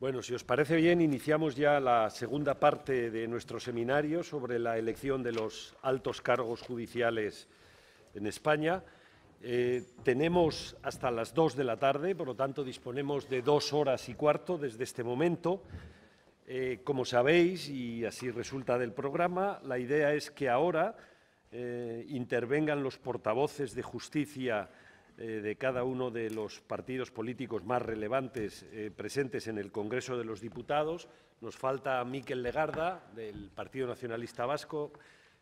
Bueno, si os parece bien, iniciamos ya la segunda parte de nuestro seminario sobre la elección de los altos cargos judiciales en España. Eh, tenemos hasta las dos de la tarde, por lo tanto disponemos de dos horas y cuarto desde este momento. Eh, como sabéis, y así resulta del programa, la idea es que ahora eh, intervengan los portavoces de justicia eh, de cada uno de los partidos políticos más relevantes eh, presentes en el Congreso de los Diputados. Nos falta Miquel Legarda, del Partido Nacionalista Vasco.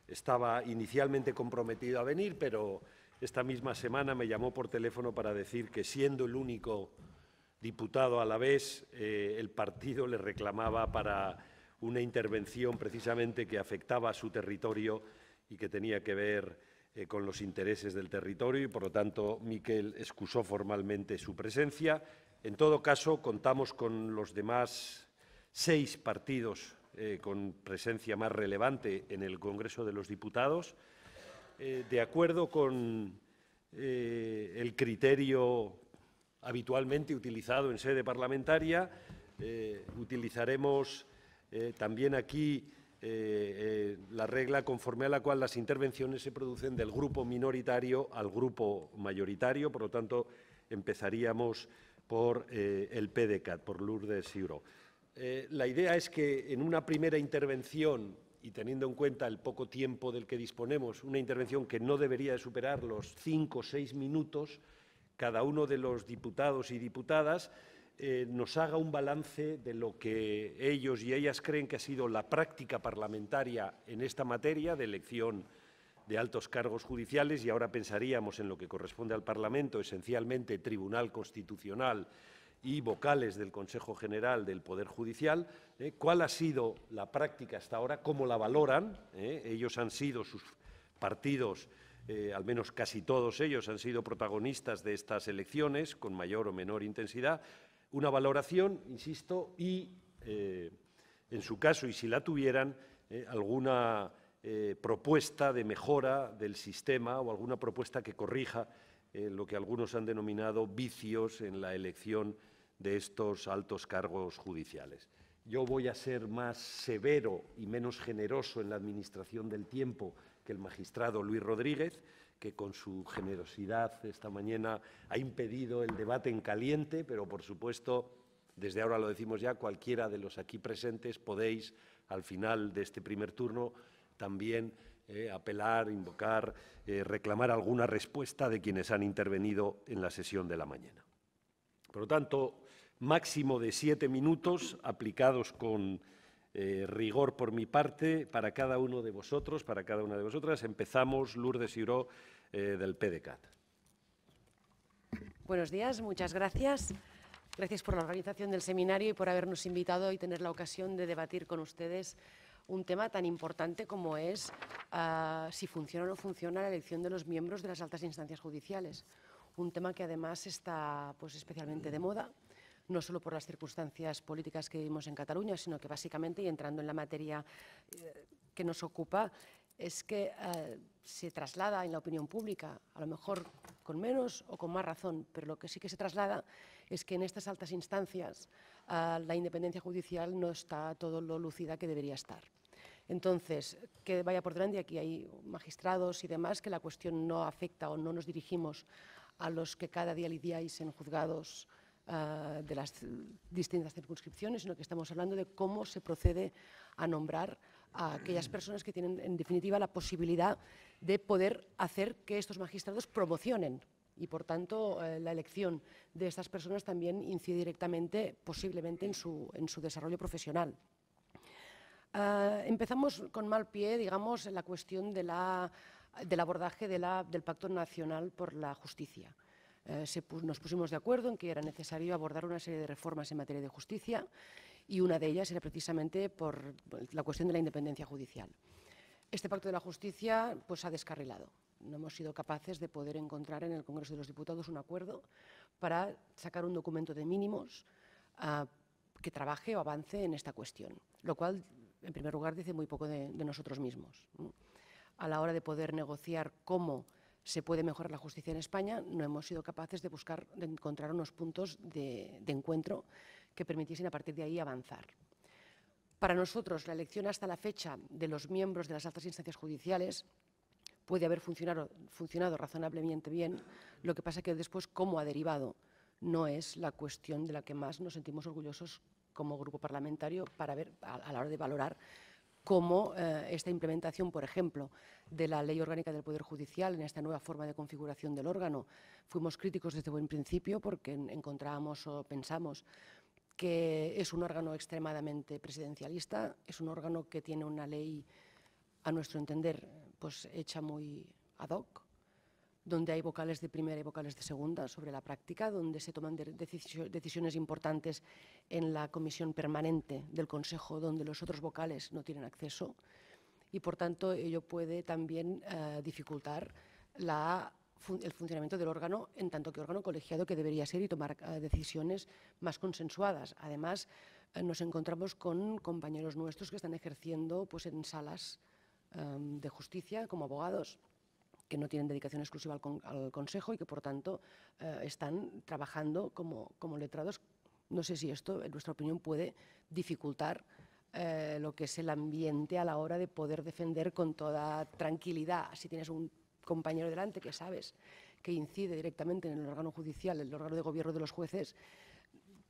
Estaba inicialmente comprometido a venir, pero esta misma semana me llamó por teléfono para decir que siendo el único diputado a la vez, eh, el partido le reclamaba para una intervención precisamente que afectaba a su territorio y que tenía que ver eh, con los intereses del territorio y, por lo tanto, Miquel excusó formalmente su presencia. En todo caso, contamos con los demás seis partidos eh, con presencia más relevante en el Congreso de los Diputados, eh, de acuerdo con el criterio habitualmente utilizado en sede parlamentaria, utilizaremos también aquí eh, eh, la regla conforme a la cual las intervenciones se producen del grupo minoritario al grupo mayoritario, por lo tanto, empezaríamos por eh, el PDCAT, por Lourdes siro la idea es que en una primera intervención, y teniendo en cuenta el poco tiempo del que disponemos, una intervención que no debería de superar los cinco o seis minutos, cada uno de los diputados y diputadas eh, nos haga un balance de lo que ellos y ellas creen que ha sido la práctica parlamentaria en esta materia de elección de altos cargos judiciales y ahora pensaríamos en lo que corresponde al Parlamento, esencialmente Tribunal Constitucional y vocales del Consejo General del Poder Judicial, eh, cuál ha sido la práctica hasta ahora, cómo la valoran. Eh, ellos han sido sus partidos, al menos casi todos ellos han sido protagonistas de estas elecciones, con mayor o menor intensidad, una valoración, insisto, y eh, en su caso, y si la tuvieran, eh, alguna eh, propuesta de mejora del sistema o alguna propuesta que corrija lo que algunos han denominado vicios en la elección de estos altos cargos judiciales. Yo voy a ser más severo y menos generoso en la administración del tiempo que el magistrado Luis Rodríguez, que con su generosidad esta mañana ha impedido el debate en caliente, pero por supuesto, desde ahora lo decimos ya, cualquiera de los aquí presentes podéis, al final de este primer turno, también eh, apelar, invocar, eh, reclamar alguna respuesta de quienes han intervenido en la sesión de la mañana. Por lo tanto, máximo de siete minutos aplicados con eh, rigor por mi parte para cada uno de vosotros, para cada una de vosotras. Empezamos, Lourdes Iro, eh, del PDCAT. Buenos días, muchas gracias. Gracias por la organización del seminario y por habernos invitado y tener la ocasión de debatir con ustedes un tema tan importante como es ah, si funciona o no funciona la elección de los miembros de las altas instancias judiciales. Un tema que además está pues, especialmente de moda no solo por las circunstancias políticas que vivimos en Cataluña, sino que básicamente, y entrando en la materia eh, que nos ocupa, es que eh, se traslada en la opinión pública, a lo mejor con menos o con más razón, pero lo que sí que se traslada es que en estas altas instancias eh, la independencia judicial no está todo lo lucida que debería estar. Entonces, que vaya por delante, aquí hay magistrados y demás, que la cuestión no afecta o no nos dirigimos a los que cada día lidiáis en juzgados Ah, de las distintas circunscripciones, sino que estamos hablando de cómo se procede a nombrar a aquellas personas que tienen, en definitiva, la posibilidad de poder hacer que estos magistrados promocionen y por tanto eh, la elección de estas personas también incide directamente posiblemente en su, desarrollo profesional. Ah, empezamos con mal pie, digamos, en la cuestión del abordaje del Pacto Nacional por la Justicia. Eh, nos pusimos de acuerdo en que era necesario abordar una serie de reformas en materia de justicia y una de ellas era precisamente por pues, la cuestión de la independencia judicial. Este pacto de la justicia pues, ha descarrilado. No hemos sido capaces de poder encontrar en el Congreso de los Diputados un acuerdo para sacar un documento de mínimos ah, que trabaje o avance en esta cuestión, lo cual, en primer lugar, dice muy poco de nosotros mismos. A la hora de poder negociar cómo se puede mejorar la justicia en España, no hemos sido capaces de buscar, de encontrar unos puntos de, encuentro que permitiesen a partir de ahí avanzar. Para nosotros, la elección hasta la fecha de los miembros de las altas instancias judiciales puede haber funcionado, razonablemente bien, lo que pasa que después cómo ha derivado no es la cuestión de la que más nos sentimos orgullosos como grupo parlamentario para ver, a la hora de valorar como eh, esta implementación, por ejemplo, de la Ley Orgánica del Poder Judicial en esta nueva forma de configuración del órgano. Fuimos críticos desde buen principio porque encontrábamos o pensamos que es un órgano extremadamente presidencialista, es un órgano que tiene una ley, a nuestro entender, pues hecha muy ad hoc, donde hay vocales de primera y vocales de segunda sobre la práctica, donde se toman decisiones importantes en la comisión permanente del Consejo, donde los otros vocales no tienen acceso. Y, por tanto, ello puede también eh, dificultar el funcionamiento del órgano, en tanto que órgano colegiado que debería ser y tomar eh, decisiones más consensuadas. Además, eh, nos encontramos con compañeros nuestros que están ejerciendo pues, en salas de justicia como abogados que no tienen dedicación exclusiva al, Consejo y que, por tanto, eh, están trabajando como, como, letrados. No sé si esto, en nuestra opinión, puede dificultar eh, lo que es el ambiente a la hora de poder defender con toda tranquilidad. Si tienes un compañero delante que sabes que incide directamente en el órgano judicial, el órgano de gobierno de los jueces,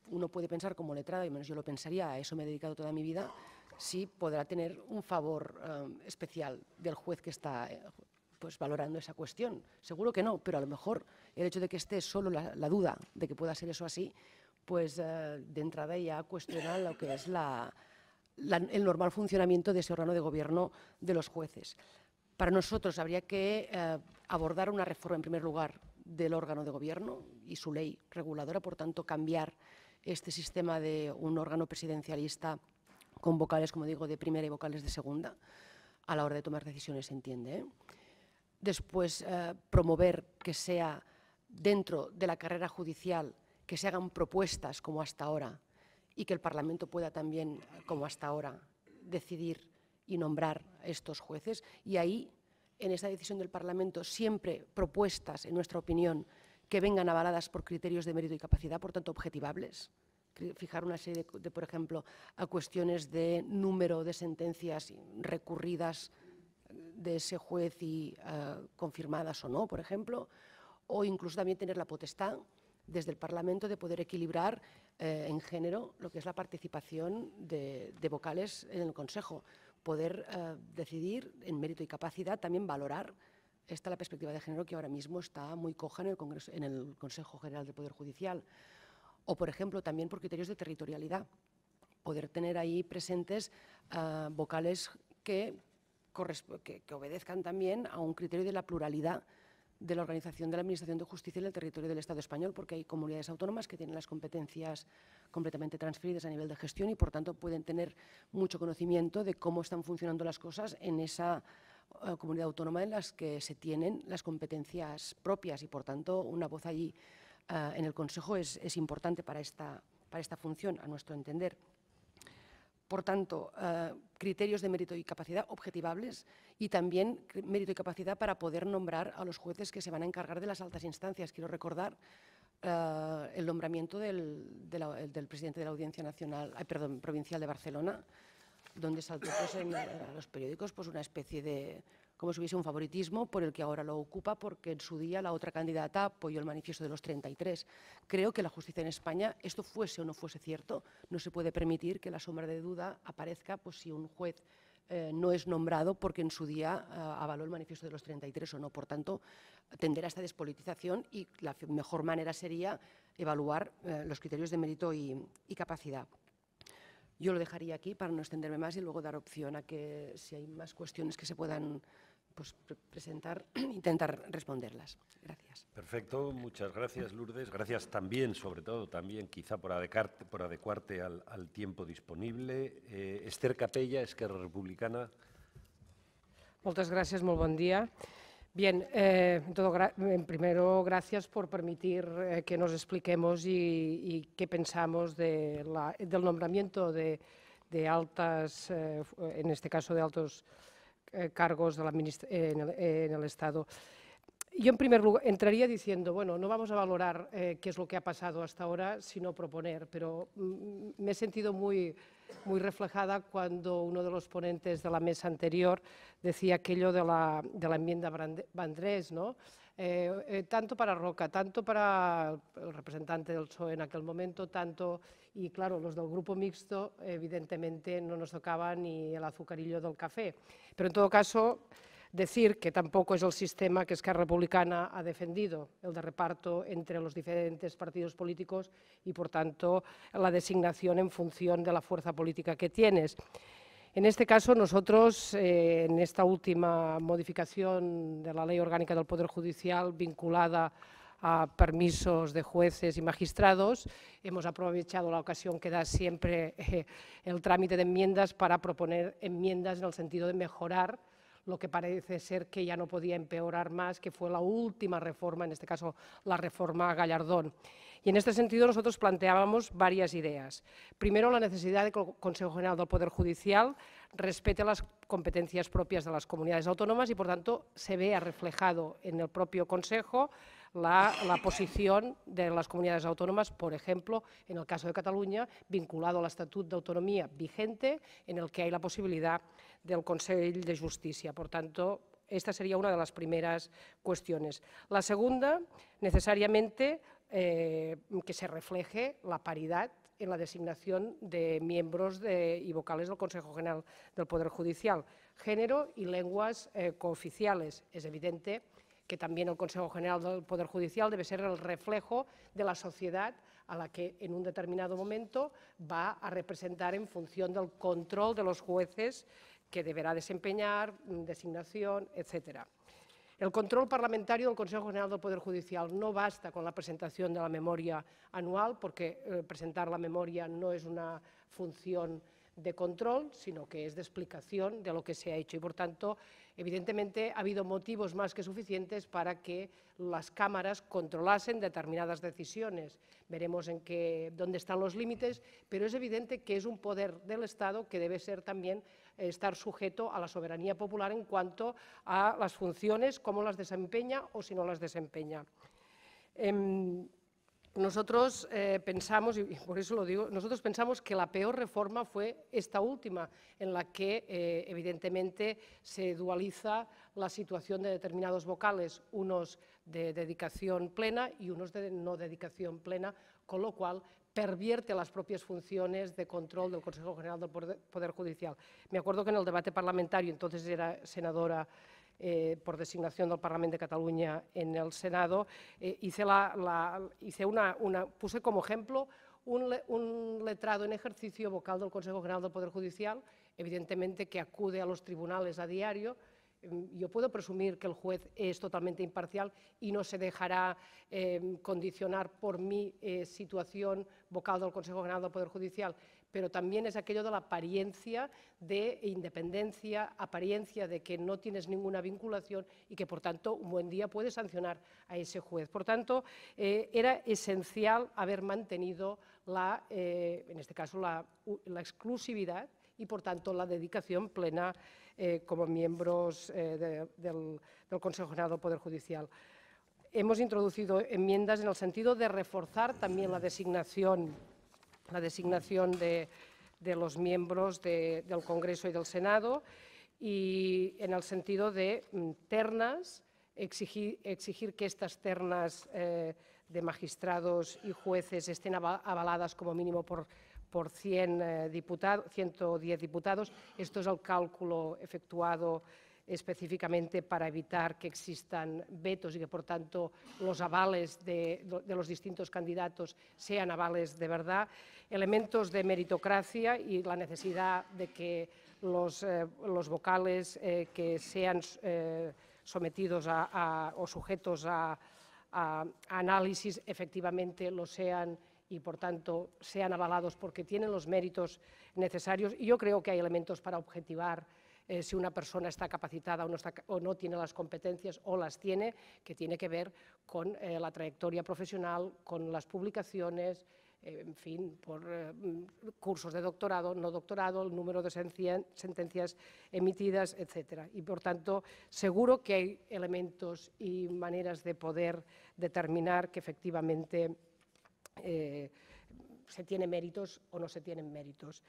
uno puede pensar como letrado, y menos yo lo pensaría, a eso me he dedicado toda mi vida, si podrá tener un favor eh, especial del juez que está pues, valorando esa cuestión. Seguro que no, pero a lo mejor el hecho de que esté solo la, duda de que pueda ser eso así, pues eh, de entrada ya cuestiona lo que es el normal funcionamiento de ese órgano de gobierno de los jueces. Para nosotros habría que eh, abordar una reforma, en primer lugar, del órgano de gobierno y su ley reguladora, por tanto, cambiar este sistema de un órgano presidencialista con vocales, como digo, de primera y vocales de segunda, a la hora de tomar decisiones, se entiende. ¿eh? después eh, promover que sea dentro de la carrera judicial, que se hagan propuestas como hasta ahora y que el Parlamento pueda también, como hasta ahora, decidir y nombrar a estos jueces. Y ahí, en esa decisión del Parlamento, siempre propuestas, en nuestra opinión, que vengan avaladas por criterios de mérito y capacidad, por tanto, objetivables. Fijar una serie, de, por ejemplo, a cuestiones de número de sentencias recurridas de ese juez y eh, confirmadas o no, por ejemplo, o incluso también tener la potestad desde el Parlamento de poder equilibrar eh, en género lo que es la participación de, vocales en el Consejo, poder eh, decidir en mérito y capacidad, también valorar esta la perspectiva de género que ahora mismo está muy coja en el, Congreso, en el Consejo General de Poder Judicial, o por ejemplo también por criterios de territorialidad, poder tener ahí presentes vocales que que, obedezcan también a un criterio de la pluralidad de la organización de la Administración de Justicia en el territorio del Estado español, porque hay comunidades autónomas que tienen las competencias completamente transferidas a nivel de gestión y, por tanto, pueden tener mucho conocimiento de cómo están funcionando las cosas en esa eh, comunidad autónoma en las que se tienen las competencias propias y, por tanto, una voz allí eh, en el Consejo es, es importante para esta, para esta función, a nuestro entender por tanto, eh, criterios de mérito y capacidad objetivables y también mérito y capacidad para poder nombrar a los jueces que se van a encargar de las altas instancias. Quiero recordar eh, el nombramiento del, presidente de la Audiencia Nacional, perdón, Provincial de Barcelona, donde saltó pues, en, los periódicos pues, una especie de como si hubiese un favoritismo por el que ahora lo ocupa, porque en su día la otra candidata apoyó el manifiesto de los 33. Creo que la justicia en España, esto fuese o no fuese cierto, no se puede permitir que la sombra de duda aparezca pues, si un juez eh, no es nombrado porque en su día eh, avaló el manifiesto de los 33 o no. Por tanto, tender a esta despolitización y la mejor manera sería evaluar eh, los criterios de mérito y capacidad. Yo lo dejaría aquí para no extenderme más y luego dar opción a que si hay más cuestiones que se puedan pues, presentar, intentar responderlas. Gracias. Perfecto, muchas gracias Lourdes. Gracias también, sobre todo, también quizá por adecuarte, por adecuarte al, tiempo disponible. Eh, Esther Capella, Esquerra Republicana. Muchas gracias. Muy buen día. Bien, eh, todo primero gracias por permitir eh, que nos expliquemos y, qué pensamos de del nombramiento de, altas, eh, en este caso de altos eh, cargos de la en, el, Estado. Yo en primer lugar entraría diciendo, bueno, no vamos a valorar qué es lo que ha pasado hasta ahora, sino proponer, pero mm, me he sentido muy muy reflejada cuando uno de los ponentes de la mesa anterior decía aquello de la, de la enmienda Bandrés, ¿no? Eh, eh, tanto para Roca, tanto para el representante del PSOE en aquel momento, tanto, y claro, los del grupo mixto, evidentemente no nos tocaba ni el azucarillo del café. Pero en todo caso, Decir que tampoco es el sistema que Esquerra Republicana ha defendido, el de reparto entre los diferentes partidos políticos y, por tanto, la designación en función de la fuerza política que tienes. En este caso, nosotros, eh, en esta última modificación de la Ley Orgánica del Poder Judicial vinculada a permisos de jueces y magistrados. Hemos aprovechado la ocasión que da siempre eh, el trámite de enmiendas para proponer enmiendas en el sentido de mejorar lo que parece ser que ya no podía empeorar más, que fue la última reforma, en este caso la reforma Gallardón. Y en este sentido nosotros planteábamos varias ideas. Primero, la necesidad de que el Consejo General del Poder Judicial respete las competencias propias de las comunidades autónomas y, por tanto, se vea reflejado en el propio Consejo la, posición de las comunidades autónomas, por ejemplo, en el caso de Cataluña, vinculado al de autonomía vigente, en el que hay la posibilidad del Consejo de Justicia. Por tanto, esta sería una de las primeras cuestiones. La segunda, necesariamente, eh, que se refleje la paridad en la designación de miembros y vocales del Consejo General del Poder Judicial, género y lenguas eh, cooficiales. Es evidente que también el Consejo General del Poder Judicial debe ser el reflejo de la sociedad a la que en un determinado momento va a representar en función del control de los jueces que deberá desempeñar, mm, designación, etc. El control parlamentario del Consejo General del Poder Judicial no basta con la presentación de la memoria anual, porque eh, presentar la memoria no es una función de control, sino que es de explicación de lo que se ha hecho y, por tanto, Evidentemente, ha habido motivos más que suficientes para que las cámaras controlasen determinadas decisiones. Veremos en qué, dónde están los límites, pero es evidente que es un poder del Estado que debe ser también eh, estar sujeto a la soberanía popular en cuanto a las funciones, cómo las desempeña o si no las desempeña. Em, nosotros eh, pensamos, y por eso lo digo, nosotros pensamos que la peor reforma fue esta última, en la que eh, evidentemente se dualiza la situación de determinados vocales, unos de dedicación plena y unos de no dedicación plena, con lo cual pervierte las propias funciones de control del Consejo General del Poder Judicial. Me acuerdo que en el debate parlamentario, entonces era senadora eh, por designación del Parlamento de Cataluña en el Senado, eh, hice, una, puse como ejemplo un, letrado en ejercicio vocal del Consejo General del Poder Judicial, evidentemente que acude a los tribunales a diario, mm, yo puedo presumir que el juez es totalmente imparcial y no se dejará eh, condicionar por mi situación vocal del Consejo General del Poder Judicial pero también es aquello de la apariencia de independencia, apariencia de que no tienes ninguna vinculación y que, por tanto, un buen día puedes sancionar a ese juez. Por tanto, eh, era esencial haber mantenido la, eh, en este caso, la, exclusividad y, por tanto, la dedicación plena eh, como miembros del, del Consejo General del Poder Judicial hemos introducido enmiendas en el sentido de reforzar también la designación la designación de, los miembros del Congreso y del Senado y en el sentido de mm, ternas, exigir, exigir que estas ternas eh, de magistrados y jueces estén avaladas como mínimo por, por 100, 110 eh, diputados. Esto es el cálculo efectuado específicamente para evitar que existan vetos y que, por tanto, los avales de, los distintos candidatos sean avales de verdad, elementos de meritocracia y la necesidad de que los, eh, vocales eh, que sean eh, sometidos o sujetos a, a análisis efectivamente lo sean y por tanto sean avalados porque tienen los méritos necesarios y yo creo que hay elementos para objetivar eh, si una persona está capacitada o no, tiene las competencias o las tiene, que tiene que ver con eh, la trayectoria profesional, con las publicaciones, eh, en fin, por mm, cursos de doctorado, no doctorado, el número de sentencias emitidas, etc. Y por tanto, seguro que hay elementos y maneras de poder determinar que efectivamente se tienen méritos o no se tienen méritos.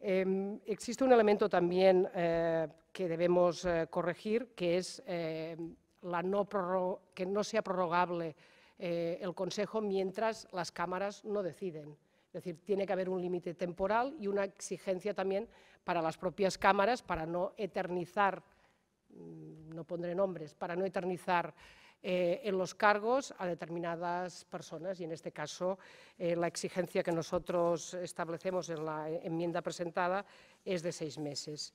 Em, existe un elemento también eh, que debemos eh, corregir, que es em, la no que no sea prorrogable eh, el Consejo mientras las cámaras no deciden. Es decir, tiene que haber un límite temporal y una exigencia también para las propias cámaras para no eternizar, mm, no pondré nombres, para no eternizar eh, en los cargos a determinadas personas y en este caso eh, la exigencia que nosotros establecemos en la enmienda presentada es de seis meses.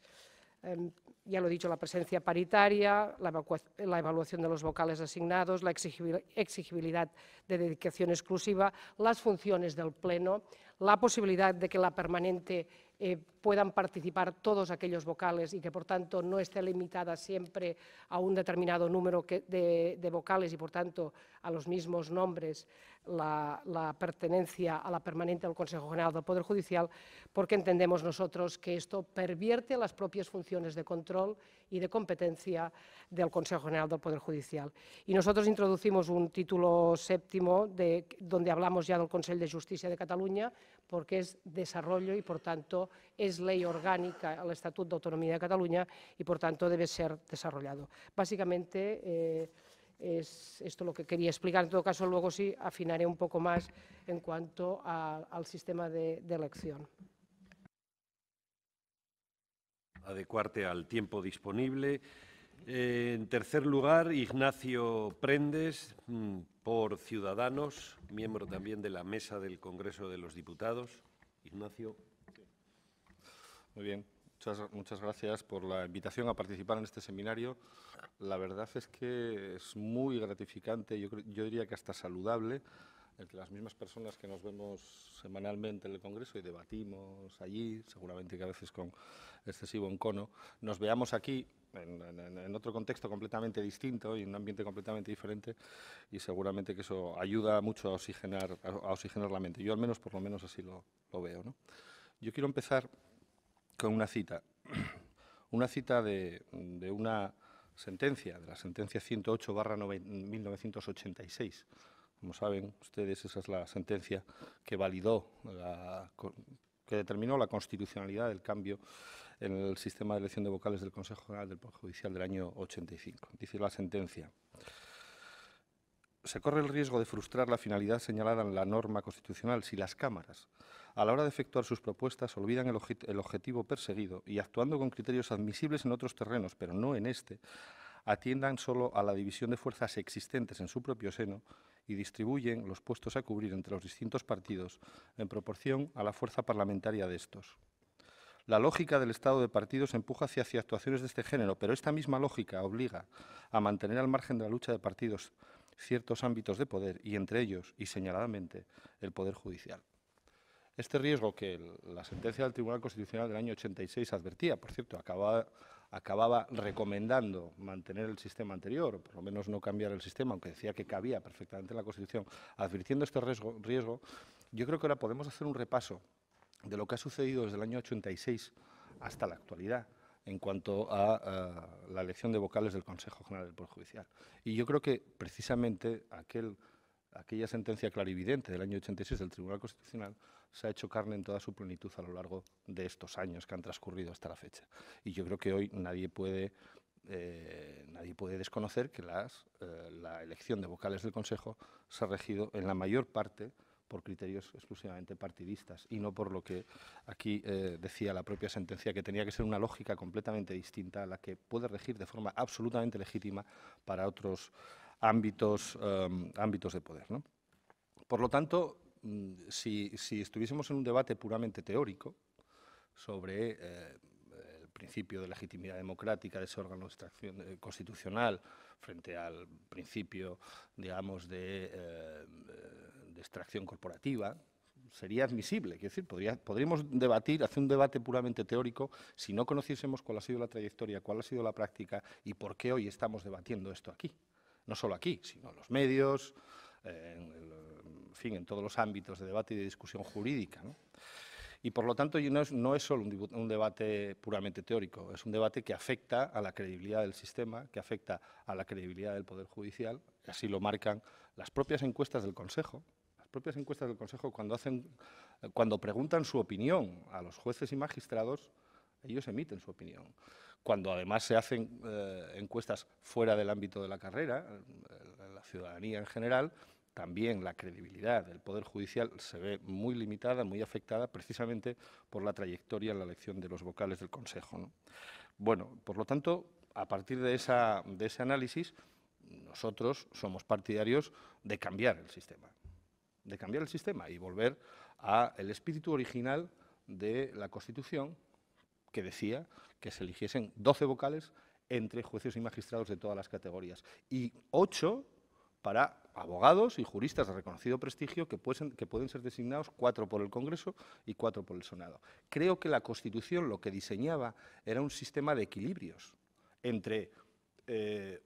Em, ya lo he dicho, la presencia paritaria, la, evaluación de los vocales asignados, la exigibilidad de dedicación exclusiva, las funciones del Pleno, la posibilidad de que la permanente eh, puedan participar todos aquellos vocales y que, por tanto, no esté limitada siempre a un determinado número de, vocales y, por tanto, a los mismos nombres la, pertenencia a la permanente del Consejo General del Poder Judicial, porque entendemos nosotros que esto pervierte las propias funciones de control y de competencia del Consejo General del Poder Judicial. Y nosotros introducimos un título séptimo donde hablamos ya del Consejo de Justicia de Cataluña, porque es desarrollo y, por tanto, es ley orgánica al Estatuto de Autonomía de Cataluña y, por tanto, debe ser desarrollado. Básicamente, es eh, esto lo que quería explicar. En todo caso, luego sí afinaré un poco más en cuanto al sistema de, de elección. Adecuarte al tiempo disponible. Eh, en tercer lugar, Ignacio Prendes, mm, por Ciudadanos, miembro también de la Mesa del Congreso de los Diputados. Ignacio. Muy bien, muchas, gracias por la invitación a participar en este seminario. La verdad es que es muy gratificante, yo, diría que hasta saludable, entre las mismas personas que nos vemos semanalmente en el Congreso y debatimos allí, seguramente que a veces con excesivo encono, nos veamos aquí en, otro contexto completamente distinto y en un ambiente completamente diferente y seguramente que eso ayuda mucho a oxigenar, a, oxigenar la mente. Yo al menos, por lo menos así lo, veo. ¿no? Yo quiero empezar con una cita, una cita de, una sentencia, de la sentencia 108 barra 1986. Como saben ustedes, esa es la sentencia que validó, la, que determinó la constitucionalidad del cambio en el sistema de elección de vocales del Consejo General del Poder Judicial del año 85. Dice la sentencia. Se corre el riesgo de frustrar la finalidad señalada en la norma constitucional si las cámaras, a la hora de efectuar sus propuestas, olvidan el, el objetivo perseguido y, actuando con criterios admisibles en otros terrenos, pero no en este, atiendan solo a la división de fuerzas existentes en su propio seno y distribuyen los puestos a cubrir entre los distintos partidos en proporción a la fuerza parlamentaria de estos. La lógica del Estado de partidos empuja hacia, actuaciones de este género, pero esta misma lógica obliga a mantener al margen de la lucha de partidos ciertos ámbitos de poder y entre ellos, y señaladamente, el Poder Judicial. Este riesgo que la sentencia del Tribunal Constitucional del año 86 advertía, por cierto, acababa, recomendando mantener el sistema anterior, o por lo menos no cambiar el sistema, aunque decía que cabía perfectamente en la Constitución, advirtiendo este riesgo yo creo que ahora podemos hacer un repaso de lo que ha sucedido desde el año 86 hasta la actualidad en cuanto a la elección de vocales del Consejo General del Poder Judicial. Y yo creo que precisamente aquel, aquella sentencia clarividente del año 86 del Tribunal Constitucional se ha hecho carne en toda su plenitud a lo largo de estos años que han transcurrido hasta la fecha. Y yo creo que hoy nadie puede eh, nadie puede desconocer que eh, la elección de vocales del Consejo se ha regido en la mayor parte por criterios exclusivamente partidistas y no por lo que aquí eh, decía la propia sentencia, que tenía que ser una lógica completamente distinta a la que puede regir de forma absolutamente legítima para otros ámbitos, em, ámbitos de poder. ¿no? Por lo tanto, mm, si, si, estuviésemos en un debate puramente teórico sobre eh, el principio de legitimidad democrática de ese órgano de eh, constitucional frente al principio, digamos, de extracción corporativa, sería admisible. Es decir, podríamos debatir, hacer un debate puramente teórico, si no conociésemos cuál ha sido la trayectoria, cuál ha sido la práctica y por qué hoy estamos debatiendo esto aquí. No solo aquí, sino en los medios, en, todos los ámbitos de debate y de discusión jurídica. Y por lo tanto no es, no solo un, debate puramente teórico, es un debate que afecta a la credibilidad del sistema, que afecta a la credibilidad del Poder Judicial, así lo marcan las propias encuestas del Consejo, propias encuestas del Consejo, cuando, hacen, cuando preguntan su opinión a los jueces y magistrados, ellos emiten su opinión. Cuando además se hacen eh, encuestas fuera del ámbito de la carrera, eh, la ciudadanía en general, también la credibilidad del Poder Judicial se ve muy limitada, muy afectada, precisamente por la trayectoria en la elección de los vocales del Consejo. Bueno, por lo tanto, a partir de, esa, de ese análisis, nosotros somos partidarios de cambiar el sistema de cambiar el sistema y volver al espíritu original de la Constitución, que decía que se eligiesen 12 vocales entre jueces y magistrados de todas las categorías y 8 para abogados y juristas de reconocido prestigio que, pueden, que pueden ser designados cuatro por el Congreso y cuatro por el Senado. Creo que la Constitución lo que diseñaba era un sistema de equilibrios entre eh,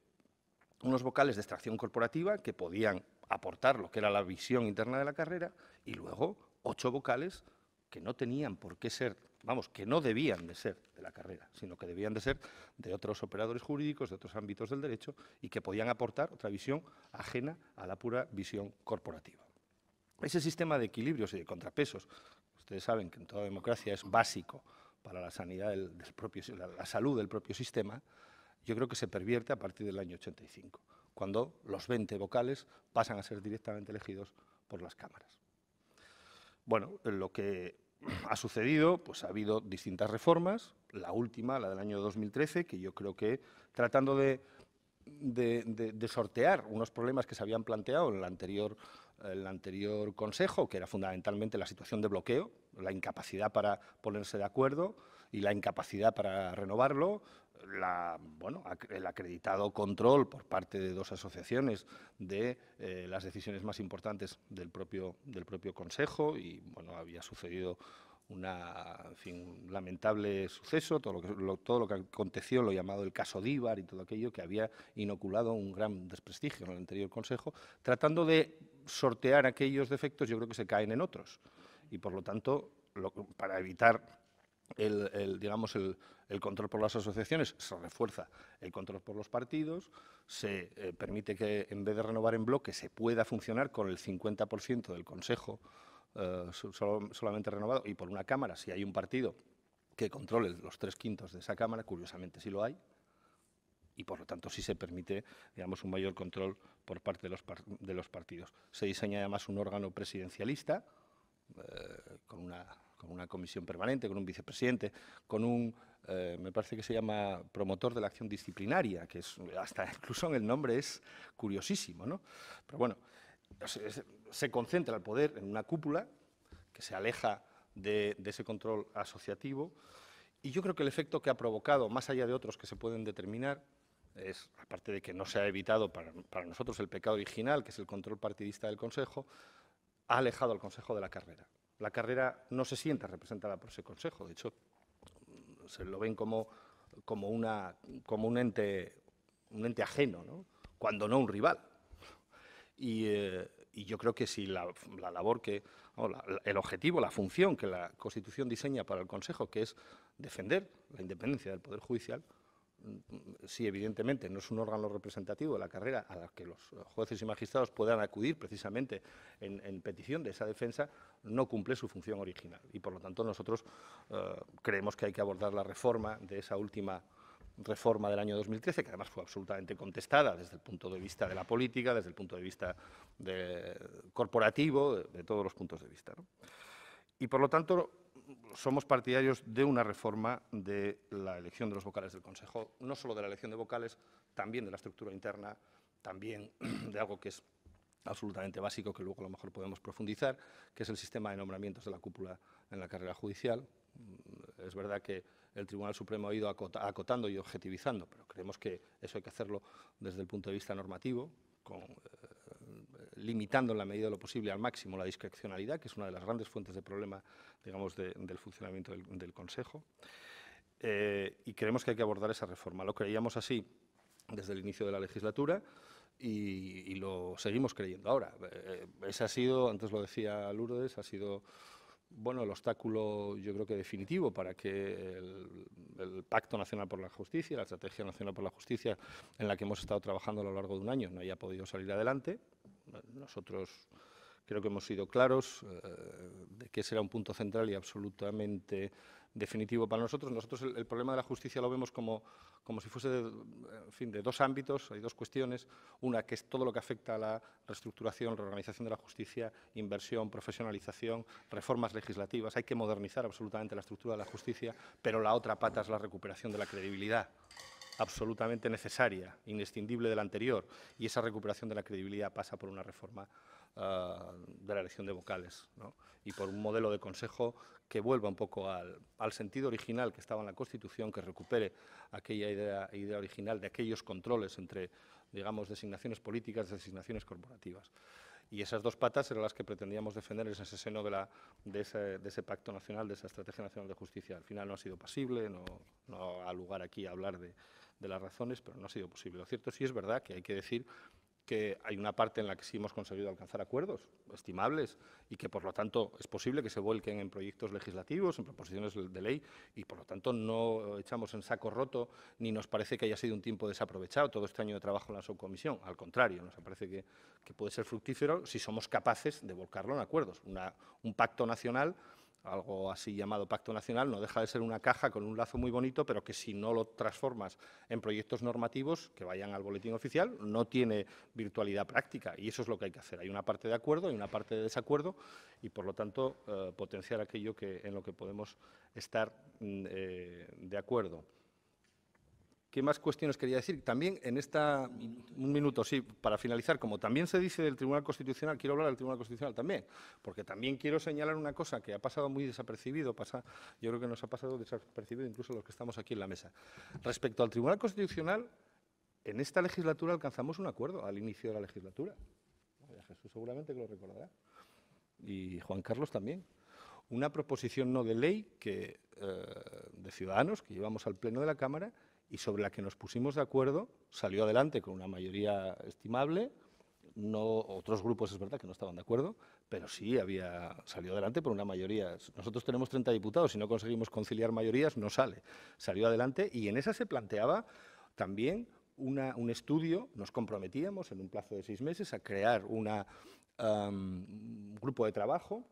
unos vocales de extracción corporativa que podían aportar lo que era la visión interna de la carrera y luego ocho vocales que no tenían por qué ser, vamos, que no debían de ser de la carrera, sino que debían de ser de otros operadores jurídicos, de otros ámbitos del derecho y que podían aportar otra visión ajena a la pura visión corporativa. Ese sistema de equilibrios y de contrapesos, ustedes saben que en toda democracia es básico para la sanidad del, propio, la salud del propio sistema, yo creo que se pervierte a partir del año 85 cuando los 20 vocales pasan a ser directamente elegidos por las cámaras. Bueno, lo que ha sucedido, pues ha habido distintas reformas, la última, la del año 2013, que yo creo que tratando de, sortear unos problemas que se habían planteado en el anterior Consejo, que era fundamentalmente la situación de bloqueo, la incapacidad para ponerse de acuerdo y la incapacidad para renovarlo, la, bueno, el acreditado control por parte de dos asociaciones de eh, las decisiones más importantes del propio, del propio Consejo y bueno, había sucedido una, un lamentable suceso, todo lo, que, todo lo que aconteció, lo llamado el caso Díbar y todo aquello que había inoculado un gran desprestigio en el anterior Consejo, tratando de sortear aquellos defectos, yo creo que se caen en otros. Y por lo tanto, para evitar el, digamos, el, control por las asociaciones, se refuerza el control por los partidos, se eh, permite que en vez de renovar en bloque se pueda funcionar con el 50% del Consejo eh, solamente renovado y por una Cámara, si hay un partido que controle los tres quintos de esa Cámara, curiosamente sí lo hay, y por lo tanto sí se permite digamos, un mayor control por parte de los, de los partidos. Se diseña además un órgano presidencialista eh, con una con una comisión permanente, con un vicepresidente, con un, eh, me parece que se llama promotor de la acción disciplinaria, que es, hasta incluso en el nombre es curiosísimo, ¿no? Pero bueno, se, concentra el poder en una cúpula que se aleja de, ese control asociativo y yo creo que el efecto que ha provocado, más allá de otros que se pueden determinar, es, aparte de que no se ha evitado para, nosotros el pecado original, que es el control partidista del Consejo, ha alejado al Consejo de la carrera. La carrera no se siente representada por ese consejo, de hecho, se lo ven como, como, un, ente, un ente ajeno, cuando no un rival. Eh, y, yo creo que si la, labor que, el objetivo, la función que la Constitución diseña para el Consejo, que es defender la independencia del Poder Judicial, sí, evidentemente, no es un órgano representativo de la carrera a la que los jueces y magistrados puedan acudir precisamente en, petición de esa defensa, no cumple su función original. Y por lo tanto nosotros eh, creemos que hay que abordar la reforma de esa última reforma del año 2013, que además fue absolutamente contestada desde el punto de vista de la política, desde el punto de vista corporativo, de, todos los puntos de vista. Y por lo tanto, somos partidarios de una reforma de la elección de los vocales del Consejo, no solo de la elección de vocales, también de la estructura interna, también de algo que es absolutamente básico, que luego a lo mejor podemos profundizar, que es el sistema de nombramientos de la cúpula en la carrera judicial. Mm, es verdad que el Tribunal Supremo ha ido acotando y objetivizando, pero creemos que eso hay que hacerlo desde el punto de vista normativo, eh, limitando en la medida de lo posible al máximo la discrecionalidad, que es una de las grandes fuentes de problema digamos, del funcionamiento del, Consejo. Eh, y creemos que hay que abordar esa reforma. Lo creíamos así desde el inicio de la legislatura y, lo seguimos creyendo ahora. Eh, ese ha sido, antes lo decía Lourdes, ha sido bueno, el obstáculo yo creo que definitivo para que el, el, Pacto Nacional por la Justicia, la Estrategia Nacional por la Justicia, en la que hemos estado trabajando a lo largo de un año, no haya podido salir adelante. Nosotros Creo que hemos sido claros eh, de que será un punto central y absolutamente definitivo para nosotros. Nosotros el, problema de la justicia lo vemos como, si fuese de, de dos ámbitos, hay dos cuestiones. Una que es todo lo que afecta a la reestructuración, reorganización de la justicia, inversión, profesionalización, reformas legislativas. Hay que modernizar absolutamente la estructura de la justicia, pero la otra pata es la recuperación de la credibilidad absolutamente necesaria, inescindible de la anterior, y esa recuperación de la credibilidad pasa por una reforma Ah, de la elección de vocales y por un modelo de consejo que vuelva un poco al, sentido original que estaba en la Constitución, que recupere aquella idea, idea original de aquellos controles entre, digamos, designaciones políticas, designaciones corporativas. Y esas dos patas eran las que pretendíamos defender en ese seno de, ese, pacto nacional, de esa estrategia nacional de justicia. Al final no ha sido posible, no, ha lugar aquí a hablar de, las razones, pero no ha sido posible. Lo cierto sí es verdad que hay que decir que hay una parte en la que sí hemos conseguido alcanzar acuerdos estimables y que, por lo tanto, es posible que se vuelquen en proyectos legislativos, en proposiciones de ley, y, por lo tanto, no echamos en saco roto ni nos parece que haya sido un tiempo desaprovechado todo este año de trabajo en la subcomisión. Al contrario, nos parece que, puede ser fructífero si somos capaces de volcarlo en acuerdos. un pacto nacional algo así llamado Pacto Nacional, no deja de ser una caja con un lazo muy bonito, pero que si no lo transformas en proyectos normativos que vayan al boletín oficial, no tiene virtualidad práctica y eso es lo que hay que hacer. Hay una parte de acuerdo, hay una parte de desacuerdo y, por lo tanto, eh, potenciar aquello en lo que podemos estar mm, eh, de acuerdo. ¿Qué más cuestiones quería decir? También en esta... Un minuto, sí, para finalizar. Como también se dice del Tribunal Constitucional, quiero hablar del Tribunal Constitucional también, porque también quiero señalar una cosa que ha pasado muy desapercibido, pasa, yo creo que nos ha pasado desapercibido incluso los que estamos aquí en la mesa. Respecto al Tribunal Constitucional, en esta legislatura alcanzamos un acuerdo al inicio de la legislatura. Jesús seguramente que lo recordará. Y Juan Carlos también una proposición no de ley que, eh, de Ciudadanos que llevamos al Pleno de la Cámara y sobre la que nos pusimos de acuerdo, salió adelante con una mayoría estimable, no, otros grupos es verdad que no estaban de acuerdo, pero sí había salió adelante por una mayoría. Nosotros tenemos 30 diputados, si no conseguimos conciliar mayorías no sale. Salió adelante y en esa se planteaba también un estudio, nos comprometíamos en un plazo de seis meses a crear un grupo de trabajo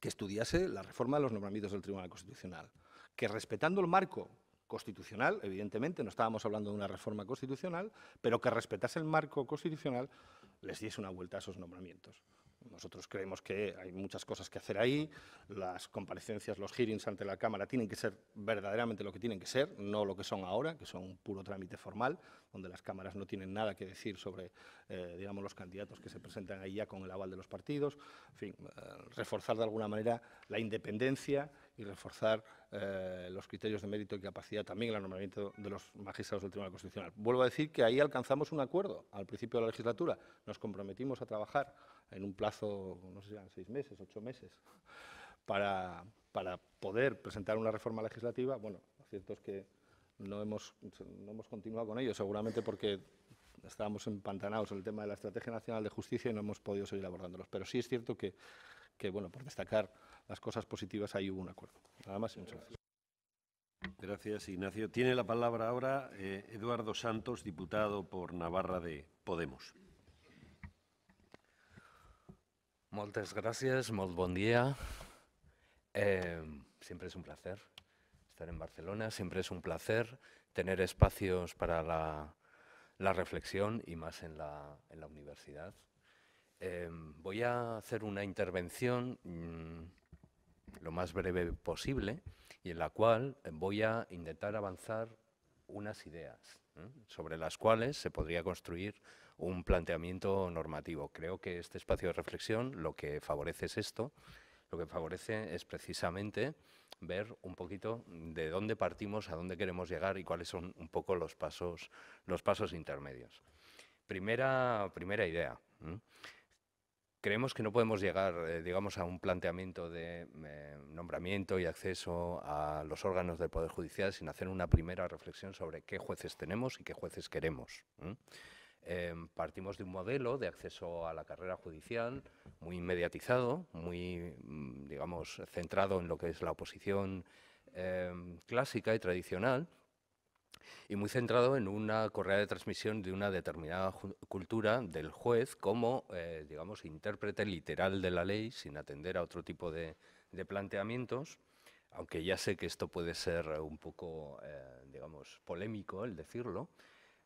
que estudiase la reforma de los nombramientos del Tribunal Constitucional, que respetando el marco constitucional, evidentemente, no estábamos hablando de una reforma constitucional, pero que respetase el marco constitucional les diese una vuelta a esos nombramientos. Nosotros creemos que hay muchas cosas que hacer ahí, las comparecencias, los hearings ante la Cámara tienen que ser verdaderamente lo que tienen que ser, no lo que son ahora, que son un puro trámite formal, donde las cámaras no tienen nada que decir sobre, eh, digamos, los candidatos que se presentan ahí ya con el aval de los partidos, en fin, eh, reforzar de alguna manera la independencia y reforzar eh, los criterios de mérito y capacidad también en el nombramiento de los magistrados del Tribunal Constitucional. Vuelvo a decir que ahí alcanzamos un acuerdo al principio de la legislatura, nos comprometimos a trabajar en un plazo, no sé si eran seis meses, ocho meses, para, para poder presentar una reforma legislativa, bueno, lo cierto es que no hemos, no hemos continuado con ello, seguramente porque estábamos empantanados en el tema de la Estrategia Nacional de Justicia y no hemos podido seguir abordándolos. Pero sí es cierto que, bueno, por destacar las cosas positivas, ahí hubo un acuerdo. Nada más y muchas gracias. Gracias, Ignacio. Tiene la palabra ahora eh, Eduardo Santos, diputado por Navarra de Podemos. Muchas gracias, muy buen día. Em, siempre es un placer estar en Barcelona, siempre es un placer tener espacios para la, reflexión y más en la, universidad. Em, voy a hacer una intervención mm, lo más breve posible y en la cual voy a intentar avanzar unas ideas sobre las cuales se podría construir un planteamiento normativo. Creo que este espacio de reflexión lo que favorece es esto, lo que favorece es precisamente ver un poquito de dónde partimos, a dónde queremos llegar y cuáles son un poco los pasos, los pasos intermedios. Primera, primera idea. Creemos que no podemos llegar, eh, digamos, a un planteamiento de eh, nombramiento y acceso a los órganos del Poder Judicial sin hacer una primera reflexión sobre qué jueces tenemos y qué jueces queremos. Em, partimos de un modelo de acceso a la carrera judicial muy mediatizado, muy, mm, centrado en lo que es la oposición em, clásica y tradicional, y muy centrado en una correa de transmisión de una determinada cultura del juez como, eh, digamos, intérprete literal de la ley, sin atender a otro tipo de, planteamientos, aunque ya sé que esto puede ser un poco, eh, polémico el decirlo,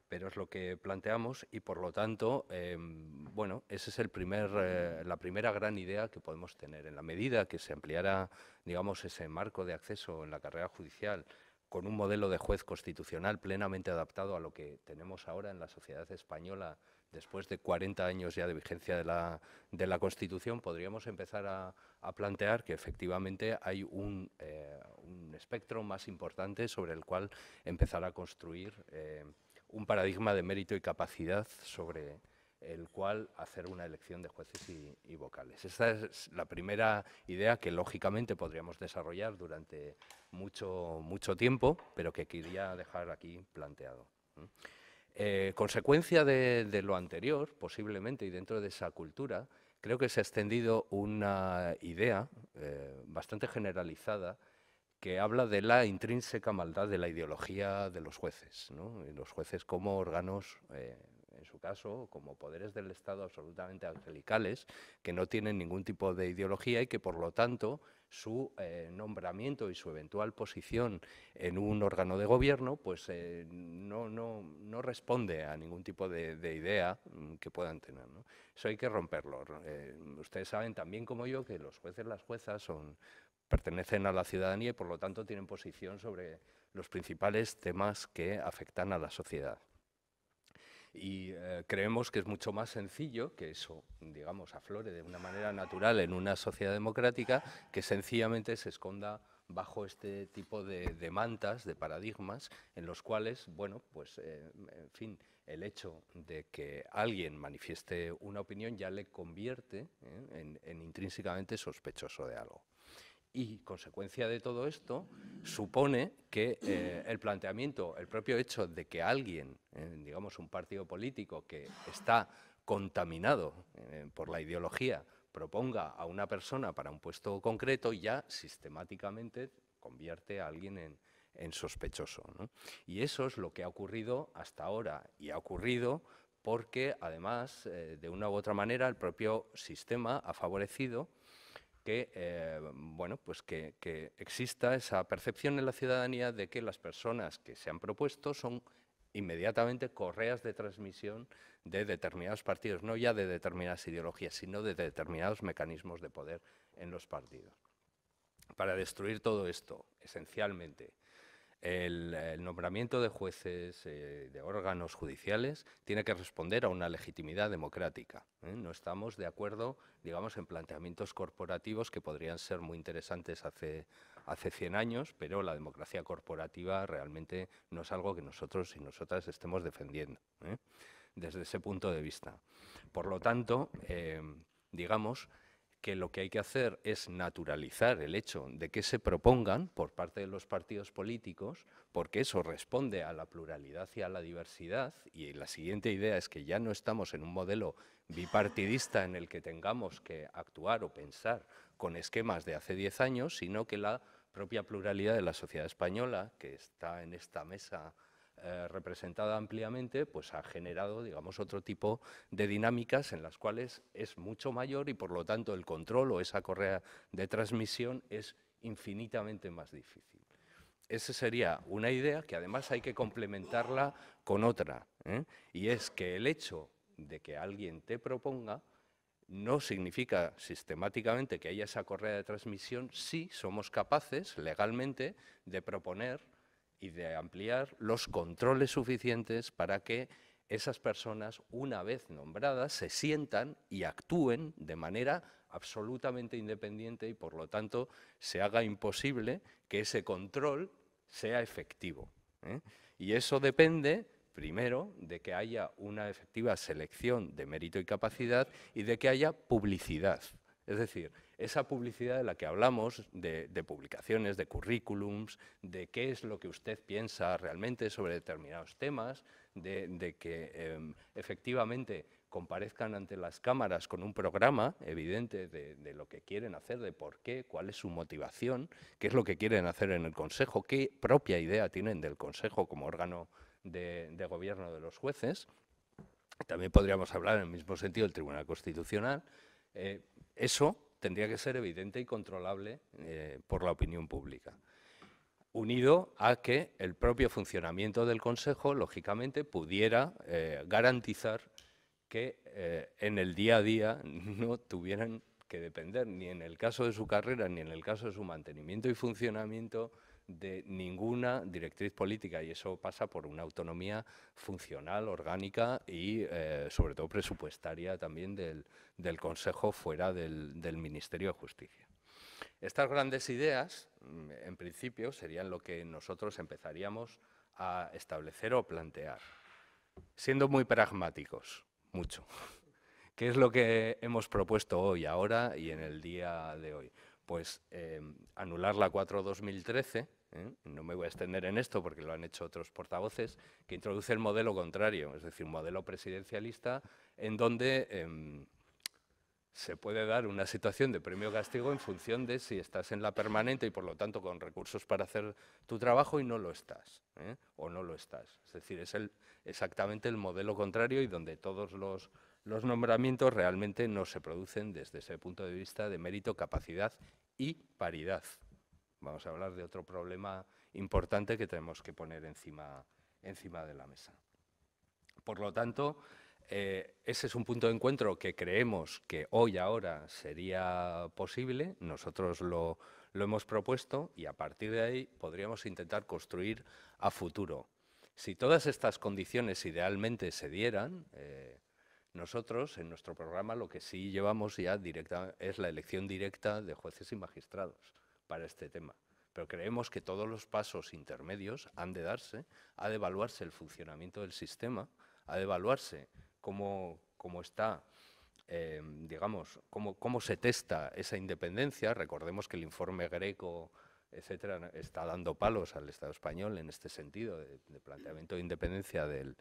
pero es lo que planteamos y por lo tanto, em, bueno, esa es el primer, eh, la primera gran idea que podemos tener. En la medida que se ampliara, digamos, ese marco de acceso en la carrera judicial con un modelo de juez constitucional plenamente adaptado a lo que tenemos ahora en la sociedad española, después de 40 años ya de vigencia de la, Constitución, podríamos empezar a, plantear que efectivamente hay eh, un, espectro más importante sobre el cual empezar a construir eh, un paradigma de mérito y capacidad sobre el cual hacer una elección de jueces y, vocales. Esa es la primera idea que lógicamente podríamos desarrollar durante mucho, mucho tiempo, pero que quería dejar aquí planteado. Eh, consecuencia de, lo anterior, posiblemente, y dentro de esa cultura, creo que se ha extendido una idea eh, bastante generalizada que habla de la intrínseca maldad de la ideología de los jueces, los jueces como órganos, eh, en su caso, como poderes del Estado absolutamente angelicales, que no tienen ningún tipo de ideología y que, por lo tanto, su eh, nombramiento y su eventual posición en un órgano de gobierno, pues eh, no, no, responde a ningún tipo de, idea mm, que puedan tener. Eso hay que romperlo. ustedes saben también como yo que los jueces, las juezas son pertenecen a la ciudadanía y por lo tanto tienen posición sobre los principales temas que afectan a la sociedad. Y eh, creemos que es mucho más sencillo que eso, digamos, aflore de una manera natural en una sociedad democrática que sencillamente se esconda bajo este tipo de, mantas, de paradigmas, en los cuales, bueno, pues, eh, en fin, el hecho de que alguien manifieste una opinión ya le convierte ¿eh? en intrínsecamente sospechoso de algo. Y consecuencia de todo esto supone que eh, el planteamiento, el propio hecho de que alguien, eh, digamos un partido político que está contaminado eh, por la ideología, proponga a una persona para un puesto concreto, ya sistemáticamente convierte a alguien en, sospechoso. Y eso es lo que ha ocurrido hasta ahora y ha ocurrido porque además, de una u otra manera, el propio sistema ha favorecido que, eh, bueno, pues que, que exista esa percepción en la ciudadanía de que las personas que se han propuesto son inmediatamente correas de transmisión de determinados partidos, no ya de determinadas ideologías, sino de determinados mecanismos de poder en los partidos. Para destruir todo esto, esencialmente, el, nombramiento de jueces, eh, de órganos judiciales, tiene que responder a una legitimidad democrática. ¿eh? No estamos de acuerdo, digamos, en planteamientos corporativos que podrían ser muy interesantes hace, hace 100 años, pero la democracia corporativa realmente no es algo que nosotros y nosotras estemos defendiendo ¿eh? desde ese punto de vista. Por lo tanto, digamos, que lo que hay que hacer es naturalizar el hecho de que se propongan por parte de los partidos políticos, porque eso responde a la pluralidad y a la diversidad. Y la siguiente idea es que ya no estamos en un modelo bipartidista en el que tengamos que actuar o pensar con esquemas de hace diez años, sino que la propia pluralidad de la sociedad española, que está en esta mesa eh, representada ampliamente, pues ha generado, digamos, otro tipo de dinámicas en las cuales es mucho mayor y, por lo tanto, el control o esa correa de transmisión es infinitamente más difícil. Esa sería una idea que además hay que complementarla con otra, ¿eh? y es que el hecho de que alguien te proponga no significa sistemáticamente que haya esa correa de transmisión si somos capaces legalmente de proponer y de ampliar los controles suficientes para que esas personas, una vez nombradas, se sientan y actúen de manera absolutamente independiente y, por lo tanto, se haga imposible que ese control sea efectivo. ¿eh? Y eso depende, primero, de que haya una efectiva selección de mérito y capacidad y de que haya publicidad. Es decir, esa publicidad de la que hablamos, de, publicaciones, de currículums, de qué es lo que usted piensa realmente sobre determinados temas, de, que em, efectivamente comparezcan ante las cámaras con un programa evidente de, lo que quieren hacer, de por qué, cuál es su motivación, qué es lo que quieren hacer en el Consejo, qué propia idea tienen del Consejo como órgano de, gobierno de los jueces. También podríamos hablar en el mismo sentido del Tribunal Constitucional. Eh, eso tendría que ser evidente y controlable eh, por la opinión pública. Unido a que el propio funcionamiento del Consejo, lógicamente, pudiera eh, garantizar que eh, en el día a día no tuvieran que depender, ni en el caso de su carrera, ni en el caso de su mantenimiento y funcionamiento, de ninguna directriz política y eso pasa por una autonomía funcional, orgánica y eh, sobre todo presupuestaria también del, Consejo fuera del, Ministerio de Justicia. Estas grandes ideas, mm, en principio, serían lo que nosotros empezaríamos a establecer o plantear, siendo muy pragmáticos, mucho. ¿Qué es lo que hemos propuesto hoy, ahora y en el día de hoy? Pues eh, anular la 4-2013, ¿eh? no me voy a extender en esto porque lo han hecho otros portavoces, que introduce el modelo contrario, es decir, un modelo presidencialista en donde em, se puede dar una situación de premio castigo en función de si estás en la permanente y por lo tanto con recursos para hacer tu trabajo y no lo estás, ¿eh? o no lo estás. Es decir, es exactamente el modelo contrario y donde todos los nombramientos realmente no se producen desde ese punto de vista de mérito, capacidad y paridad. Vamos a hablar de otro problema importante que tenemos que poner encima, de la mesa. Por lo tanto, eh, ese es un punto de encuentro que creemos que hoy, ahora, sería posible. Nosotros lo, hemos propuesto y a partir de ahí podríamos intentar construir a futuro. Si todas estas condiciones idealmente se dieran, eh, nosotros en nuestro programa lo que sí llevamos ya directa, es la elección directa de jueces y magistrados para este tema. Pero creemos que todos los pasos intermedios han de darse, ha de evaluarse el funcionamiento del sistema, ha de evaluarse cómo, cómo está eh, digamos, cómo, cómo, se testa esa independencia. Recordemos que el informe greco, etcétera, está dando palos al Estado español en este sentido, de planteamiento de independencia del,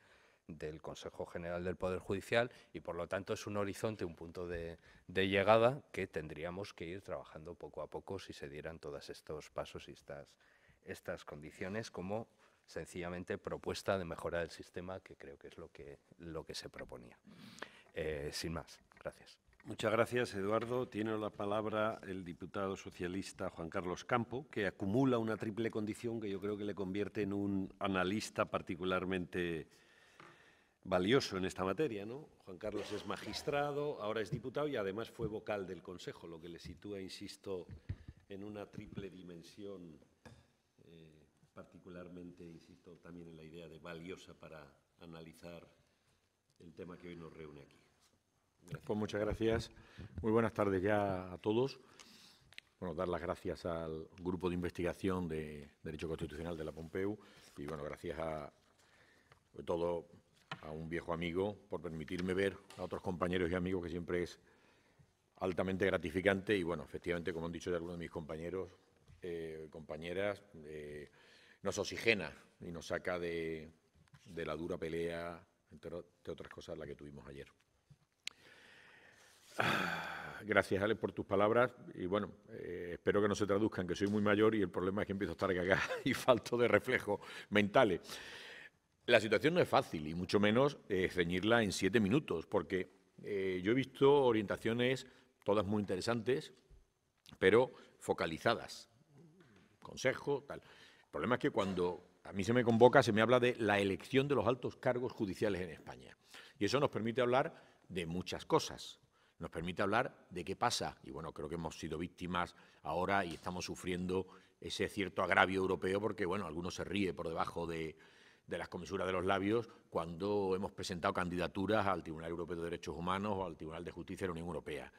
del Consejo General del Poder Judicial y por lo tanto es un horizonte, un punto de, llegada que tendríamos que ir trabajando poco a poco si se dieran todos estos pasos y estas, estas condiciones como sencillamente propuesta de mejora del sistema que creo que es lo que, lo que se proponía. Eh, sin más, gracias. Muchas gracias, Eduardo. Tiene la palabra el diputado socialista Juan Carlos Campo, que acumula una triple condición que yo creo que le convierte en un analista particularmente valioso en esta materia. ¿no? Juan Carlos es magistrado, ahora es diputado y además fue vocal del Consejo, lo que le sitúa, insisto, en una triple dimensión, eh, particularmente, insisto, también en la idea de valiosa para analizar el tema que hoy nos reúne aquí. Pues muchas gracias. Muy buenas tardes ya a todos. Bueno, dar las gracias al Grupo de Investigación de Derecho Constitucional de la Pompeu y, bueno, gracias a, todo, a un viejo amigo por permitirme ver a otros compañeros y amigos, que siempre es altamente gratificante. Y bueno, efectivamente, como han dicho ya algunos de mis compañeros, eh, compañeras, eh, nos oxigena y nos saca de, la dura pelea, entre otras cosas, la que tuvimos ayer. Ah, gracias, Alex, por tus palabras. Y bueno, eh, espero que no se traduzcan, que soy muy mayor y el problema es que empiezo a estar gaga y falto de reflejos mentales. La situación no es fácil y mucho menos eh, ceñirla en siete minutos, porque eh, yo he visto orientaciones todas muy interesantes, pero focalizadas. Consejo, tal. El problema es que cuando a mí se me convoca, se me habla de la elección de los altos cargos judiciales en España. Y eso nos permite hablar de muchas cosas. Nos permite hablar de qué pasa. Y bueno, creo que hemos sido víctimas ahora y estamos sufriendo ese cierto agravio europeo porque, bueno, algunos se ríe por debajo de, de las comisuras de los labios cuando hemos presentado candidaturas al Tribunal Europeo de Derechos Humanos o al Tribunal de Justicia de la Unión Europea.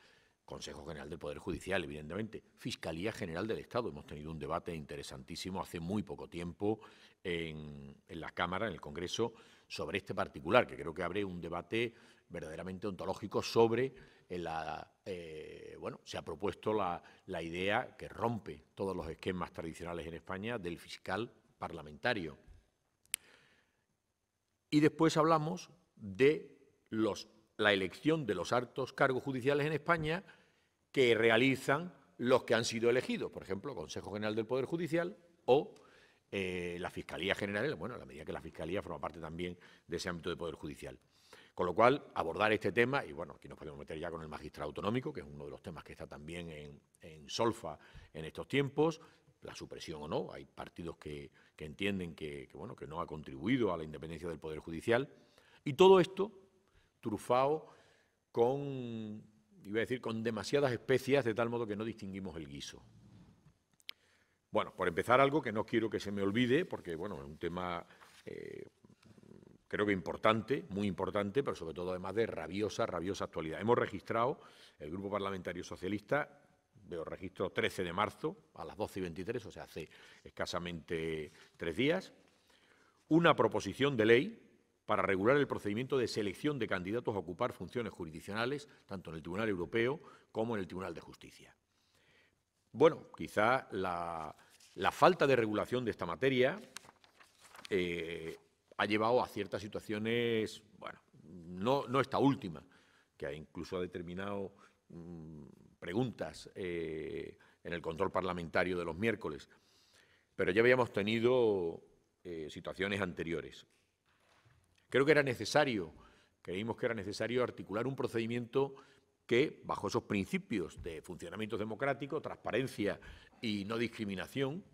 Consejo General del Poder Judicial, evidentemente, Fiscalía General del Estado. Hemos tenido un debate interesantísimo hace muy poco tiempo en, en, la Cámara, en el Congreso, sobre este particular, que creo que abre un debate verdaderamente ontológico sobre la... Eh, bueno, se ha propuesto la, la idea que rompe todos los esquemas tradicionales en España del fiscal parlamentario y después hablamos de la elección de los altos cargos judiciales en España que realizan los que han sido elegidos, por ejemplo, Consejo General del Poder Judicial o eh, la Fiscalía General, bueno, a la medida que la Fiscalía forma parte también de ese ámbito de Poder Judicial. Con lo cual, abordar este tema, y bueno, aquí nos podemos meter ya con el magistrado autonómico, que es uno de los temas que está también en solfa en estos tiempos, la supresión o no. Hay partidos que, entienden que, bueno, que no ha contribuido a la independencia del Poder Judicial. Y todo esto trufado con, iba a decir, con demasiadas especias, de tal modo que no distinguimos el guiso. Bueno, por empezar algo que no quiero que se me olvide, porque bueno, es un tema eh, creo que importante, muy importante, pero sobre todo además de rabiosa, rabiosa actualidad. Hemos registrado, el Grupo Parlamentario Socialista veo registro 13 de marzo a las 12 y 23, o sea, hace escasamente tres días, una proposición de ley para regular el procedimiento de selección de candidatos a ocupar funciones jurisdiccionales, tanto en el Tribunal Europeo como en el Tribunal de Justicia. Bueno, quizá la, falta de regulación de esta materia eh, ha llevado a ciertas situaciones, bueno, no, esta última, que incluso ha determinado mm, preguntas eh, en el control parlamentario de los miércoles, pero ya habíamos tenido eh, situaciones anteriores. Creo que era necesario, creímos que era necesario articular un procedimiento que, bajo esos principios de funcionamiento democrático, transparencia y no discriminación,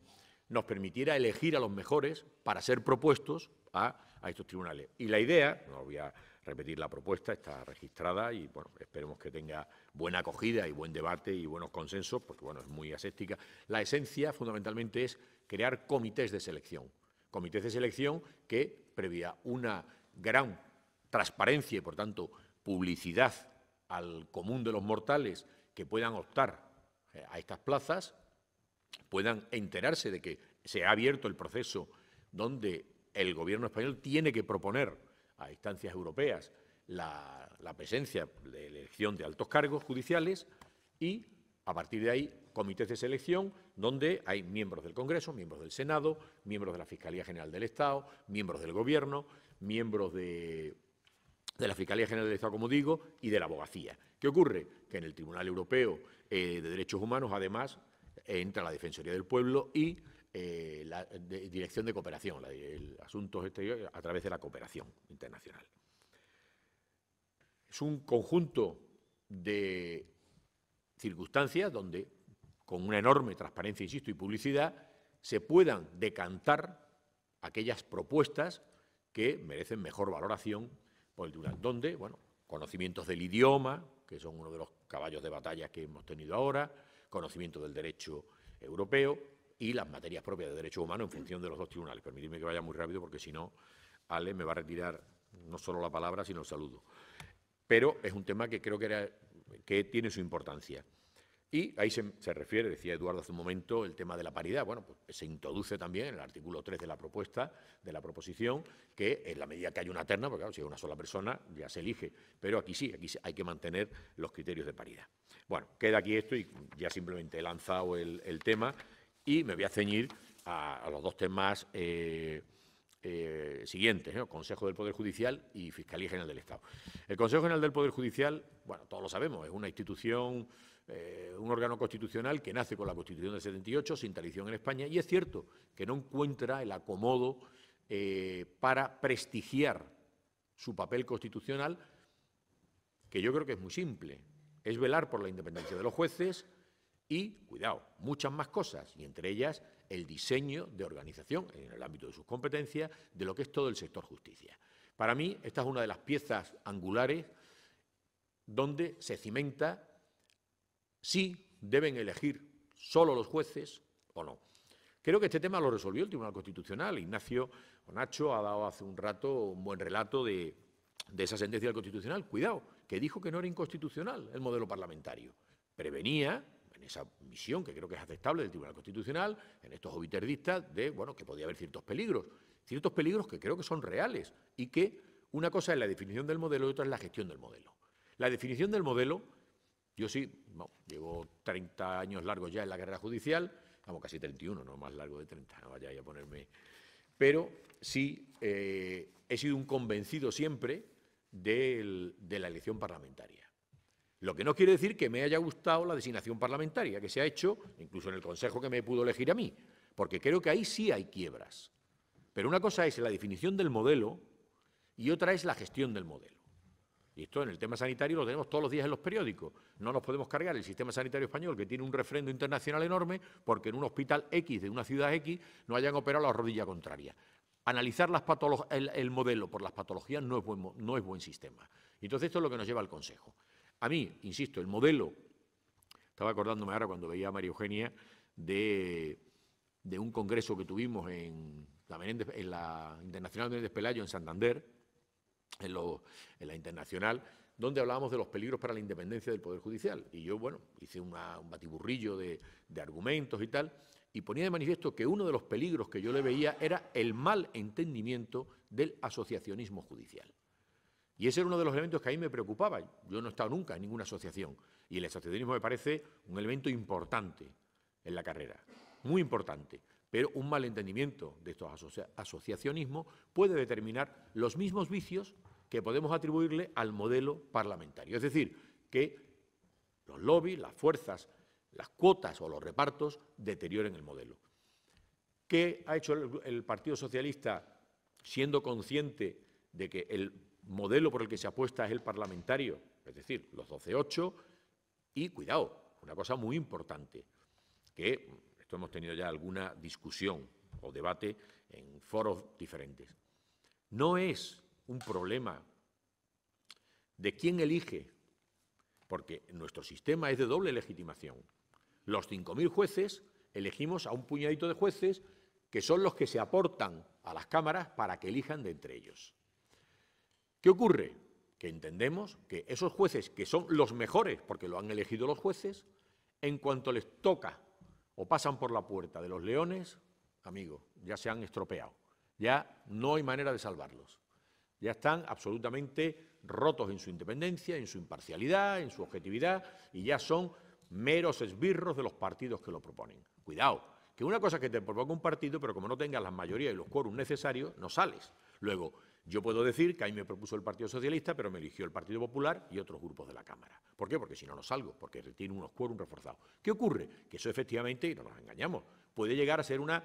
nos permitiera elegir a los mejores para ser propuestos a, estos tribunales. Y la idea, no voy repetir la propuesta, está registrada y bueno, esperemos que tenga buena acogida y buen debate y buenos consensos, porque bueno, es muy aséptica. La esencia fundamentalmente es crear comités de selección, comités de selección que, previa una gran transparencia y por tanto publicidad al común de los mortales que puedan optar eh, a estas plazas, puedan enterarse de que se ha abierto el proceso donde el Gobierno español tiene que proponer a instancias europeas la, presencia de elección de altos cargos judiciales y a partir de ahí, comités de selección donde hay miembros del Congreso, miembros del Senado, miembros de la Fiscalía General del Estado, miembros del Gobierno, miembros de, la Fiscalía General del Estado, como digo, y de la abogacía. ¿Qué ocurre? Que en el Tribunal Europeo eh, de Derechos Humanos, además, entra la Defensoría del Pueblo y eh, la Dirección de Cooperación, la, el Asuntos Exteriores, a través de la cooperación internacional. Es un conjunto de circunstancias donde, con una enorme transparencia, insisto, y publicidad, se puedan decantar aquellas propuestas que merecen mejor valoración por donde, bueno, conocimientos del idioma, que son uno de los caballos de batalla que hemos tenido ahora, conocimiento del derecho europeo, y las materias propias de derecho humano en función de los dos tribunales. Permitidme que vaya muy rápido porque si no, Ale me va a retirar no solo la palabra, sino el saludo. Pero es un tema que creo que, era, que tiene su importancia. Y ahí se, refiere, decía Eduardo hace un momento, el tema de la paridad. Bueno, pues se introduce también en el artículo 3 de la propuesta, de la proposición, que en la medida que hay una terna, porque claro, si es una sola persona ya se elige, pero aquí sí, aquí hay que mantener los criterios de paridad. Bueno, queda aquí esto y ya simplemente he lanzado el tema. Y me voy a ceñir a, los dos temas eh, eh, siguientes, Consejo del Poder Judicial y Fiscalía General del Estado. El Consejo General del Poder Judicial, bueno, todos lo sabemos, es una institución, eh, un órgano constitucional que nace con la Constitución del 78, sin tradición en España, y es cierto que no encuentra el acomodo para prestigiar su papel constitucional, que yo creo que es muy simple. Es velar por la independencia de los jueces, y, cuidado, muchas más cosas, y entre ellas el diseño de organización en el ámbito de sus competencias de lo que es todo el sector justicia. Para mí, esta es una de las piezas angulares donde se cimenta si deben elegir solo los jueces o no. Creo que este tema lo resolvió el Tribunal Constitucional. Ignacio Nacho ha dado hace un rato un buen relato de, de esa sentencia del Constitucional. Cuidado, que dijo que no era inconstitucional el modelo parlamentario. Prevenía esa misión, que creo que es aceptable, del Tribunal Constitucional, en estos obiterdistas, de bueno, que podía haber ciertos peligros, ciertos peligros que creo que son reales y que una cosa es la definición del modelo y otra es la gestión del modelo. La definición del modelo, yo sí, llevo 30 años largos ya en la carrera judicial, vamos, casi 31, no más largo de 30, vaya a ponerme. Pero sí eh, he sido un convencido siempre de la elección parlamentaria. Lo que no quiere decir que me haya gustado la designación parlamentaria que se ha hecho, incluso en el Consejo que me pudo elegir a mí, porque creo que ahí sí hay quiebras. Pero una cosa es la definición del modelo y otra es la gestión del modelo. Y esto en el tema sanitario lo tenemos todos los días en los periódicos. No nos podemos cargar el sistema sanitario español, que tiene un refrendo internacional enorme, porque en un hospital X de una ciudad X no hayan operado la rodilla contraria. Analizar el, modelo por las patologías no no es buen sistema. Entonces, esto es lo que nos lleva al Consejo. A mí, insisto, el modelo, estaba acordándome ahora cuando veía a María Eugenia de, un congreso que tuvimos en la, en Internacional Menéndez Pelayo en Santander, en, la Internacional, donde hablábamos de los peligros para la independencia del Poder Judicial. Y yo, bueno, hice un batiburrillo de, de argumentos y tal, y ponía de manifiesto que uno de los peligros que yo le veía era el mal entendimiento del asociacionismo judicial. Y ese era uno de los elementos que a mí me preocupaba. Yo no he estado nunca en ninguna asociación y el asociacionismo me parece un elemento importante en la carrera, muy importante. Pero un malentendimiento de estos asociacionismo asociacionismos puede determinar los mismos vicios que podemos atribuirle al modelo parlamentario. Es decir, que los lobbies, las fuerzas, las cuotas o los repartos deterioren el modelo. ¿Qué ha hecho el Partido Socialista siendo consciente de que el modelo por el que se apuesta es el parlamentario, es decir, los 12-8, y cuidado, una cosa muy importante, que esto hemos tenido ya alguna discusión o debate en foros diferentes. No es un problema de quién elige, porque nuestro sistema es de doble legitimación. Los 5.000 jueces elegimos a un puñadito de jueces que son los que se aportan a las cámaras para que elijan de entre ellos. ¿Qué ocurre? Que entendemos que esos jueces, que son los mejores, porque lo han elegido los jueces, en cuanto les toca o pasan por la puerta de los leones, amigo, ya se han estropeado. Ya no hay manera de salvarlos. Ya están absolutamente rotos en su independencia, en su imparcialidad, en su objetividad, y ya son meros esbirros de los partidos que lo proponen. Cuidado, que una cosa es que te proponga un partido, pero como no tengas la mayoría y los quórum necesarios, no sales. Luego, yo puedo decir que ahí me propuso el Partido Socialista, pero me eligió el Partido Popular y otros grupos de la Cámara. ¿Por qué? Porque si no, no salgo, porque tiene unos quórum reforzados. ¿Qué ocurre? Que eso efectivamente, y no nos engañamos, puede llegar a ser una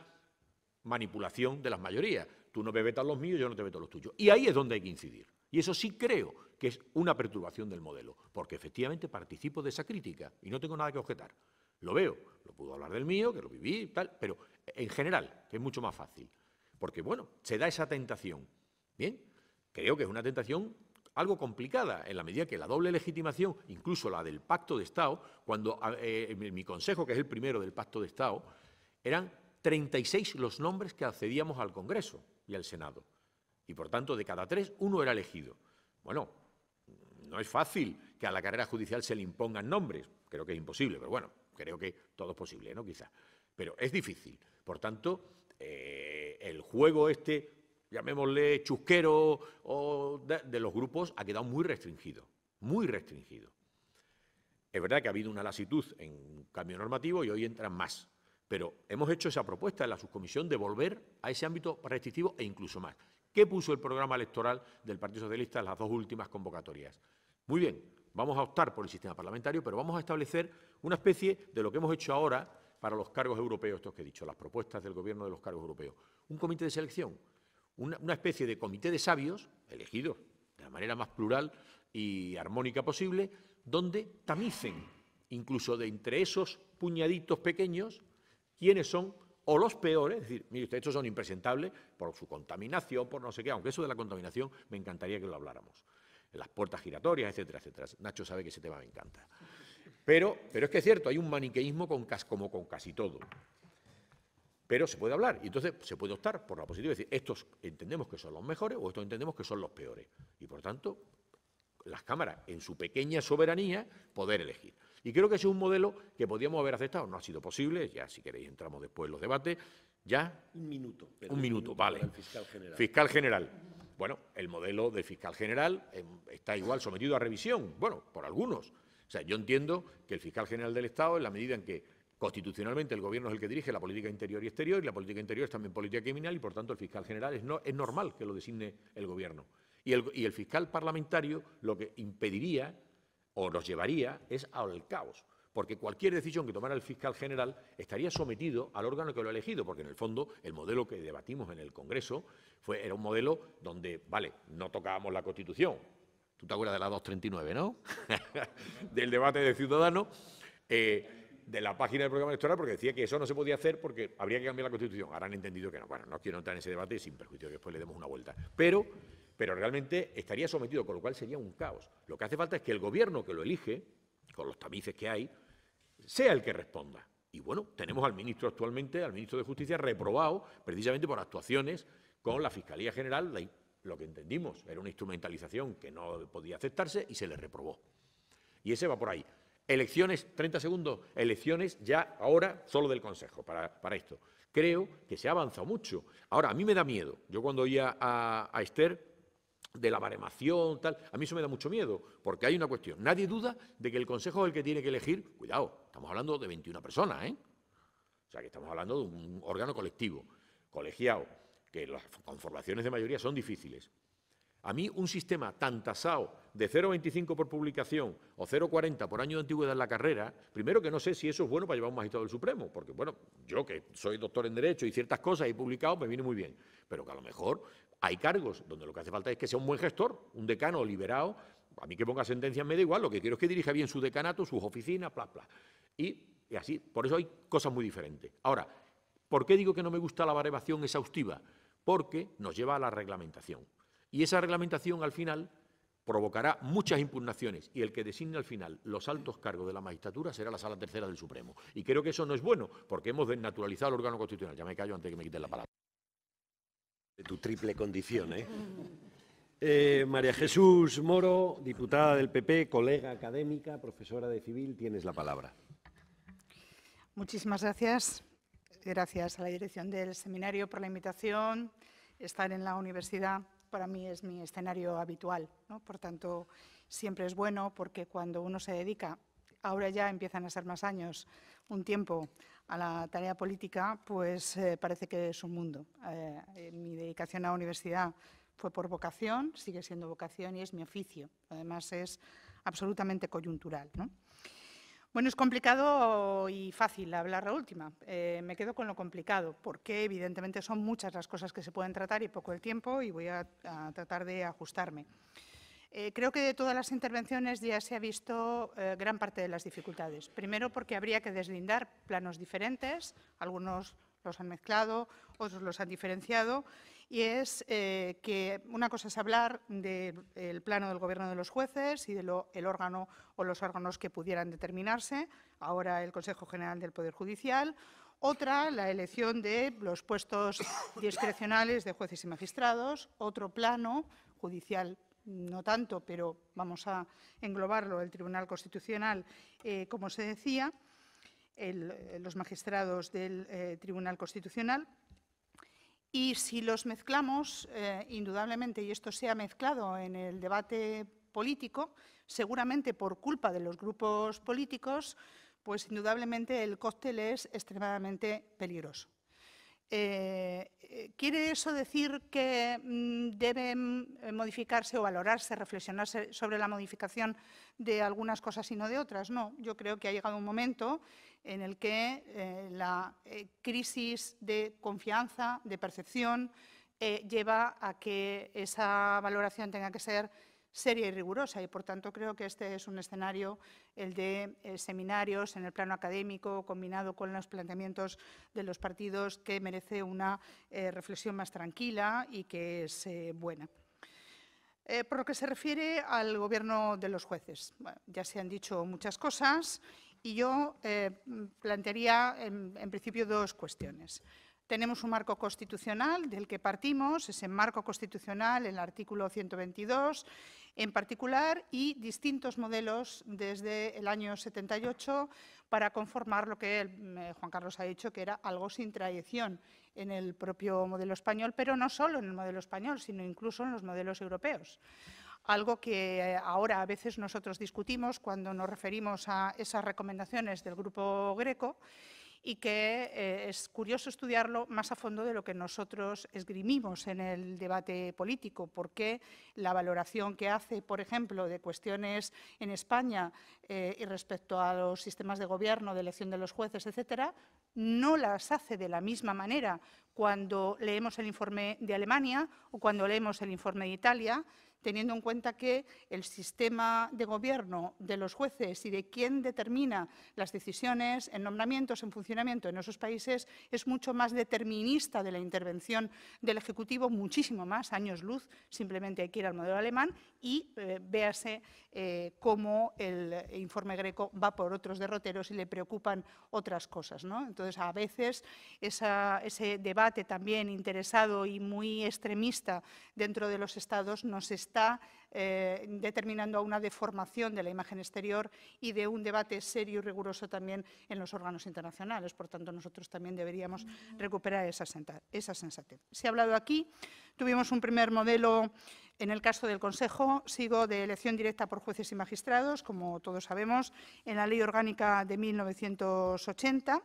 manipulación de las mayorías. Tú no me vetas los míos, yo no te veto los tuyos. Y ahí es donde hay que incidir. Y eso sí creo que es una perturbación del modelo, porque efectivamente participo de esa crítica y no tengo nada que objetar. Lo veo, lo puedo hablar del mío, que lo viví y tal, pero en general, que es mucho más fácil. Porque, bueno, se da esa tentación. Bien, creo que es una tentación algo complicada, en la medida que la doble legitimación, incluso la del pacto de Estado, cuando ah, eh, mi consejo, que es el primero del pacto de Estado, eran 36 los nombres que accedíamos al Congreso y al Senado. Y por tanto, de cada tres, uno era elegido. Bueno, no es fácil que a la carrera judicial se le impongan nombres, creo que es imposible, pero bueno, creo que todo es posible, ¿no? Quizás. Pero es difícil. Por tanto, eh, el juego este llamémosle chusquero, o de, los grupos, ha quedado muy restringido, muy restringido. Es verdad que ha habido una lasitud en un cambio normativo y hoy entran más, pero hemos hecho esa propuesta en la subcomisión de volver a ese ámbito restrictivo e incluso más. ¿Qué puso el programa electoral del Partido Socialista en las dos últimas convocatorias? Muy bien, vamos a optar por el sistema parlamentario, pero vamos a establecer una especie de lo que hemos hecho ahora para los cargos europeos, estos que he dicho, las propuestas del Gobierno de los cargos europeos. Un comité de selección una, especie de comité de sabios, elegidos de la manera más plural y armónica posible, donde tamicen, incluso de entre esos puñaditos pequeños, quiénes son o los peores, es decir, mire estos son impresentables por su contaminación, por no sé qué, aunque eso de la contaminación me encantaría que lo habláramos. Las puertas giratorias, etcétera, etcétera. Nacho sabe que ese tema me encanta. Pero, pero es que es cierto, hay un maniqueísmo con, como con casi todo pero se puede hablar. Y entonces se puede optar por la positiva y decir, estos entendemos que son los mejores o estos entendemos que son los peores. Y por tanto, las cámaras, en su pequeña soberanía, poder elegir. Y creo que ese es un modelo que podríamos haber aceptado. No ha sido posible, ya si queréis entramos después en los debates. Ya. Un minuto. un minuto, vale. fiscal general. Bueno, el modelo del fiscal general em, está igual sometido a revisión, bueno, por algunos. O sea, yo entiendo que el fiscal general del Estado, en la medida en que Constitucionalmente el gobierno es el que dirige la política interior y exterior y la política interior es también política criminal y por tanto el fiscal general es, normal que lo designe el gobierno. Y el, fiscal parlamentario lo que impediría o nos llevaría es al caos, porque cualquier decisión que tomara el fiscal general estaría sometido al órgano que lo ha elegido, porque en el fondo el modelo que debatimos en el Congreso fue, era un modelo donde, vale, no tocábamos la Constitución. Tú te acuerdas de la 239, ¿no? Del debate de ciudadano. Eh, de la página del programa electoral porque decía que eso no se podía hacer porque habría que cambiar la Constitución. Ahora han entendido que no. Bueno, no quiero entrar en ese debate sin perjuicio que después le demos una vuelta. Pero, pero realmente estaría sometido, con lo cual sería un caos. Lo que hace falta es que el gobierno que lo elige, con los tamices que hay, sea el que responda. Y bueno, tenemos al ministro actualmente, al ministro de Justicia, reprobado precisamente por actuaciones con la Fiscalía General, lo que entendimos era una instrumentalización que no podía aceptarse y se le reprobó. Y ese va por ahí. Elecciones, 30 segundos, elecciones ya ahora solo del Consejo para, esto. Creo que se ha avanzado mucho. Ahora, a mí me da miedo. Yo cuando oía a, a Esther de la baremación, tal, a mí eso me da mucho miedo, porque hay una cuestión. Nadie duda de que el Consejo es el que tiene que elegir. Cuidado, estamos hablando de 21 personas, ¿eh? O sea, que estamos hablando de un órgano colectivo, colegiado, que las conformaciones de mayoría son difíciles. A mí un sistema tan tasado de 0,25 por publicación o 0,40 por año de antigüedad en la carrera, primero que no sé si eso es bueno para llevar un magistrado del Supremo, porque bueno, yo que soy doctor en Derecho y ciertas cosas he publicado, me viene muy bien, pero que a lo mejor hay cargos donde lo que hace falta es que sea un buen gestor, un decano liberado, a mí que ponga sentencia me da igual, lo que quiero es que dirija bien su decanato, sus oficinas, bla, bla. Y, así, por eso hay cosas muy diferentes. Ahora, ¿por qué digo que no me gusta la variación exhaustiva? Porque nos lleva a la reglamentación. Y esa reglamentación al final provocará muchas impugnaciones y el que designe al final los altos cargos de la magistratura será la sala tercera del Supremo. Y creo que eso no es bueno porque hemos desnaturalizado el órgano constitucional. Ya me callo antes de que me quiten la palabra. De tu triple condición, ¿eh? eh María Jesús Moro, diputada del PP, colega académica, profesora de civil, tienes la palabra. Muchísimas gracias. Gracias a la dirección del seminario por la invitación, estar en la universidad para mí es mi escenario habitual. ¿no? Por tanto, siempre es bueno porque cuando uno se dedica, ahora ya empiezan a ser más años, un tiempo a la tarea política, pues eh, parece que es un mundo. Eh, eh, mi dedicación a la universidad fue por vocación, sigue siendo vocación y es mi oficio. Además, es absolutamente coyuntural. ¿no? Bueno, es complicado y fácil hablar la última. Eh, me quedo con lo complicado, porque evidentemente son muchas las cosas que se pueden tratar y poco el tiempo, y voy a, tratar de ajustarme. Eh, creo que de todas las intervenciones ya se ha visto eh, gran parte de las dificultades. Primero, porque habría que deslindar planos diferentes, algunos los han mezclado, otros los han diferenciado, y es eh, que una cosa es hablar del eh, plano del gobierno de los jueces y del órgano o los órganos que pudieran determinarse, ahora el Consejo General del Poder Judicial, otra, la elección de los puestos discrecionales de jueces y magistrados, otro plano judicial no tanto, pero vamos a englobarlo, el Tribunal Constitucional, eh, como se decía, los magistrados del Tribunal Constitucional, y si los mezclamos, eh, indudablemente, y esto se ha mezclado en el debate político, seguramente por culpa de los grupos políticos, pues indudablemente el cóctel es extremadamente peligroso. Eh, ¿Quiere eso decir que mm, deben mm, modificarse o valorarse, reflexionarse sobre la modificación de algunas cosas y no de otras? No, yo creo que ha llegado un momento en el que eh, la eh, crisis de confianza, de percepción, eh, lleva a que esa valoración tenga que ser seria y rigurosa. Y, por tanto, creo que este es un escenario, el de seminarios en el plano académico, combinado con los planteamientos de los partidos, que merece una reflexión más tranquila y que es buena. por lo que se refiere al gobierno de los jueces, ya se han dicho muchas cosas y yo eh, plantearía, en, principio, dos cuestiones. Tenemos un marco constitucional del que partimos, ese marco constitucional, el artículo 122 en particular, y distintos modelos desde el año 78 para conformar lo que eh, Juan Carlos ha dicho, que era algo sin tradición en el propio modelo español, pero no solo en el modelo español, sino incluso en los modelos europeos algo que eh, ahora a veces nosotros discutimos cuando nos referimos a esas recomendaciones del grupo Greco y que eh, es curioso estudiarlo más a fondo de lo que nosotros esgrimimos en el debate político, porque la valoración que hace, por ejemplo, de cuestiones en España eh, y respecto a los sistemas de gobierno, de elección de los jueces, etcétera, no las hace de la misma manera cuando leemos el informe de Alemania o cuando leemos el informe de Italia, teniendo en cuenta que el sistema de gobierno de los jueces y de quién determina las decisiones en nombramientos, en funcionamiento en esos países es mucho más determinista de la intervención del Ejecutivo, muchísimo más, años luz, simplemente hay que ir al modelo alemán y eh, véase eh, cómo el informe greco va por otros derroteros y le preocupan otras cosas. Entonces, a veces ese debate también interesado y muy extremista dentro de los estados nos está está eh, determinando una deformación de la imagen exterior y de un debate serio y riguroso también en los órganos internacionales. Por tanto, nosotros también deberíamos recuperar esa, esa sensatez. Se ha hablado aquí, tuvimos un primer modelo en el caso del Consejo, sigo de elección directa por jueces y magistrados, como todos sabemos, en la Ley Orgánica de 1980,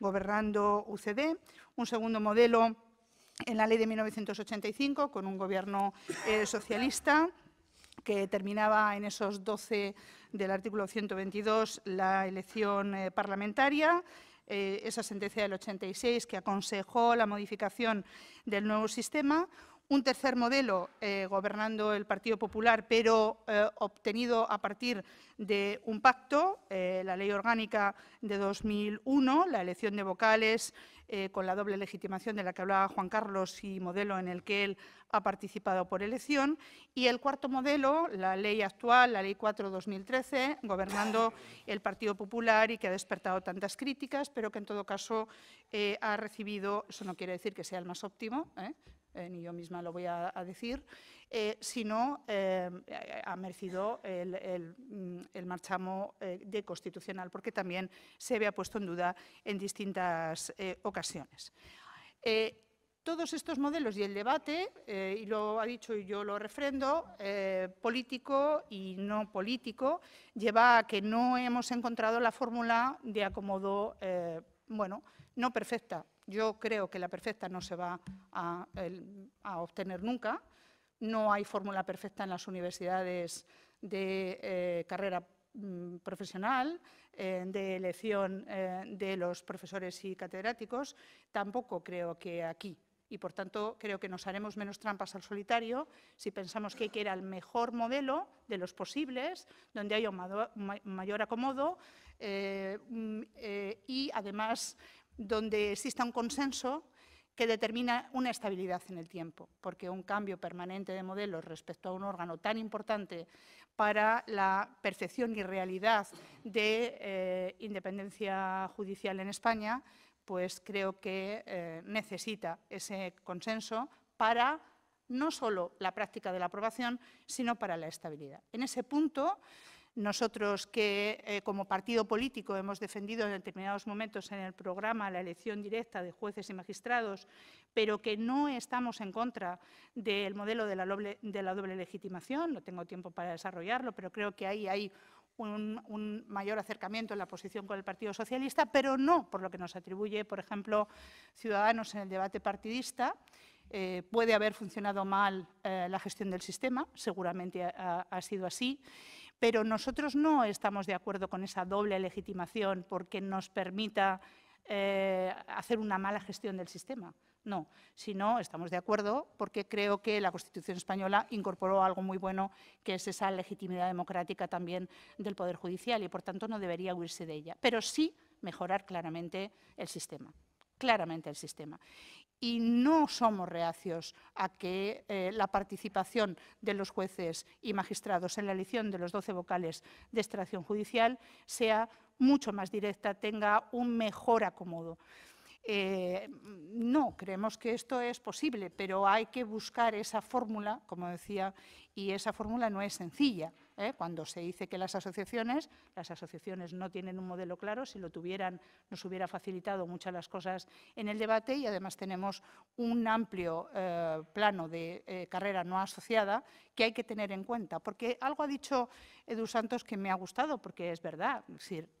gobernando UCD. Un segundo modelo en la ley de 1985 con un gobierno eh, socialista que terminaba en esos 12 del artículo 122 la elección eh, parlamentaria. Eh, esa sentencia del 86 que aconsejó la modificación del nuevo sistema, un tercer modelo eh, gobernando el Partido Popular, pero eh, obtenido a partir de un pacto, eh, la Ley Orgánica de 2001, la elección de vocales con la doble legitimación de la que hablaba Juan Carlos y modelo en el que él ha participado por elección, y el cuarto modelo, la ley actual, la Ley 4-2013, gobernando el Partido Popular y que ha despertado tantas críticas, pero que en todo caso ha recibido, eso no quiere decir que sea el más óptimo, eh, ni yo misma lo voy a, decir, eh, sino eh, ha merecido el, el mm, marchamo de constitucional, porque también se había puesto en duda en distintas ocasiones. todos estos modelos y el debate, y lo ha dicho y yo lo refrendo, político y no político, lleva a que no hemos encontrado la fórmula de acomodo, bueno, no perfecta, yo creo que la perfecta no se va a, obtener nunca. No hay fórmula perfecta en las universidades de eh, carrera mm, profesional, eh, de elección eh, de los profesores y catedráticos. Tampoco creo que aquí y por tanto creo que nos haremos menos trampas al solitario si pensamos que hay que ir al mejor modelo de los posibles, donde haya un mayor acomodo mm, y además donde exista un consenso que determina una estabilidad en el tiempo, porque un cambio permanente de modelos respecto a un órgano tan importante para la percepción y realidad de eh, independencia judicial en España, pues creo que eh, necesita ese consenso para no solo la práctica de la aprobación, sino para la estabilidad. En ese punto, nosotros que eh, como partido político hemos defendido en determinados momentos en el programa la elección directa de jueces y magistrados, pero que no estamos en contra del modelo de la doble, legitimación, no tengo tiempo para desarrollarlo, pero creo que ahí hay un, mayor acercamiento en la posición con el Partido Socialista, pero no por lo que nos atribuye, por ejemplo, Ciudadanos en el debate partidista. Eh, puede haber funcionado mal eh, la gestión del sistema, seguramente ha sido así pero nosotros no estamos de acuerdo con esa doble legitimación porque nos permita eh, hacer una mala gestión del sistema. No, sino estamos de acuerdo porque creo que la Constitución española incorporó algo muy bueno, que es esa legitimidad democrática también del Poder Judicial y, por tanto, no debería huirse de ella. Pero sí mejorar claramente el sistema claramente el sistema y no somos reacios a que eh, la participación de los jueces y magistrados en la elección de los 12 vocales de extracción judicial sea mucho más directa, tenga un mejor acomodo. Eh, no, creemos que esto es posible, pero hay que buscar esa fórmula, como decía, y esa fórmula no es sencilla. ¿eh? cuando se dice que las asociaciones, las asociaciones no tienen un modelo claro, si lo tuvieran nos hubiera facilitado muchas las cosas en el debate y además tenemos un amplio eh, plano de eh, carrera no asociada que hay que tener en cuenta, porque algo ha dicho Edu Santos que me ha gustado, porque es verdad,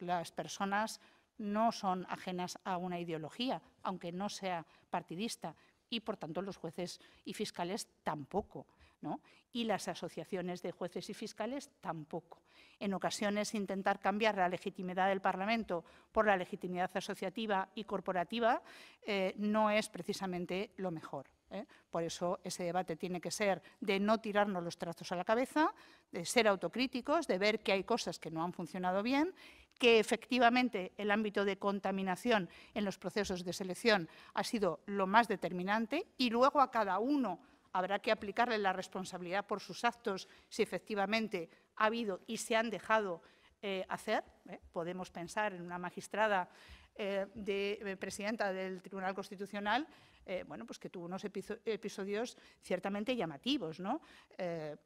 las personas no son ajenas a una ideología, aunque no sea partidista, y por tanto los jueces y fiscales tampoco y las asociaciones de jueces y fiscales tampoco. En ocasiones intentar cambiar la legitimidad del Parlamento por la legitimidad asociativa y corporativa eh, no es precisamente lo mejor. ¿eh? Por eso ese debate tiene que ser de no tirarnos los trazos a la cabeza, de ser autocríticos, de ver que hay cosas que no han funcionado bien, que efectivamente el ámbito de contaminación en los procesos de selección ha sido lo más determinante y luego a cada uno habrá que aplicarle la responsabilidad por sus actos si efectivamente ha habido y se han dejado eh, hacer. ¿eh? Podemos pensar en una magistrada eh, de, presidenta del Tribunal Constitucional bueno, pues que tuvo unos episodios ciertamente llamativos. ¿no?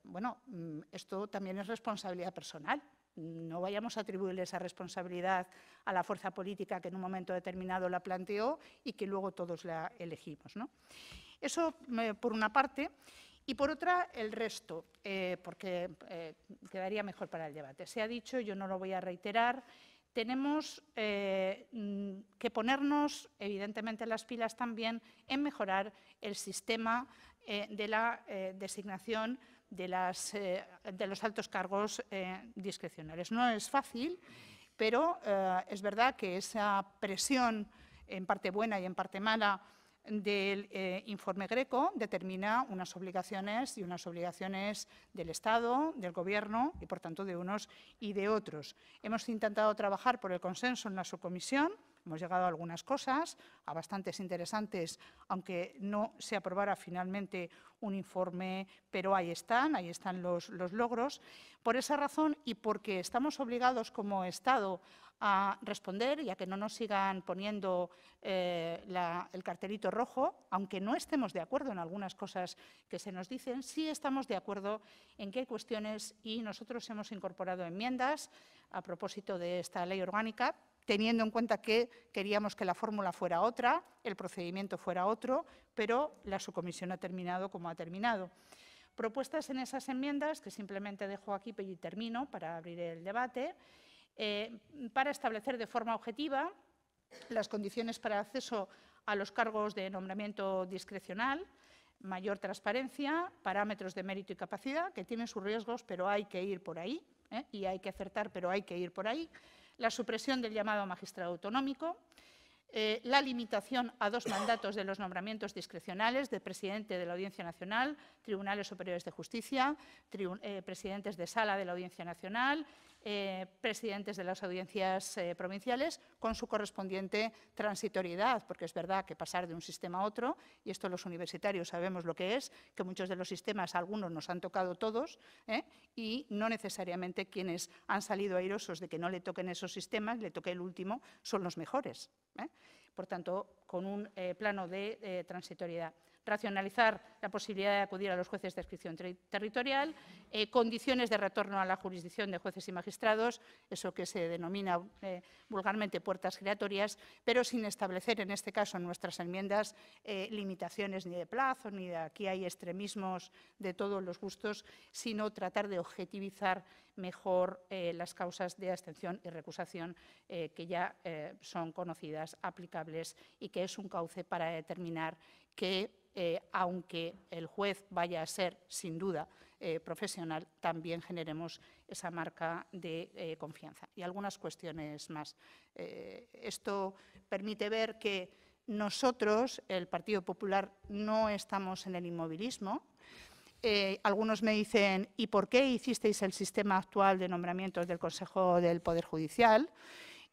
bueno, mm, esto también es responsabilidad personal. No vayamos a atribuirle esa responsabilidad a la fuerza política que en un momento determinado la planteó y que luego todos la elegimos. ¿no? Eso eh, por una parte. Y por otra, el resto, eh, porque eh, quedaría mejor para el debate. Se ha dicho, yo no lo voy a reiterar, tenemos mm, que ponernos, evidentemente, las pilas también en mejorar el sistema de la designación de, las, de, los altos cargos discrecionales. No es fácil, pero es verdad que esa presión, en parte buena y en parte mala, del eh, informe Greco determina unas obligaciones y unas obligaciones del Estado, del Gobierno y, por tanto, de unos y de otros. Hemos intentado trabajar por el consenso en la subcomisión. Hemos llegado a algunas cosas, a bastantes interesantes, aunque no se aprobara finalmente un informe, pero ahí están, ahí están los, logros. Por esa razón y porque estamos obligados como Estado a responder y a que no nos sigan poniendo eh, el cartelito rojo, aunque no estemos de acuerdo en algunas cosas que se nos dicen, sí estamos de acuerdo en qué cuestiones y nosotros hemos incorporado enmiendas a propósito de esta ley orgánica teniendo en cuenta que queríamos que la fórmula fuera otra, el procedimiento fuera otro, pero la subcomisión ha terminado como ha terminado. Propuestas en esas enmiendas, que simplemente dejo aquí y termino para abrir el debate, eh, para establecer de forma objetiva las condiciones para acceso a los cargos de nombramiento discrecional, mayor transparencia, parámetros de mérito y capacidad, que tienen sus riesgos, pero hay que ir por ahí, ¿eh? y hay que acertar, pero hay que ir por ahí la supresión del llamado magistrado autonómico, eh, la limitación a dos mandatos de los nombramientos discrecionales de presidente de la Audiencia Nacional, Tribunales Superiores de Justicia, eh, presidentes de sala de la Audiencia Nacional eh, presidentes de las audiencias eh, provinciales con su correspondiente transitoriedad, porque es verdad que pasar de un sistema a otro, y esto los universitarios sabemos lo que es, que muchos de los sistemas, algunos nos han tocado todos, ¿eh? y no necesariamente quienes han salido airosos de que no le toquen esos sistemas, le toque el último, son los mejores. Por tanto, con un plano de transitoriedad racionalizar la posibilidad de acudir a los jueces de adscripción territorial, eh, condiciones de retorno a la jurisdicción de jueces y magistrados, eso que se denomina eh, vulgarmente puertas giratorias, pero sin establecer en este caso en nuestras enmiendas eh, limitaciones ni de plazo, ni de aquí hay extremismos de todos los gustos, sino tratar de objetivizar mejor las causas de abstención y recusación que ya son conocidas, aplicables y que es un cauce para determinar que eh, aunque el juez vaya a ser, sin duda, eh, profesional, también generemos esa marca de eh, confianza. Y algunas cuestiones más. esto permite ver que nosotros, el Partido Popular, no estamos en el inmovilismo. algunos me dicen, ¿y por qué hicisteis el sistema actual de nombramientos del Consejo del Poder Judicial?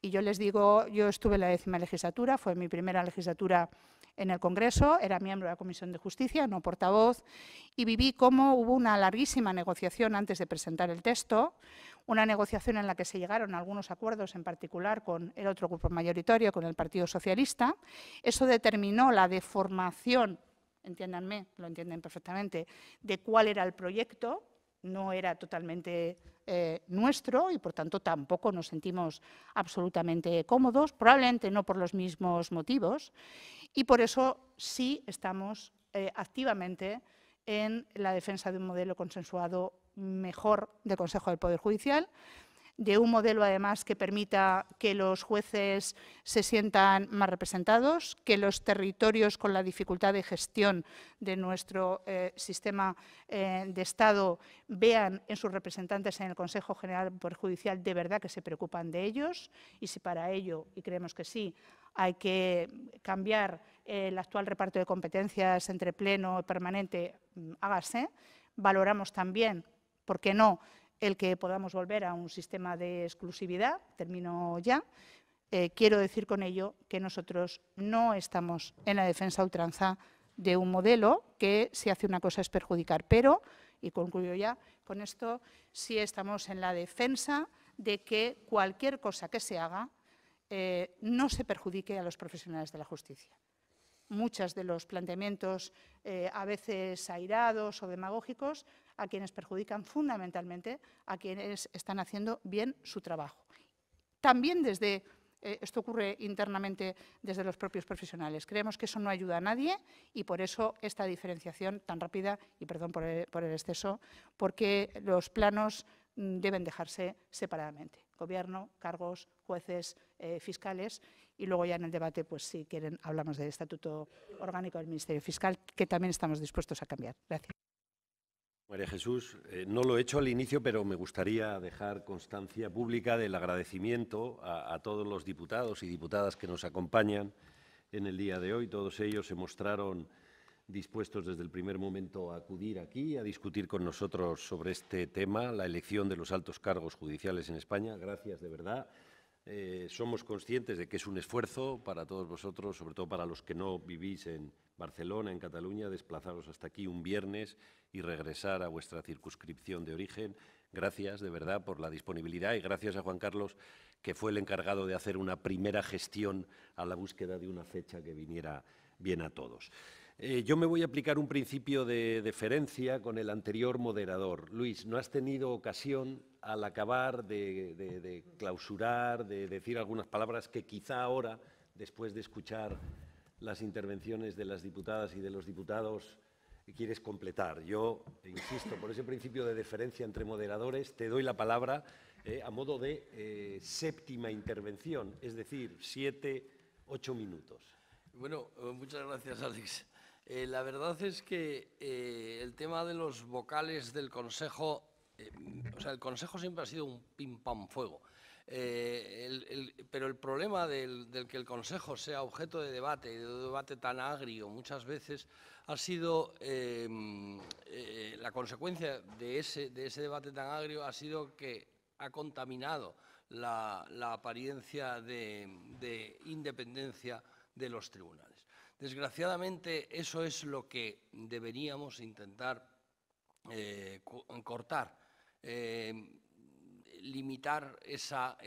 Y yo les digo, yo estuve en la décima legislatura, fue mi primera legislatura en el Congreso, era miembro de la Comisión de Justicia, no portavoz, y viví cómo hubo una larguísima negociación antes de presentar el texto, una negociación en la que se llegaron algunos acuerdos, en particular con el otro grupo mayoritario, con el Partido Socialista. Eso determinó la deformación, entiéndanme, lo entienden perfectamente, de cuál era el proyecto, no era totalmente eh, nuestro y por tanto tampoco nos sentimos absolutamente cómodos, probablemente no por los mismos motivos y por eso sí estamos eh, activamente en la defensa de un modelo consensuado mejor del Consejo del Poder Judicial de un modelo además que permita que los jueces se sientan más representados, que los territorios con la dificultad de gestión de nuestro eh, sistema eh, de Estado vean en sus representantes en el Consejo General Judicial de verdad que se preocupan de ellos y si para ello, y creemos que sí, hay que cambiar eh, el actual reparto de competencias entre pleno y permanente, mm, hágase. Valoramos también, ¿por qué no?, el que podamos volver a un sistema de exclusividad, termino ya, eh, quiero decir con ello que nosotros no estamos en la defensa ultranza de un modelo que si hace una cosa es perjudicar, pero, y concluyo ya con esto, sí estamos en la defensa de que cualquier cosa que se haga eh, no se perjudique a los profesionales de la justicia. Muchos de los planteamientos eh, a veces airados o demagógicos a quienes perjudican fundamentalmente a quienes están haciendo bien su trabajo. También desde eh, esto ocurre internamente desde los propios profesionales. Creemos que eso no ayuda a nadie y por eso esta diferenciación tan rápida, y perdón por el, exceso, porque los planos mm, deben dejarse separadamente. Gobierno, cargos, jueces, eh, fiscales y luego ya en el debate, pues si quieren, hablamos del Estatuto Orgánico del Ministerio Fiscal, que también estamos dispuestos a cambiar. Gracias. María Jesús, eh, no lo he hecho al inicio, pero me gustaría dejar constancia pública del agradecimiento a, a, todos los diputados y diputadas que nos acompañan en el día de hoy. Todos ellos se mostraron dispuestos desde el primer momento a acudir aquí, a discutir con nosotros sobre este tema, la elección de los altos cargos judiciales en España. Gracias de verdad. Eh, somos conscientes de que es un esfuerzo para todos vosotros, sobre todo para los que no vivís en Barcelona, en Cataluña, desplazaros hasta aquí un viernes y regresar a vuestra circunscripción de origen. Gracias de verdad por la disponibilidad y gracias a Juan Carlos, que fue el encargado de hacer una primera gestión a la búsqueda de una fecha que viniera bien a todos. Eh, yo me voy a aplicar un principio de deferencia con el anterior moderador. Luis, no has tenido ocasión al acabar de, clausurar, de decir algunas palabras que quizá ahora, después de escuchar las intervenciones de las diputadas y de los diputados, quieres completar. Yo, insisto, por ese principio de deferencia entre moderadores, te doy la palabra eh, a modo de eh, séptima intervención, es decir, siete, ocho minutos. Bueno, muchas gracias, Alex. Eh, la verdad es que eh, el tema de los vocales del Consejo, eh, o sea, el Consejo siempre ha sido un pim pam fuego. pero el problema del, que el Consejo sea objeto de debate, y de debate tan agrio muchas veces, ha sido em, la consecuencia de ese, debate tan agrio, ha sido que ha contaminado la, apariencia de independencia de los tribunales. Desgraciadamente, eso es lo que deberíamos intentar eh, cortar, eh, limitar esa,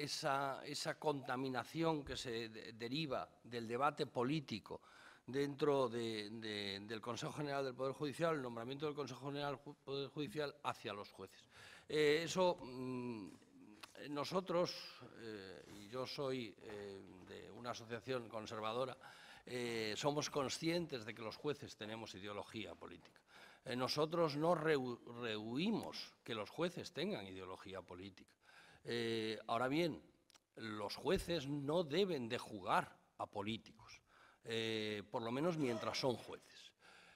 contaminación que se deriva del debate político dentro del Consejo General del Poder Judicial, el nombramiento del Consejo General del Poder Judicial hacia los jueces. Eh, eso mm, nosotros, y yo soy de una asociación conservadora, eh, somos conscientes de que los jueces tenemos ideología política. Eh, nosotros no rehuimos que los jueces tengan ideología política. Eh, ahora bien, los jueces no deben de jugar a políticos, por lo menos mientras son jueces.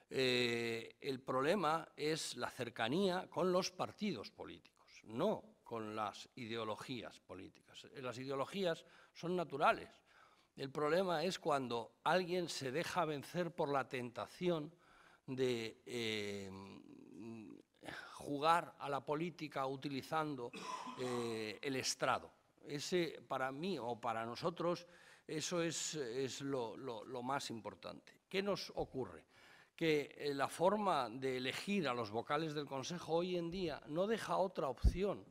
el problema es la cercanía con los partidos políticos, no con las ideologías políticas. Las ideologías son naturales, el problema es cuando alguien se deja vencer por la tentación de eh, jugar a la política utilizando eh, el estrado. Ese, para mí o para nosotros, eso es, lo, más importante. ¿Qué nos ocurre? Que eh, la forma de elegir a los vocales del Consejo hoy en día no deja otra opción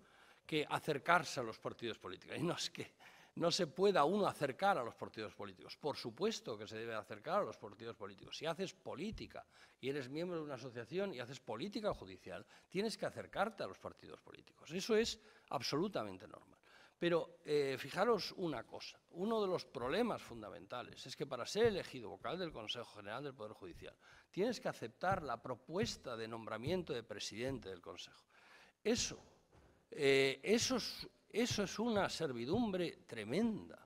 que acercarse a los partidos políticos. Y no es que no se pueda uno acercar a los partidos políticos. Por supuesto que se debe acercar a los partidos políticos. Si haces política y eres miembro de una asociación y haces política judicial, tienes que acercarte a los partidos políticos. Eso es absolutamente normal. Pero eh, fijaros una cosa, uno de los problemas fundamentales es que para ser elegido vocal del Consejo General del Poder Judicial tienes que aceptar la propuesta de nombramiento de presidente del Consejo. Eso, eh, eso es eso es una servidumbre tremenda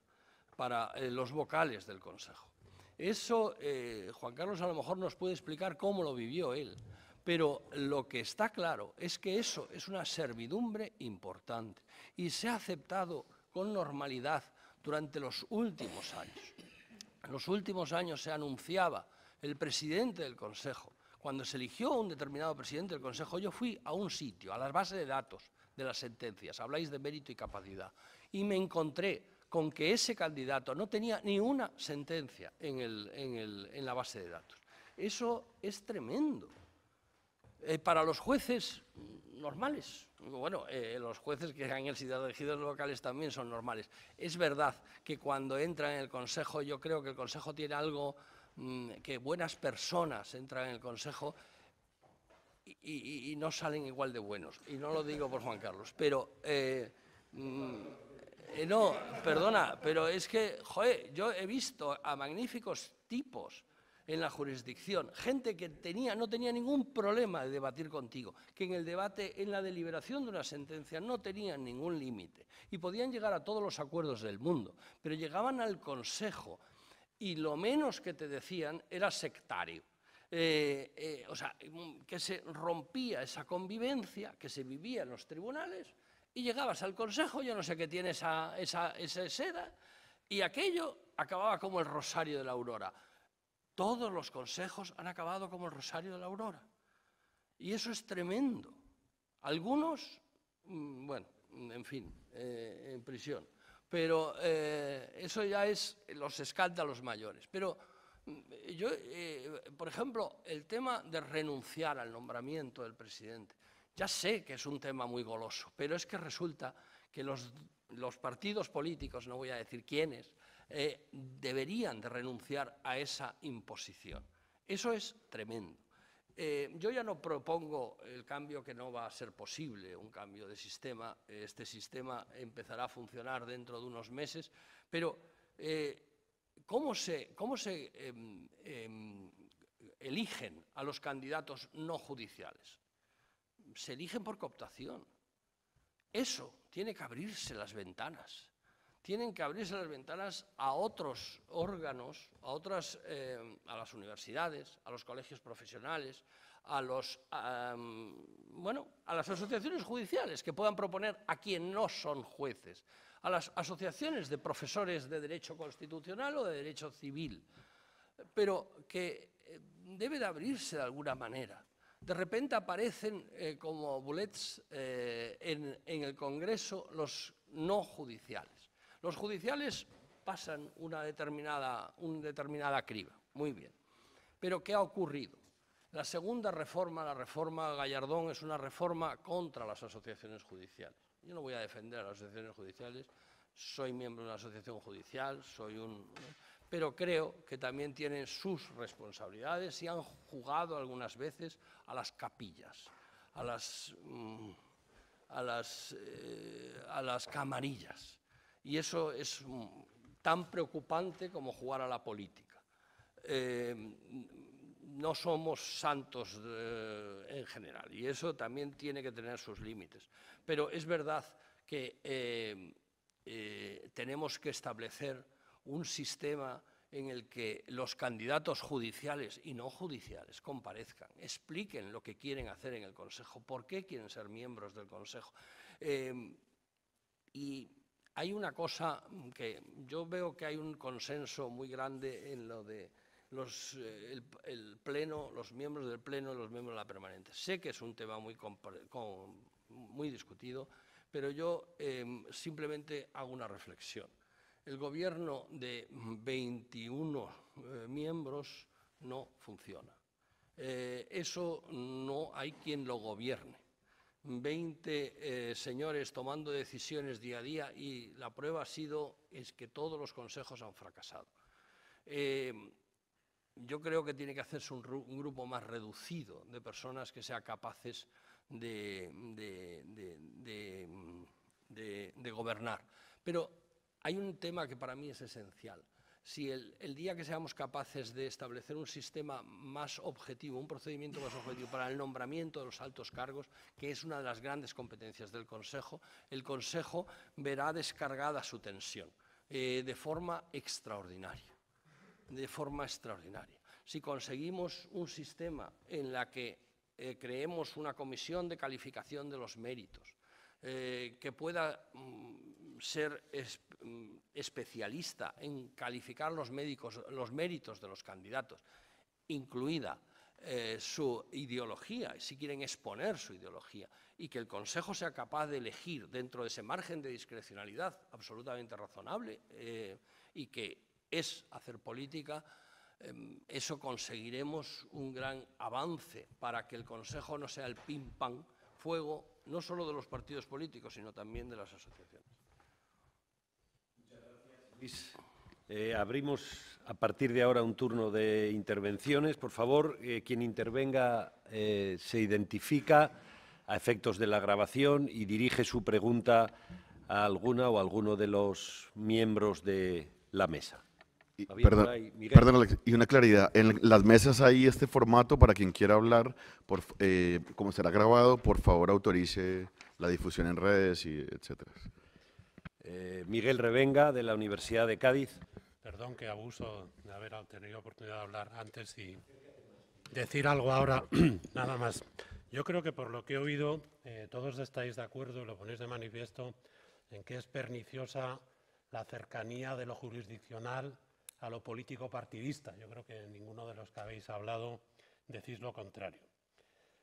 para eh, los vocales del Consejo. Eso eh, Juan Carlos a lo mejor nos puede explicar cómo lo vivió él, pero lo que está claro es que eso es una servidumbre importante y se ha aceptado con normalidad durante los últimos años. En los últimos años se anunciaba el presidente del Consejo. Cuando se eligió un determinado presidente del Consejo, yo fui a un sitio, a las bases de datos, de las sentencias, habláis de mérito y capacidad. Y me encontré con que ese candidato no tenía ni una sentencia en, la base de datos. Eso es tremendo. Eh, para los jueces normales, bueno, eh, los jueces que han sido elegidos locales también son normales. Es verdad que cuando entran en el Consejo, yo creo que el Consejo tiene algo mm, que buenas personas entran en el Consejo y, no salen igual de buenos. Y no lo digo por Juan Carlos, pero... Eh, mm, eh, no, perdona, pero es que, joder, yo he visto a magníficos tipos en la jurisdicción, gente que tenía, no tenía ningún problema de debatir contigo, que en el debate, en la deliberación de una sentencia no tenían ningún límite y podían llegar a todos los acuerdos del mundo, pero llegaban al Consejo y lo menos que te decían era sectario. Eh, eh, o sea, que se rompía esa convivencia que se vivía en los tribunales y llegabas al consejo, yo no sé qué tiene esa, esa, esa seda, y aquello acababa como el rosario de la aurora. Todos los consejos han acabado como el rosario de la aurora. Y eso es tremendo. Algunos, mm, bueno, mm, en fin, eh, en prisión. Pero eso ya es los escándalos mayores. Pero yo, eh, por ejemplo, el tema de renunciar al nombramiento del presidente. Ya sé que es un tema muy goloso, pero es que resulta que los, los partidos políticos, no voy a decir quiénes, eh, deberían de renunciar a esa imposición. Eso es tremendo. Eh, yo ya no propongo el cambio que no va a ser posible, un cambio de sistema. Este sistema empezará a funcionar dentro de unos meses, pero ¿Cómo se, em, em, eligen a los candidatos no judiciales? Se eligen por cooptación. Eso tiene que abrirse las ventanas. Tienen que abrirse las ventanas a otros órganos, a otras, em, a las universidades, a los colegios profesionales, a los, bueno, a las asociaciones judiciales que puedan proponer a quien no son jueces a las asociaciones de profesores de derecho constitucional o de derecho civil, pero que eh, debe de abrirse de alguna manera. De repente aparecen eh, como bullets eh, en, el Congreso los no judiciales. Los judiciales pasan una determinada, una determinada criba, muy bien. Pero ¿qué ha ocurrido? La segunda reforma, la reforma Gallardón, es una reforma contra las asociaciones judiciales. Yo no voy a defender a las asociaciones judiciales, soy miembro de una asociación judicial, soy un... Pero creo que también tienen sus responsabilidades y han jugado algunas veces a las capillas, a las, mm, a las, eh, a las camarillas. Y eso es mm, tan preocupante como jugar a la política. Eh, no somos santos eh, en general y eso también tiene que tener sus límites. Pero es verdad que eh, eh, tenemos que establecer un sistema en el que los candidatos judiciales y no judiciales comparezcan, expliquen lo que quieren hacer en el Consejo, por qué quieren ser miembros del Consejo. y hay una cosa que yo veo que hay un consenso muy grande en lo de los, eh, el, Pleno, los miembros del Pleno y los miembros de la permanente. Sé que es un tema muy, muy discutido, pero yo em, simplemente hago una reflexión. El gobierno de 21 eh, miembros no funciona. Eh, eso no hay quien lo gobierne. 20 señores tomando decisiones día a día y la prueba ha sido es que todos los consejos han fracasado yo creo que tiene que hacerse un, grupo más reducido de personas que sean capaces de, gobernar. Pero hay un tema que para mí es esencial. Si el, día que seamos capaces de establecer un sistema más objetivo, un procedimiento más objetivo para el nombramiento de los altos cargos, que es una de las grandes competencias del Consejo, el Consejo verá descargada su tensión eh, de forma extraordinaria de forma extraordinaria. Si conseguimos un sistema en la que eh, creemos una comisión de calificación de los méritos, eh, que pueda mm, ser mm, especialista en calificar los, médicos, los méritos de los candidatos, incluida eh, su ideología, si quieren exponer su ideología, y que el Consejo sea capaz de elegir dentro de ese margen de discrecionalidad absolutamente razonable y que es hacer política, em, eso conseguiremos un gran avance para que el Consejo no sea el pim-pam fuego, no solo de los partidos políticos, sino también de las asociaciones. Muchas gracias, Luis. Eh, abrimos a partir de ahora un turno de intervenciones. Por favor, eh, quien intervenga eh, se identifica a efectos de la grabación y dirige su pregunta a alguna o a alguno de los miembros de la mesa perdón, perdón y una claridad, en las mesas hay este formato para quien quiera hablar, por, eh, como será grabado, por favor autorice la difusión en redes, y etcétera. Eh, Miguel Revenga, de la Universidad de Cádiz. Perdón que abuso de haber tenido oportunidad de hablar antes y decir algo ahora, nada más. Yo creo que por lo que he oído, eh, todos estáis de acuerdo, lo ponéis de manifiesto, en que es perniciosa la cercanía de lo jurisdiccional a lo político partidista. Yo creo que ninguno de los que habéis hablado decís lo contrario.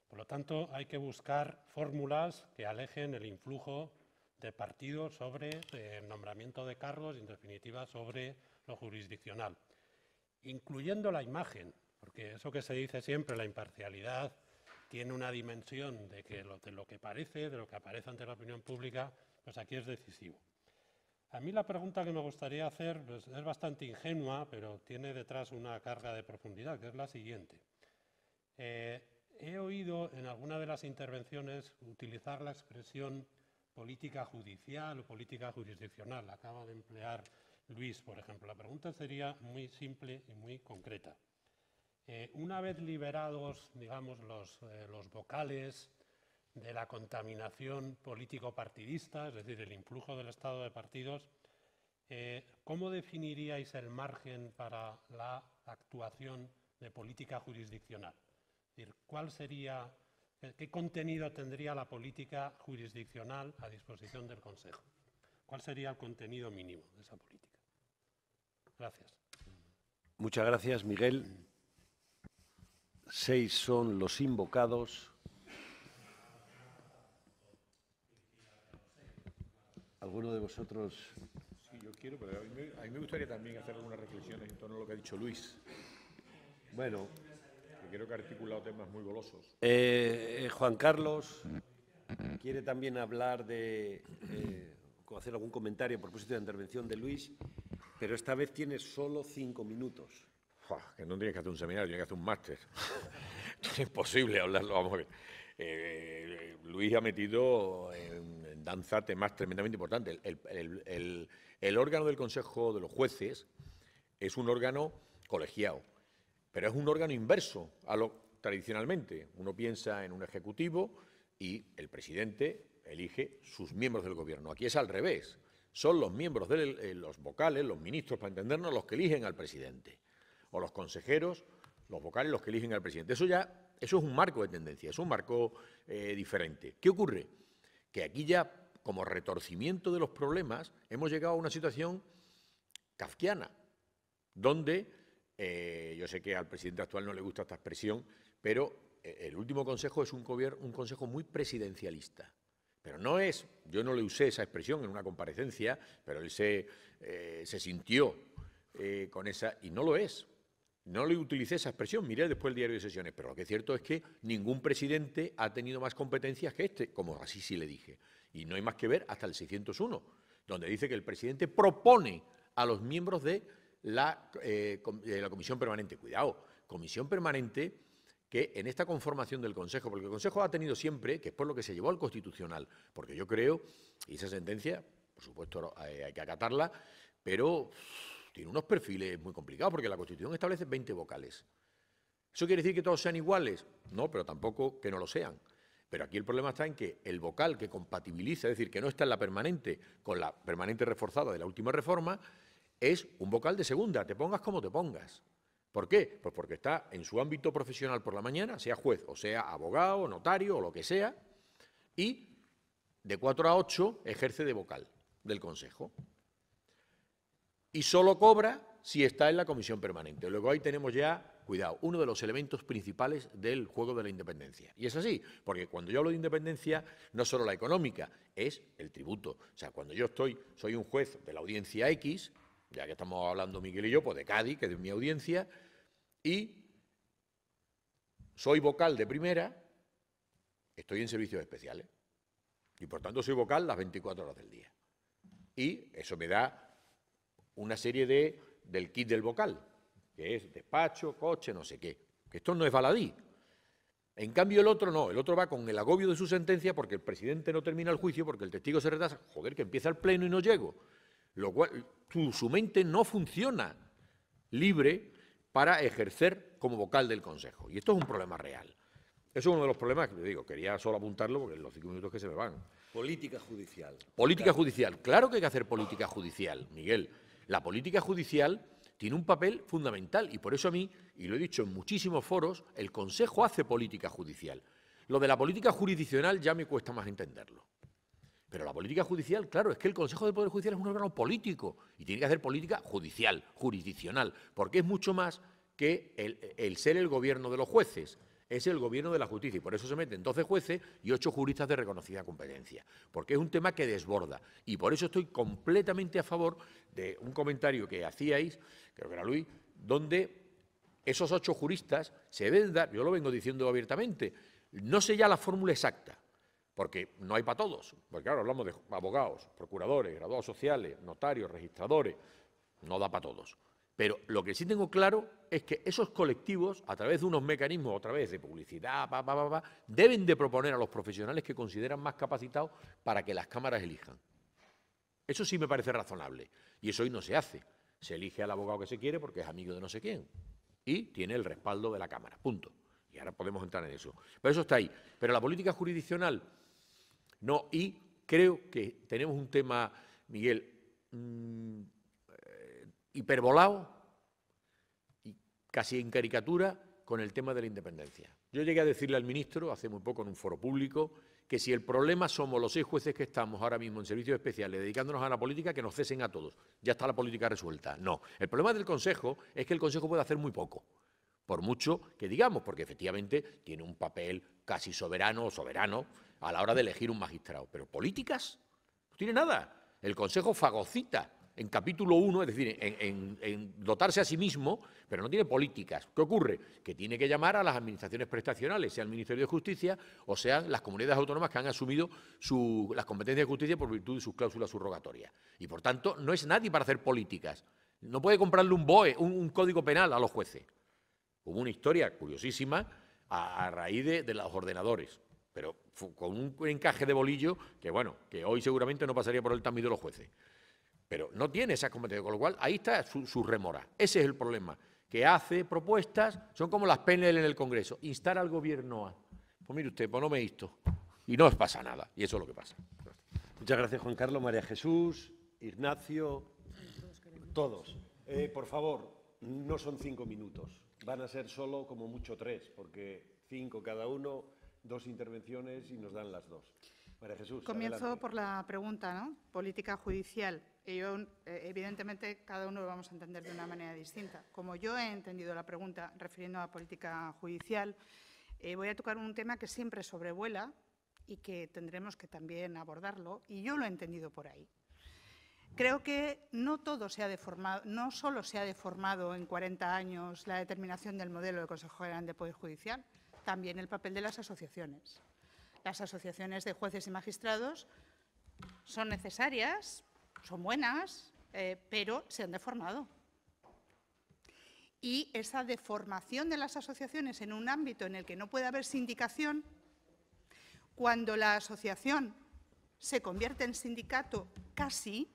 Por lo tanto, hay que buscar fórmulas que alejen el influjo de partidos sobre eh, el nombramiento de cargos y, en definitiva, sobre lo jurisdiccional, incluyendo la imagen, porque eso que se dice siempre, la imparcialidad, tiene una dimensión de, que de lo que parece, de lo que aparece ante la opinión pública, pues aquí es decisivo. A mí la pregunta que me gustaría hacer pues, es bastante ingenua, pero tiene detrás una carga de profundidad, que es la siguiente. Eh, he oído en alguna de las intervenciones utilizar la expresión política judicial o política jurisdiccional. Acaba de emplear Luis, por ejemplo. La pregunta sería muy simple y muy concreta. Eh, una vez liberados, digamos, los, eh, los vocales de la contaminación político-partidista, es decir, el influjo del Estado de partidos, eh, ¿cómo definiríais el margen para la actuación de política jurisdiccional? decir, ¿cuál sería, eh, qué contenido tendría la política jurisdiccional a disposición del Consejo? ¿Cuál sería el contenido mínimo de esa política? Gracias. Muchas gracias, Miguel. Seis son los invocados. ¿Alguno de vosotros? Sí, yo quiero, pero a mí, me gustaría también hacer algunas reflexiones en torno a lo que ha dicho Luis. Bueno. Que creo que ha articulado temas muy golosos. Eh, eh, Juan Carlos quiere también hablar de. Eh, hacer algún comentario a propósito de la intervención de Luis, pero esta vez tiene solo cinco minutos. que no tienes que hacer un seminario, tienes que hacer un máster. es imposible hablarlo. Vamos a ver. Eh, Luis ha metido en danza más tremendamente importante. El, órgano del Consejo de los Jueces es un órgano colegiado, pero es un órgano inverso a lo tradicionalmente. Uno piensa en un ejecutivo y el presidente elige sus miembros del gobierno. Aquí es al revés. Son los miembros, de eh, los vocales, los ministros, para entendernos, los que eligen al presidente. O los consejeros, los vocales, los que eligen al presidente. Eso ya eso es un marco de tendencia, es un marco eh, diferente. ¿Qué ocurre? que aquí ya, como retorcimiento de los problemas, hemos llegado a una situación kafkiana, donde, eh, yo sé que al presidente actual no le gusta esta expresión, pero eh, el último consejo es un, un consejo muy presidencialista. Pero no es, yo no le usé esa expresión en una comparecencia, pero él se, eh, sintió con esa, y no lo es. No le utilicé esa expresión, miré después el diario de sesiones, pero lo que es cierto es que ningún presidente ha tenido más competencias que este, como así sí le dije. Y no hay más que ver hasta el 601, donde dice que el presidente propone a los miembros de la, eh, la comisión permanente. Cuidado, comisión permanente que en esta conformación del Consejo, porque el Consejo ha tenido siempre, que es por lo que se llevó al Constitucional, porque yo creo, y esa sentencia, por supuesto eh, hay que acatarla, pero tiene unos perfiles muy complicados porque la Constitución establece 20 vocales. ¿Eso quiere decir que todos sean iguales? No, pero tampoco que no lo sean. Pero aquí el problema está en que el vocal que compatibiliza, es decir, que no está en la permanente con la permanente reforzada de la última reforma, es un vocal de segunda, te pongas como te pongas. ¿Por qué? Pues porque está en su ámbito profesional por la mañana, sea juez o sea abogado, notario o lo que sea, y de 4 a 8 ejerce de vocal del Consejo y solo cobra si está en la comisión permanente. Luego ahí tenemos ya, cuidado, uno de los elementos principales del juego de la independencia. Y es así, porque cuando yo hablo de independencia, no solo la económica, es el tributo. O sea, cuando yo estoy, soy un juez de la audiencia X, ya que estamos hablando Miguel y yo, pues de Cádiz, que es de mi audiencia, y soy vocal de primera, estoy en servicios especiales. Y por tanto soy vocal las 24 horas del día. Y eso me da una serie de, del kit del vocal, que es despacho, coche, no sé qué. Que esto no es baladí. En cambio, el otro no, el otro va con el agobio de su sentencia porque el presidente no termina el juicio, porque el testigo se retrasa. Joder, que empieza el pleno y no llego. Lo cual, su, mente no funciona libre para ejercer como vocal del Consejo. Y esto es un problema real. Eso es uno de los problemas que digo, quería solo apuntarlo porque los cinco minutos que se me van. Política judicial. Política judicial. Claro que hay que hacer política judicial, Miguel la política judicial tiene un papel fundamental y por eso a mí, y lo he dicho en muchísimos foros, el Consejo hace política judicial. Lo de la política jurisdiccional ya me cuesta más entenderlo. Pero la política judicial, claro, es que el Consejo de Poder Judicial es un órgano político y tiene que hacer política judicial, jurisdiccional, porque es mucho más que el, el ser el gobierno de los jueces es el gobierno de la justicia y por eso se meten 12 jueces y 8 juristas de reconocida competencia, porque es un tema que desborda y por eso estoy completamente a favor de un comentario que hacíais, creo que era Luis, donde esos 8 juristas se vendan, yo lo vengo diciendo abiertamente, no sé ya la fórmula exacta, porque no hay para todos, porque claro, hablamos de abogados, procuradores, graduados sociales, notarios, registradores, no da para todos. Pero lo que sí tengo claro es que esos colectivos, a través de unos mecanismos, a través de publicidad, deben de proponer a los profesionales que consideran más capacitados para que las cámaras elijan. Eso sí me parece razonable. Y eso hoy no se hace. Se elige al abogado que se quiere porque es amigo de no sé quién. Y tiene el respaldo de la Cámara. Punto. Y ahora podemos entrar en eso. Pero eso está ahí. Pero la política jurisdiccional, no. Y creo que tenemos un tema, Miguel, mm, hiperbolado y casi en caricatura con el tema de la independencia. Yo llegué a decirle al ministro hace muy poco en un foro público que si el problema somos los seis jueces que estamos ahora mismo en servicios especiales dedicándonos a la política, que nos cesen a todos. Ya está la política resuelta. No. El problema del Consejo es que el Consejo puede hacer muy poco. Por mucho que digamos, porque efectivamente tiene un papel casi soberano o soberano a la hora de elegir un magistrado. Pero políticas, no tiene nada. El Consejo fagocita en capítulo 1, es decir, en, dotarse a sí mismo, pero no tiene políticas. ¿Qué ocurre? Que tiene que llamar a las administraciones prestacionales, sea el Ministerio de Justicia o sean las comunidades autónomas que han asumido las competencias de justicia por virtud de sus cláusulas subrogatorias. Y por tanto, no es nadie para hacer políticas. No puede comprarle un BOE, un, código penal a los jueces. Hubo una historia curiosísima a, raíz de, los ordenadores pero con un encaje de bolillo que, bueno, que hoy seguramente no pasaría por el tamiz de los jueces pero no tiene esa competencias, con lo cual ahí está su, remora. Ese es el problema, que hace propuestas, son como las PNL en el Congreso, instar al gobierno a, pues mire usted, pues me esto, y no os pasa nada, y eso es lo que pasa. Muchas gracias, Juan Carlos, María Jesús, Ignacio, todos. Eh, por favor, no son cinco minutos, van a ser solo como mucho tres, porque cinco cada uno, dos intervenciones y nos dan las dos. María Jesús. Comienzo por la pregunta, ¿no? Política judicial yo, eh, evidentemente, cada uno lo vamos a entender de una manera distinta. Como yo he entendido la pregunta refiriendo a política judicial, eh, voy a tocar un tema que siempre sobrevuela y que tendremos que también abordarlo, y yo lo he entendido por ahí. Creo que no todo se ha deformado, no solo se ha deformado en 40 años la determinación del modelo ...de Consejo General de Poder Judicial, también el papel de las asociaciones. Las asociaciones de jueces y magistrados son necesarias son buenas, eh, pero se han deformado. Y esa deformación de las asociaciones en un ámbito en el que no puede haber sindicación, cuando la asociación se convierte en sindicato casi,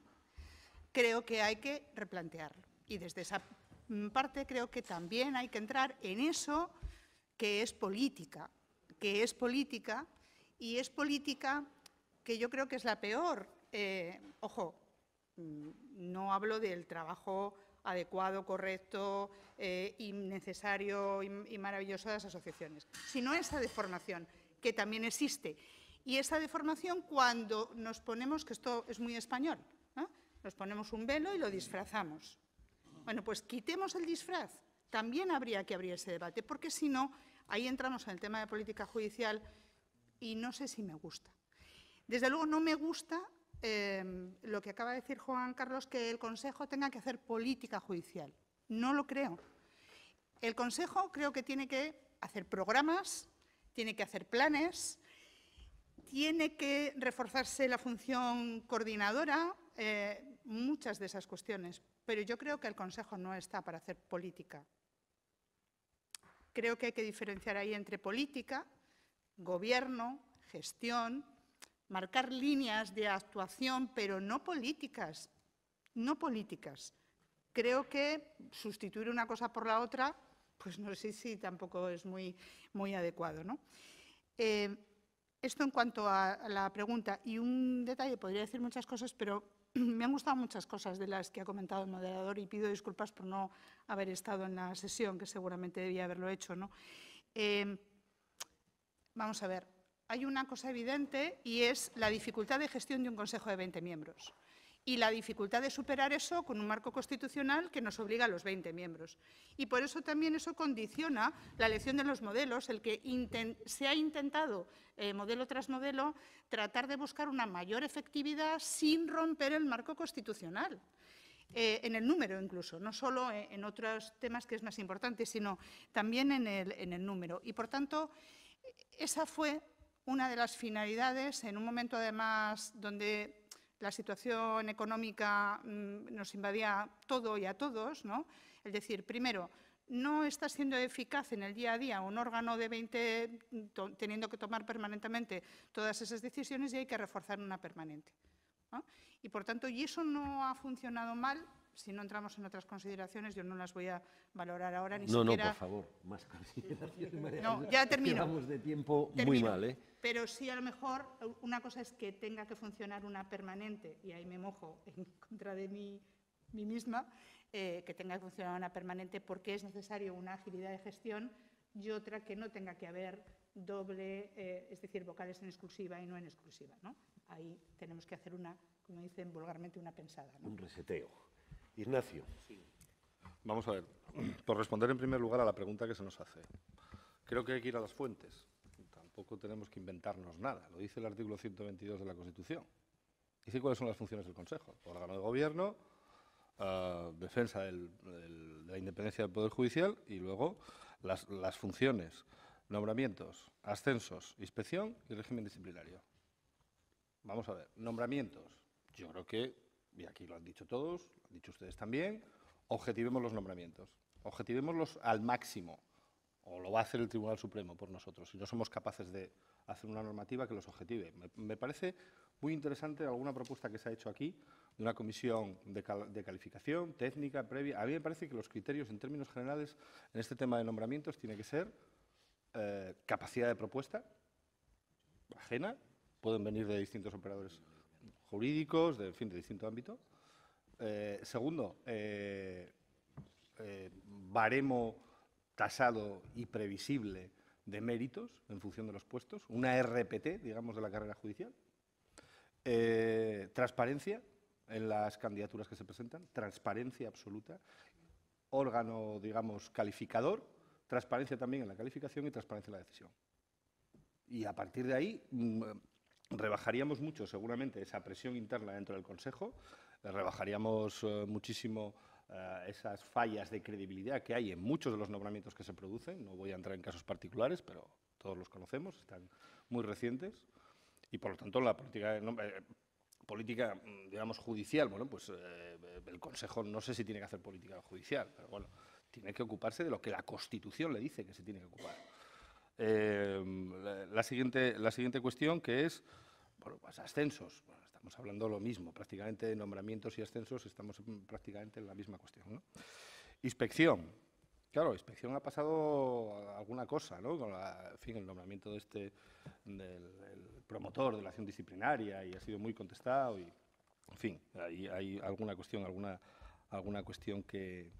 creo que hay que replantearlo. Y desde esa parte creo que también hay que entrar en eso que es política, que es política y es política que yo creo que es la peor. Eh, ojo, Mm, no hablo del trabajo adecuado, correcto eh, y necesario y, maravilloso de las asociaciones, sino esa deformación que también existe. Y esa deformación cuando nos ponemos, que esto es muy español, nos ponemos un velo y lo disfrazamos. Bueno, pues quitemos el disfraz. También habría que abrir ese debate, porque si no, ahí entramos en el tema de política judicial y no sé si me gusta. Desde luego no me gusta Em, lo que acaba de decir Juan Carlos, que el Consejo tenga que hacer política judicial. No lo creo. El Consejo creo que tiene que hacer programas, tiene que hacer planes, tiene que reforzarse la función coordinadora, eh, muchas de esas cuestiones. Pero yo creo que el Consejo no está para hacer política. Creo que hay que diferenciar ahí entre política, gobierno, gestión, marcar líneas de actuación, pero no políticas, no políticas. Creo que sustituir una cosa por la otra, pues no sé si tampoco es muy, muy adecuado. Eh, esto en cuanto a la pregunta y un detalle, podría decir muchas cosas, pero me han gustado muchas cosas de las que ha comentado el moderador y pido disculpas por no haber estado en la sesión, que seguramente debía haberlo hecho. ¿no? Eh, vamos a ver, hay una cosa evidente y es la dificultad de gestión de un Consejo de 20 miembros y la dificultad de superar eso con un marco constitucional que nos obliga a los 20 miembros. Y por eso también eso condiciona la elección de los modelos, el que se ha intentado, eh, modelo tras modelo, tratar de buscar una mayor efectividad sin romper el marco constitucional. Eh, en el número incluso, no solo en, otros temas que es más importante, sino también en el, en el número. Y por tanto, esa fue una de las finalidades, en un momento además donde la situación económica mm, nos invadía todo y a todos, es decir, primero, no está siendo eficaz en el día a día un órgano de 20 teniendo que tomar permanentemente todas esas decisiones y hay que reforzar una permanente. Y por tanto, y eso no ha funcionado mal si no entramos en otras consideraciones, yo no las voy a valorar ahora ni siquiera. No, no, por favor, más consideraciones. no, ya termino. de tiempo muy mal, ¿eh? Pero sí, a lo mejor, una cosa es que tenga que funcionar una permanente, y ahí me mojo en contra de mí, misma, eh, que tenga que funcionar una permanente porque es necesario una agilidad de gestión y otra que no tenga que haber doble, eh, es decir, vocales en exclusiva y no en exclusiva, ¿no? Ahí tenemos que hacer una, como dicen vulgarmente, una pensada. Un reseteo. Ignacio. Vamos a ver, por responder en primer lugar a la pregunta que se nos hace. Creo que hay que ir a las fuentes. Tampoco tenemos que inventarnos nada. Lo dice el artículo 122 de la Constitución. Dice cuáles son las funciones del Consejo. Órgano de Gobierno, ah, defensa de la independencia del Poder Judicial y luego las funciones, nombramientos, ascensos, inspección y régimen disciplinario. Vamos a ver, nombramientos. Yo creo que y aquí lo han dicho todos, lo han dicho ustedes también, objetivemos los nombramientos, objetivémoslos al máximo, o lo va a hacer el Tribunal Supremo por nosotros, si no somos capaces de hacer una normativa que los objetive. Me, parece muy interesante alguna propuesta que se ha hecho aquí de una comisión de, calificación técnica previa. A mí me parece que los criterios en términos generales en este tema de nombramientos tiene que ser eh, capacidad de propuesta ajena, pueden venir de distintos operadores jurídicos, de, en fin, de distinto ámbito. Eh, segundo, eh, eh, baremo tasado y previsible de méritos en función de los puestos, una RPT, digamos, de la carrera judicial. transparencia en las candidaturas que se presentan, transparencia absoluta, órgano, digamos, calificador, transparencia también en la calificación y transparencia en la decisión. Y a partir de ahí, mm, rebajaríamos mucho seguramente esa presión interna dentro del Consejo, eh, rebajaríamos eh, muchísimo eh, esas fallas de credibilidad que hay en muchos de los nombramientos que se producen, no voy a entrar en casos particulares, pero todos los conocemos, están muy recientes, y por lo tanto la política, política mm, digamos, judicial, bueno, pues el Consejo no sé si tiene que hacer política judicial, pero bueno, tiene que ocuparse de lo que la Constitución le dice que se tiene que ocupar. Em, la, siguiente, la siguiente cuestión que es pues ascensos. estamos hablando lo mismo, prácticamente de nombramientos y ascensos estamos prácticamente en la misma cuestión. Inspección. Claro, inspección ha pasado alguna cosa, ¿no? Con fin, el nombramiento de este, del promotor de la acción disciplinaria y ha sido muy contestado y, en fin, hay, hay alguna cuestión, alguna, alguna cuestión que,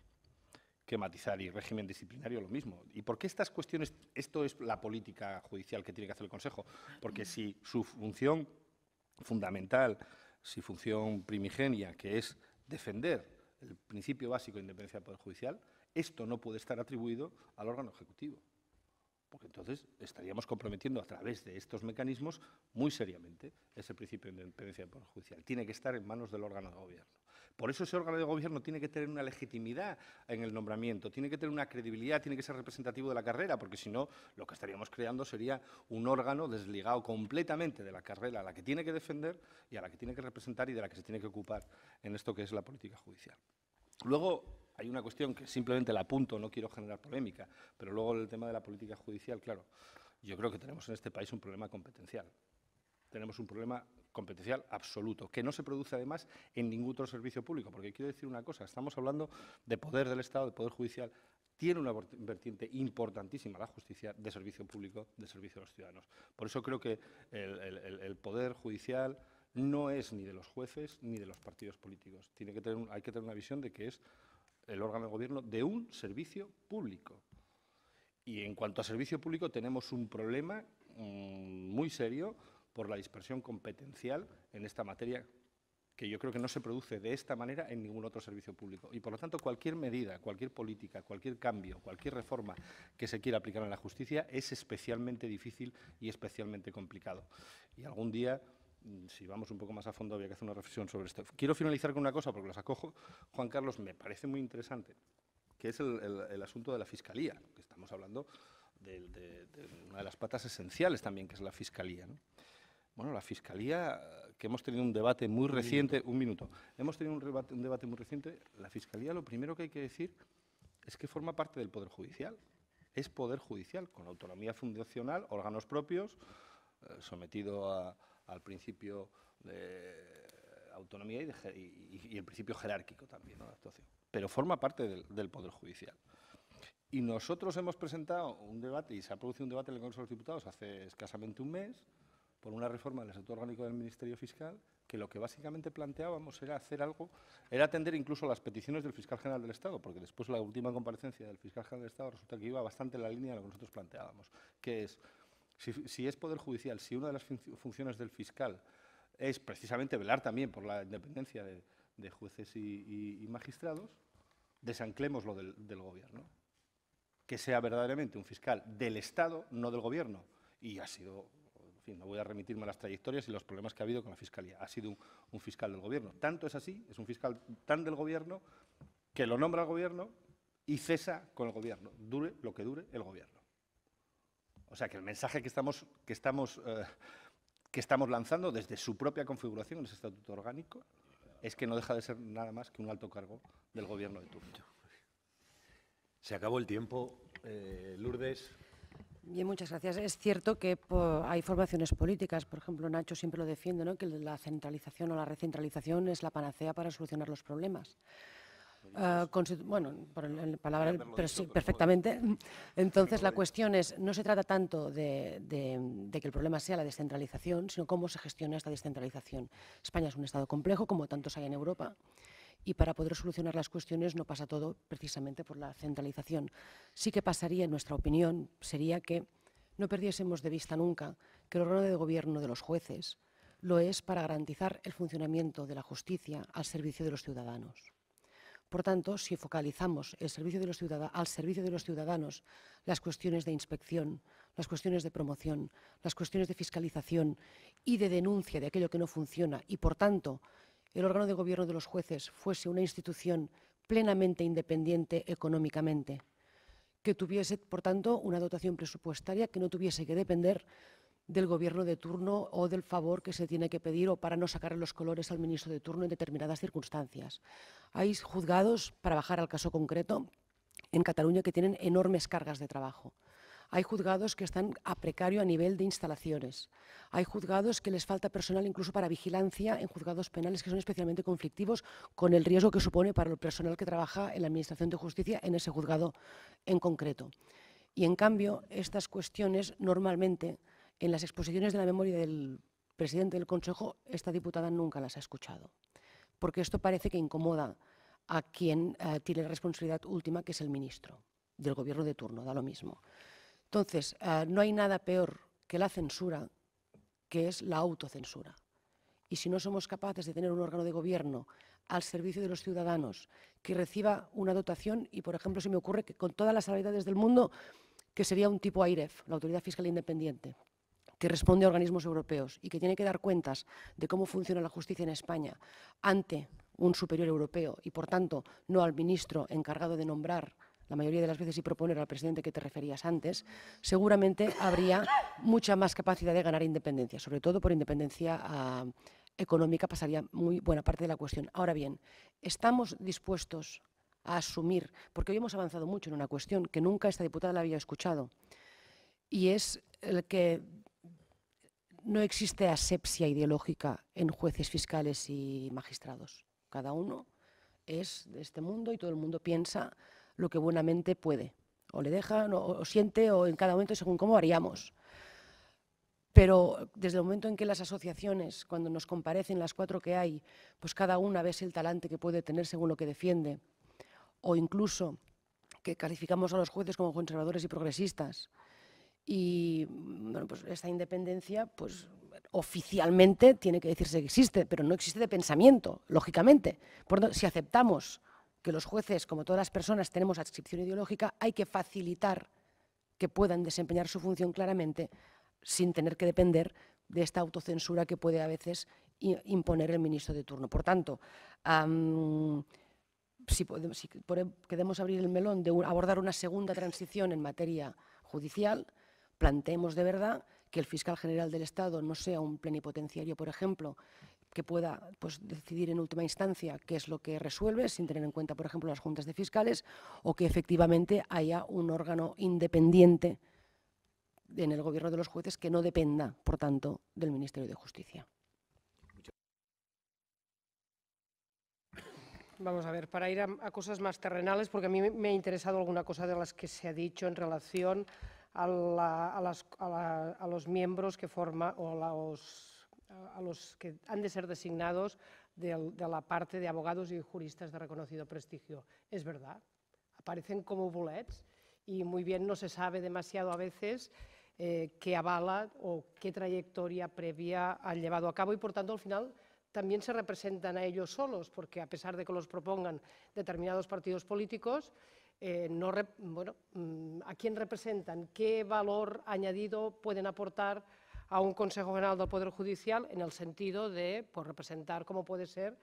y régimen disciplinario lo mismo. ¿Y por qué estas cuestiones, esto es la política judicial que tiene que hacer el Consejo? Porque si su función fundamental, si función primigenia, que es defender el principio básico de independencia del Poder Judicial, esto no puede estar atribuido al órgano ejecutivo porque entonces estaríamos comprometiendo a través de estos mecanismos muy seriamente ese principio de independencia del Poder Judicial. Tiene que estar en manos del órgano de gobierno. Por eso ese órgano de gobierno tiene que tener una legitimidad en el nombramiento, tiene que tener una credibilidad, tiene que ser representativo de la carrera, porque si no, lo que estaríamos creando sería un órgano desligado completamente de la carrera a la que tiene que defender y a la que tiene que representar y de la que se tiene que ocupar en esto que es la política judicial. Luego, hay una cuestión que simplemente la apunto, no quiero generar polémica, pero luego el tema de la política judicial, claro, yo creo que tenemos en este país un problema competencial. Tenemos un problema competencial absoluto, que no se produce además en ningún otro servicio público, porque quiero decir una cosa, estamos hablando de poder del Estado, de poder judicial, tiene una vertiente importantísima la justicia de servicio público, de servicio a los ciudadanos. Por eso creo que el, el poder judicial no es ni de los jueces ni de los partidos políticos. Tiene que tener, hay que tener una visión de que es el órgano de gobierno de un servicio público. Y en cuanto a servicio público tenemos un problema mm, muy serio por la dispersión competencial en esta materia que yo creo que no se produce de esta manera en ningún otro servicio público. Y por lo tanto, cualquier medida, cualquier política, cualquier cambio, cualquier reforma que se quiera aplicar en la justicia es especialmente difícil y especialmente complicado. Y algún día Mm, si vamos un poco más a fondo, había que hacer una reflexión sobre esto. Quiero finalizar con una cosa, porque los acojo. Juan Carlos, me parece muy interesante, que es el, asunto de la fiscalía, que estamos hablando de, una de las patas esenciales también, que es la fiscalía. Bueno, la fiscalía, que hemos tenido un debate muy reciente, un minuto, hemos tenido un debate, muy reciente, la fiscalía lo primero que hay que decir es que forma parte del Poder Judicial. Es Poder Judicial, con autonomía fundacional, órganos propios, eh, sometido a, al principio de autonomía y, el principio jerárquico también de la actuación. Pero forma parte del, Poder Judicial. Y nosotros hemos presentado un debate, y se ha producido un debate en el Congreso de los Diputados hace escasamente un mes, por una reforma del sector orgánico del Ministerio Fiscal, que lo que básicamente planteábamos era hacer algo, era atender incluso las peticiones del fiscal general del Estado, porque después la última comparecencia del fiscal general del Estado resulta que iba bastante en la línea de lo que nosotros planteábamos, que es si, es Poder Judicial, si una de las funciones del fiscal es precisamente velar también por la independencia de, jueces y, magistrados, desanclemos lo del, Gobierno. Que sea verdaderamente un fiscal del Estado, no del Gobierno. Y ha sido en fin, no voy a remitirme a las trayectorias y los problemas que ha habido con la Fiscalía. Ha sido un, fiscal del Gobierno. Tanto es así, es un fiscal tan del Gobierno que lo nombra el Gobierno y cesa con el Gobierno, dure lo que dure el Gobierno. O sea, que el mensaje que estamos, que estamos, eh, que estamos lanzando desde su propia configuración en ese estatuto orgánico es que no deja de ser nada más que un alto cargo del gobierno de Turquía. Se acabó el tiempo. Eh, Lourdes. Bien, muchas gracias. Es cierto que hay formaciones políticas, por ejemplo, Nacho siempre lo defiende, ¿no? que la centralización o la recentralización es la panacea para solucionar los problemas. Ah, bueno, por palabra, perfectamente. Entonces, la cuestión es, no se trata tanto de, que el problema sea la descentralización, sino cómo se gestiona esta descentralización. España es un Estado complejo, como tantos hay en Europa, y para poder solucionar las cuestiones no pasa todo precisamente por la centralización. Sí que pasaría, en nuestra opinión, sería que no perdiésemos de vista nunca que el rol de gobierno de los jueces lo es para garantizar el funcionamiento de la justicia al servicio de los ciudadanos. Por tanto, si focalizamos el servicio de al servicio de los ciudadanos las cuestiones de inspección, las cuestiones de promoción, las cuestiones de fiscalización y de denuncia de aquello que no funciona, y por tanto el órgano de gobierno de los jueces fuese una institución plenamente independiente económicamente, que tuviese, por tanto, una dotación presupuestaria que no tuviese que depender del gobierno de turno o del favor que se tiene que pedir o para no sacar los colores al ministro de turno en determinadas circunstancias. Hay juzgados, para bajar al caso concreto, en Cataluña que tienen enormes cargas de trabajo. Hay juzgados que están a precario a nivel de instalaciones. Hay juzgados que les falta personal incluso para vigilancia en juzgados penales que son especialmente conflictivos con el riesgo que supone para el personal que trabaja en la Administración de Justicia en ese juzgado en concreto. Y en cambio, estas cuestiones normalmente en las exposiciones de la memoria del presidente del Consejo, esta diputada nunca las ha escuchado, porque esto parece que incomoda a quien eh, tiene la responsabilidad última, que es el ministro del gobierno de turno, da lo mismo. Entonces, eh, no hay nada peor que la censura, que es la autocensura. Y si no somos capaces de tener un órgano de gobierno al servicio de los ciudadanos, que reciba una dotación, y por ejemplo se me ocurre que con todas las habilidades del mundo, que sería un tipo AIREF, la Autoridad Fiscal Independiente, que responde a organismos europeos y que tiene que dar cuentas de cómo funciona la justicia en España ante un superior europeo y, por tanto, no al ministro encargado de nombrar la mayoría de las veces y proponer al presidente que te referías antes, seguramente habría mucha más capacidad de ganar independencia, sobre todo por independencia ah, económica pasaría muy buena parte de la cuestión. Ahora bien, ¿estamos dispuestos a asumir, porque hoy hemos avanzado mucho en una cuestión que nunca esta diputada la había escuchado, y es el que no existe asepsia ideológica en jueces, fiscales y magistrados. Cada uno es de este mundo y todo el mundo piensa lo que buenamente puede. O le deja, o, siente, o en cada momento según cómo haríamos. Pero desde el momento en que las asociaciones, cuando nos comparecen las cuatro que hay, pues cada una ves el talante que puede tener según lo que defiende, o incluso que calificamos a los jueces como conservadores y progresistas, y mm, bueno, pues independencia, pues oficialmente tiene que decirse que existe, pero no existe de pensamiento, lógicamente. si aceptamos que los jueces, como todas las personas, tenemos adscripción ideológica, hay que facilitar que puedan desempeñar su función claramente sin tener que depender de esta autocensura que puede a veces imponer el ministro de turno. Por tanto, si, podemos, si podemos abrir el melón de abordar una segunda transición en materia judicial, Plantemos de verdad que el fiscal general del Estado no sea un plenipotenciario, por ejemplo, que pueda pues, decidir en última instancia qué es lo que resuelve, sin tener en cuenta, por ejemplo, las juntas de fiscales, o que efectivamente haya un órgano independiente en el gobierno de los jueces que no dependa, por tanto, del Ministerio de Justicia. Vamos a ver, para ir a, a cosas más terrenales, porque a mí me ha interesado alguna cosa de las que se ha dicho en relación a, los miembros que forma o a los que han de ser designados de, la parte de abogados y juristas de reconocido prestigio. Es verdad, aparecen como bullets y muy bien no se sabe demasiado a veces eh, qué avala o qué trayectoria previa han llevado a cabo y por tanto al final también se representan a ellos solos, porque a pesar de que los propongan determinados partidos políticos, eh, mm, a quién representan, qué valor añadido pueden aportar a un Consejo General del Poder Judicial en el sentido de por pues, representar como puede ser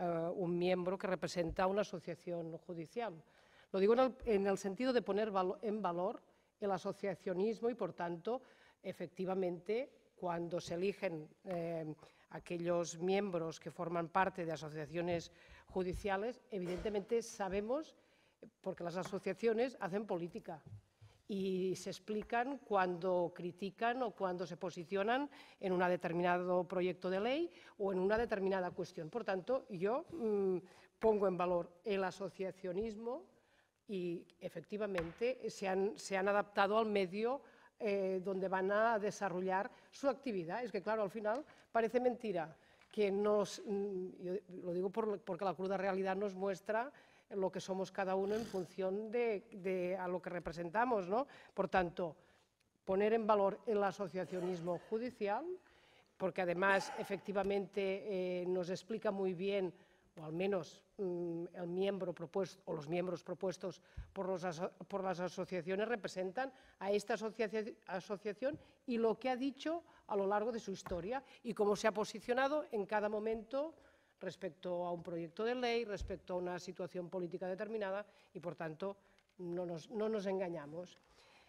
eh, un miembro que representa una asociación judicial. Lo digo en el, sentido de poner en valor el asociacionismo y, por tanto, efectivamente, cuando se eligen eh, aquellos miembros que forman parte de asociaciones judiciales, evidentemente sabemos porque las asociaciones hacen política y se explican cuando critican o cuando se posicionan en un determinado proyecto de ley o en una determinada cuestión. Por tanto, yo mm, pongo en valor el asociacionismo y efectivamente se han, adaptado al medio eh, donde van a desarrollar su actividad. Es que, claro, al final parece mentira que nos, mm, lo digo porque la cruda realidad nos muestra lo que somos cada uno en función de, a lo que representamos. ¿no? Por tanto, poner en valor el asociacionismo judicial, porque además efectivamente eh, nos explica muy bien o al menos mm, el miembro propuesto o los miembros propuestos por, las asociaciones representan a esta asociación y lo que ha dicho a lo largo de su historia y cómo se ha posicionado en cada momento respecto a un proyecto de ley, respecto a una situación política determinada y, por tanto, no nos, no nos engañamos.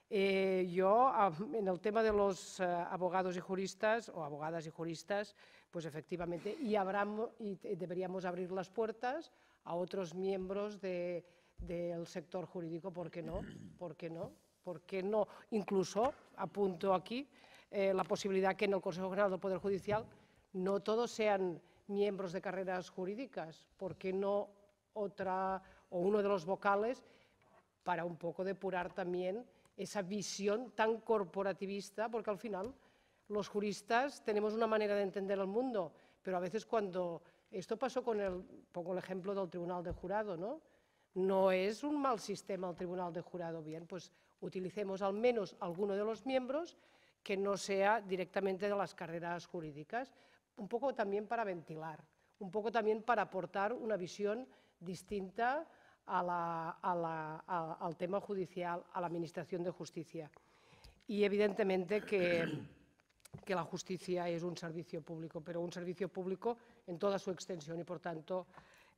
Eh, yo, en el tema de los eh, abogados y juristas, o abogadas y juristas, pues efectivamente, y, deberíamos abrir las puertas a otros miembros del sector jurídico, ¿por qué no? ¿Por qué no? ¿Por no? Incluso, apunto aquí, eh, la posibilidad que en el Consejo General del Poder Judicial no todos sean miembros de carreras jurídicas, ¿por qué no otra o uno de los vocales para un poco depurar también esa visión tan corporativista? Porque al final los juristas tenemos una manera de entender el mundo, pero a veces cuando esto pasó con el, pongo el ejemplo del Tribunal de Jurado, ¿no? No es un mal sistema el Tribunal de Jurado, bien, pues utilicemos al menos alguno de los miembros que no sea directamente de las carreras jurídicas un poco también para ventilar, un poco también para aportar una visión distinta al tema judicial, a la Administración de Justicia. Y evidentemente que, la justicia es un servicio público, pero un servicio público en toda su extensión y, por tanto,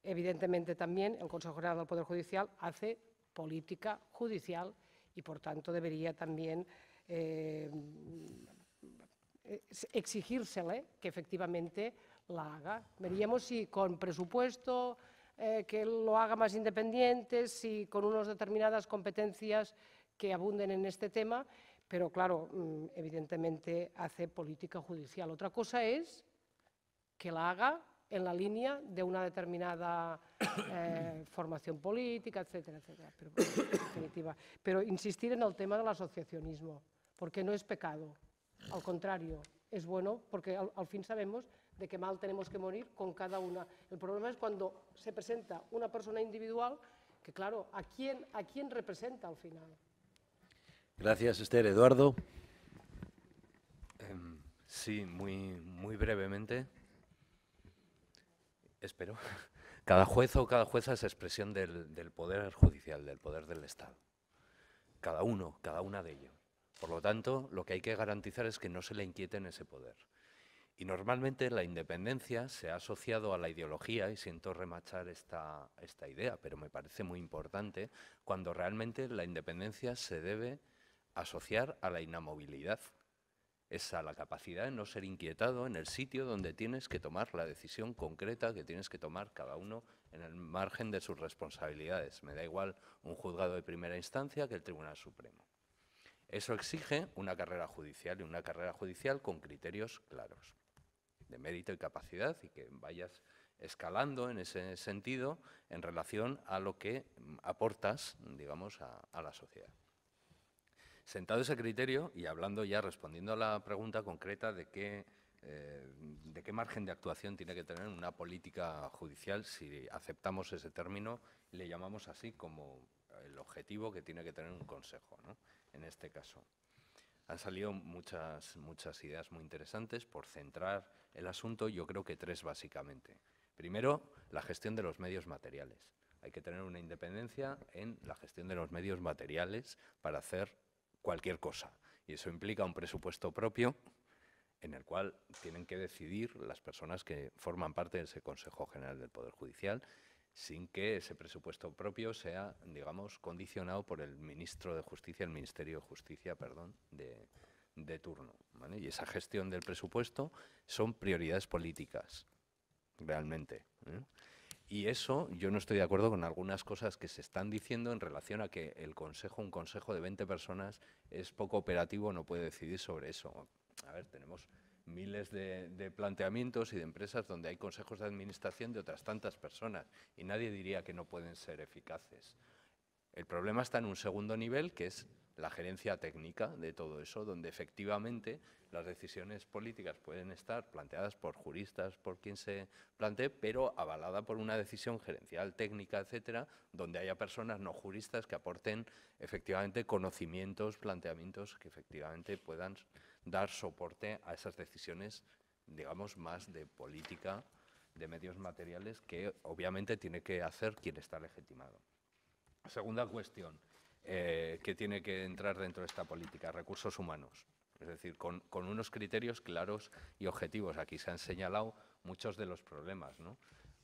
evidentemente también el Consejo General del Poder Judicial hace política judicial y, por tanto, debería también eh, exigírsele que efectivamente la haga. Veríamos si con presupuesto, eh, que lo haga más independiente, si con unas determinadas competencias que abunden en este tema, pero claro, mm, evidentemente hace política judicial. Otra cosa es que la haga en la línea de una determinada eh, formación política, etcétera, etcétera. pero insistir en el tema del asociacionismo, porque no es pecado. Al contrario, es bueno porque al, fin sabemos de qué mal tenemos que morir con cada una. El problema es cuando se presenta una persona individual que, claro, ¿a quién, a quién representa al final? Gracias, Esther. Eduardo. Em, sí, muy, brevemente. Espero. Cada juez o cada jueza es expresión del poder judicial, del poder del Estado. Cada uno, cada una de ellos. Por lo tanto, lo que hay que garantizar es que no se le inquieten ese poder. Y normalmente la independencia se ha asociado a la ideología, y siento remachar esta, esta idea, pero me parece muy importante, cuando realmente la independencia se debe asociar a la inamovilidad. Es a la capacidad de no ser inquietado en el sitio donde tienes que tomar la decisión concreta que tienes que tomar cada uno en el margen de sus responsabilidades. Me da igual un juzgado de primera instancia que el Tribunal Supremo. Eso exige una carrera judicial y una carrera judicial con criterios claros de mérito y capacidad y que vayas escalando en ese sentido en relación a lo que mm, aportas, digamos, a, la sociedad. Sentado ese criterio y hablando ya, respondiendo a la pregunta concreta de qué, eh, de qué margen de actuación tiene que tener una política judicial, si aceptamos ese término, le llamamos así como el objetivo que tiene que tener un consejo. ¿no? en este caso. Han salido muchas, muchas ideas muy interesantes por centrar el asunto, yo creo que tres básicamente. Primero, la gestión de los medios materiales. Hay que tener una independencia en la gestión de los medios materiales para hacer cualquier cosa. Y eso implica un presupuesto propio en el cual tienen que decidir las personas que forman parte de ese Consejo General del Poder Judicial sin que ese presupuesto propio sea, digamos, condicionado por el ministro de Justicia, el Ministerio de Justicia, perdón, de, turno. Y esa gestión del presupuesto son prioridades políticas, realmente. ¿eh? Y eso, yo no estoy de acuerdo con algunas cosas que se están diciendo en relación a que el consejo, un consejo de 20 personas, es poco operativo, no puede decidir sobre eso. A ver, tenemos miles de, planteamientos y de empresas donde hay consejos de administración de otras tantas personas y nadie diría que no pueden ser eficaces. El problema está en un segundo nivel, que es la gerencia técnica de todo eso, donde efectivamente las decisiones políticas pueden estar planteadas por juristas, por quien se plantee, pero avalada por una decisión gerencial, técnica, etcétera, donde haya personas no juristas que aporten efectivamente conocimientos, planteamientos que efectivamente puedan dar soporte a esas decisiones, digamos, más de política, de medios materiales, que obviamente tiene que hacer quien está legitimado. Segunda cuestión eh, que tiene que entrar dentro de esta política, recursos humanos. Es decir, con, unos criterios claros y objetivos. Aquí se han señalado muchos de los problemas.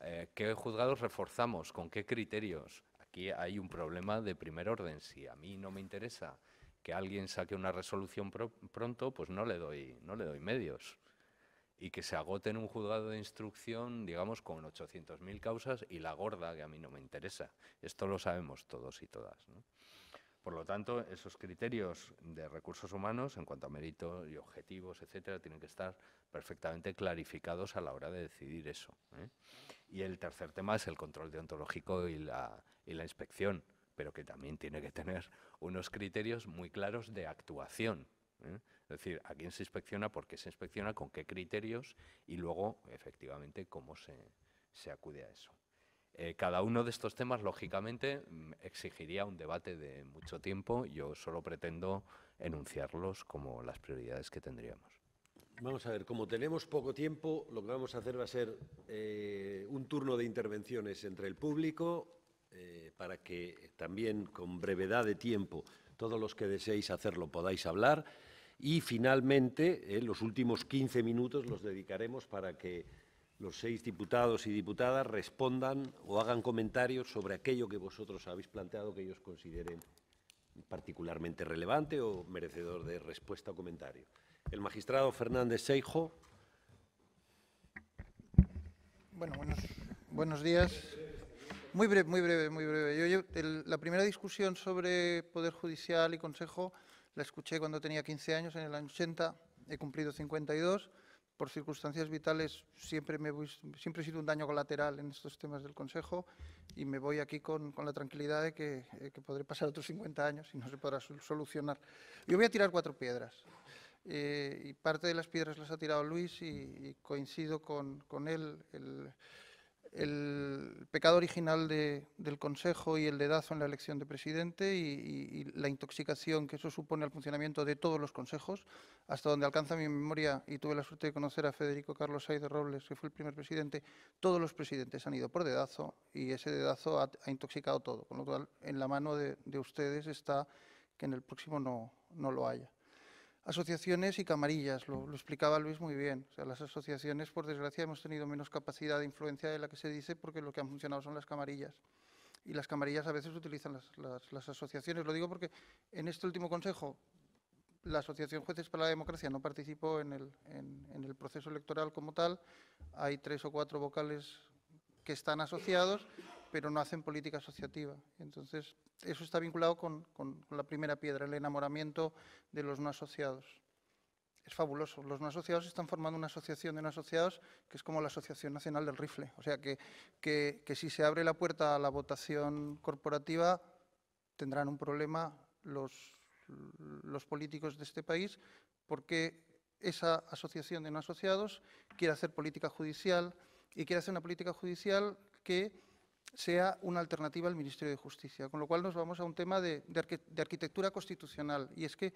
Eh, ¿Qué juzgados reforzamos? ¿Con qué criterios? Aquí hay un problema de primer orden. Si a mí no me interesa que alguien saque una resolución pronto, pues no le, doy, no le doy medios. Y que se agote en un juzgado de instrucción, digamos, con 800.000 causas y la gorda, que a mí no me interesa. Esto lo sabemos todos y todas. Por lo tanto, esos criterios de recursos humanos, en cuanto a méritos y objetivos, etcétera, tienen que estar perfectamente clarificados a la hora de decidir eso. ¿eh? Y el tercer tema es el control deontológico y y la inspección pero que también tiene que tener unos criterios muy claros de actuación. ¿eh? Es decir, a quién se inspecciona, por qué se inspecciona, con qué criterios y luego, efectivamente, cómo se, acude a eso. Eh, cada uno de estos temas, lógicamente, mm, exigiría un debate de mucho tiempo. Yo solo pretendo enunciarlos como las prioridades que tendríamos. Vamos a ver, como tenemos poco tiempo, lo que vamos a hacer va a ser eh, un turno de intervenciones entre el público, eh, para que también con brevedad de tiempo todos los que deseéis hacerlo podáis hablar. Y finalmente, en eh, los últimos 15 minutos los dedicaremos para que los seis diputados y diputadas respondan o hagan comentarios sobre aquello que vosotros habéis planteado que ellos consideren particularmente relevante o merecedor de respuesta o comentario. El magistrado Fernández Seijo. Bueno, buenos, buenos días. Muy breve, muy breve, muy breve. Yo, la primera discusión sobre Poder Judicial y Consejo la escuché cuando tenía 15 años, en el año 80, he cumplido 52. Por circunstancias vitales siempre, me siempre he sido un daño colateral en estos temas del Consejo y me voy aquí con, con la tranquilidad de que, eh, que, podré pasar otros 50 años y no se podrá solucionar. Yo voy a tirar cuatro piedras. Eh, y parte de las piedras las ha tirado Luis y, coincido con, con él. El, el pecado original del Consejo y el dedazo en la elección de presidente y, la intoxicación que eso supone al funcionamiento de todos los consejos, hasta donde alcanza mi memoria, y tuve la suerte de conocer a Federico Carlos Saiz de Robles, que fue el primer presidente, todos los presidentes han ido por dedazo y ese dedazo ha, intoxicado todo, con lo cual en la mano de, ustedes está que en el próximo no lo haya. Asociaciones y camarillas, lo, explicaba Luis muy bien. O sea, las asociaciones, por desgracia, hemos tenido menos capacidad de influencia de la que se dice porque lo que han funcionado son las camarillas. Y las camarillas a veces utilizan las, asociaciones. Lo digo porque en este último consejo la Asociación Jueces para la Democracia no participó en el, en el proceso electoral como tal. Hay tres o cuatro vocales que están asociados pero no hacen política asociativa. Entonces, eso está vinculado con, la primera piedra, el enamoramiento de los no asociados. Es fabuloso. Los no asociados están formando una asociación de no asociados que es como la Asociación Nacional del Rifle. O sea, que, que, si se abre la puerta a la votación corporativa, tendrán un problema los políticos de este país porque esa asociación de no asociados quiere hacer política judicial y quiere hacer una política judicial que sea una alternativa al Ministerio de Justicia. Con lo cual nos vamos a un tema de, arquitectura constitucional. Y es que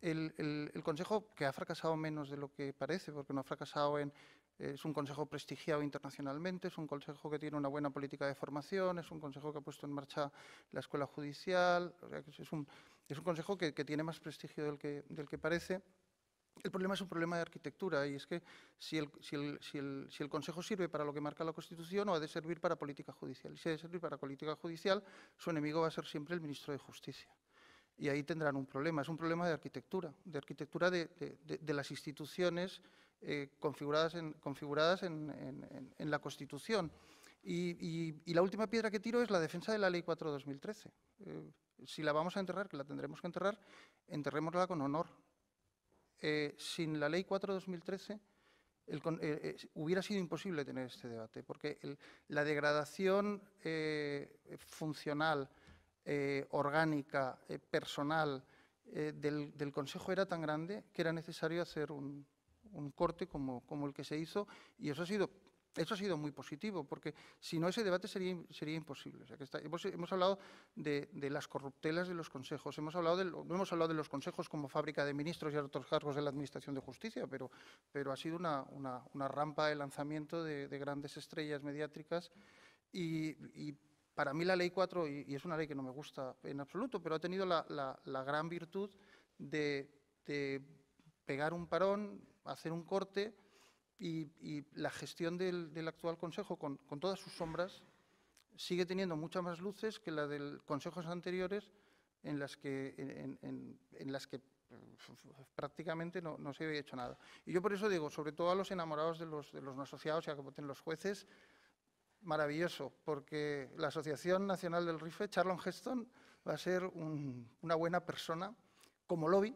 el, Consejo, que ha fracasado menos de lo que parece, porque no ha fracasado en... es un consejo prestigiado internacionalmente, es un consejo que tiene una buena política de formación, es un consejo que ha puesto en marcha la escuela judicial, es, un, consejo que, tiene más prestigio del que parece el problema es un problema de arquitectura y es que si el, si, el, Consejo sirve para lo que marca la Constitución o ha de servir para política judicial. Y si ha de servir para política judicial, su enemigo va a ser siempre el ministro de Justicia. Y ahí tendrán un problema. Es un problema de arquitectura, de arquitectura de, las instituciones eh, configuradas, en, configuradas la Constitución. Y, la última piedra que tiro es la defensa de la Ley 4-2013. Eh, si la vamos a enterrar, que la tendremos que enterrar, enterrémosla con honor, eh, sin la Ley 4-2013 eh, eh, hubiera sido imposible tener este debate, porque la degradación funcional, orgánica, personal del, Consejo era tan grande que era necesario hacer un, corte como, como el que se hizo, y eso ha sido eso ha sido muy positivo, porque si no ese debate sería, imposible. hemos, hablado de, las corruptelas de los consejos, hemos hablado de, no hemos hablado de los consejos como fábrica de ministros y otros cargos de la Administración de Justicia, pero, pero ha sido una, una, rampa de lanzamiento de, grandes estrellas mediátricas. y, para mí la Ley 4, y, es una ley que no me gusta en absoluto, pero ha tenido la, la, gran virtud de, de pegar un parón, hacer un corte y, la gestión del, actual Consejo, con, todas sus sombras, sigue teniendo muchas más luces que la de consejos anteriores en las que, en, las que pues, prácticamente no, se había hecho nada. Y yo por eso digo, sobre todo a los enamorados de los, de los no asociados y a que voten los jueces, maravilloso, porque la Asociación Nacional del RIFE, Charlon Heston, va a ser una buena persona como lobby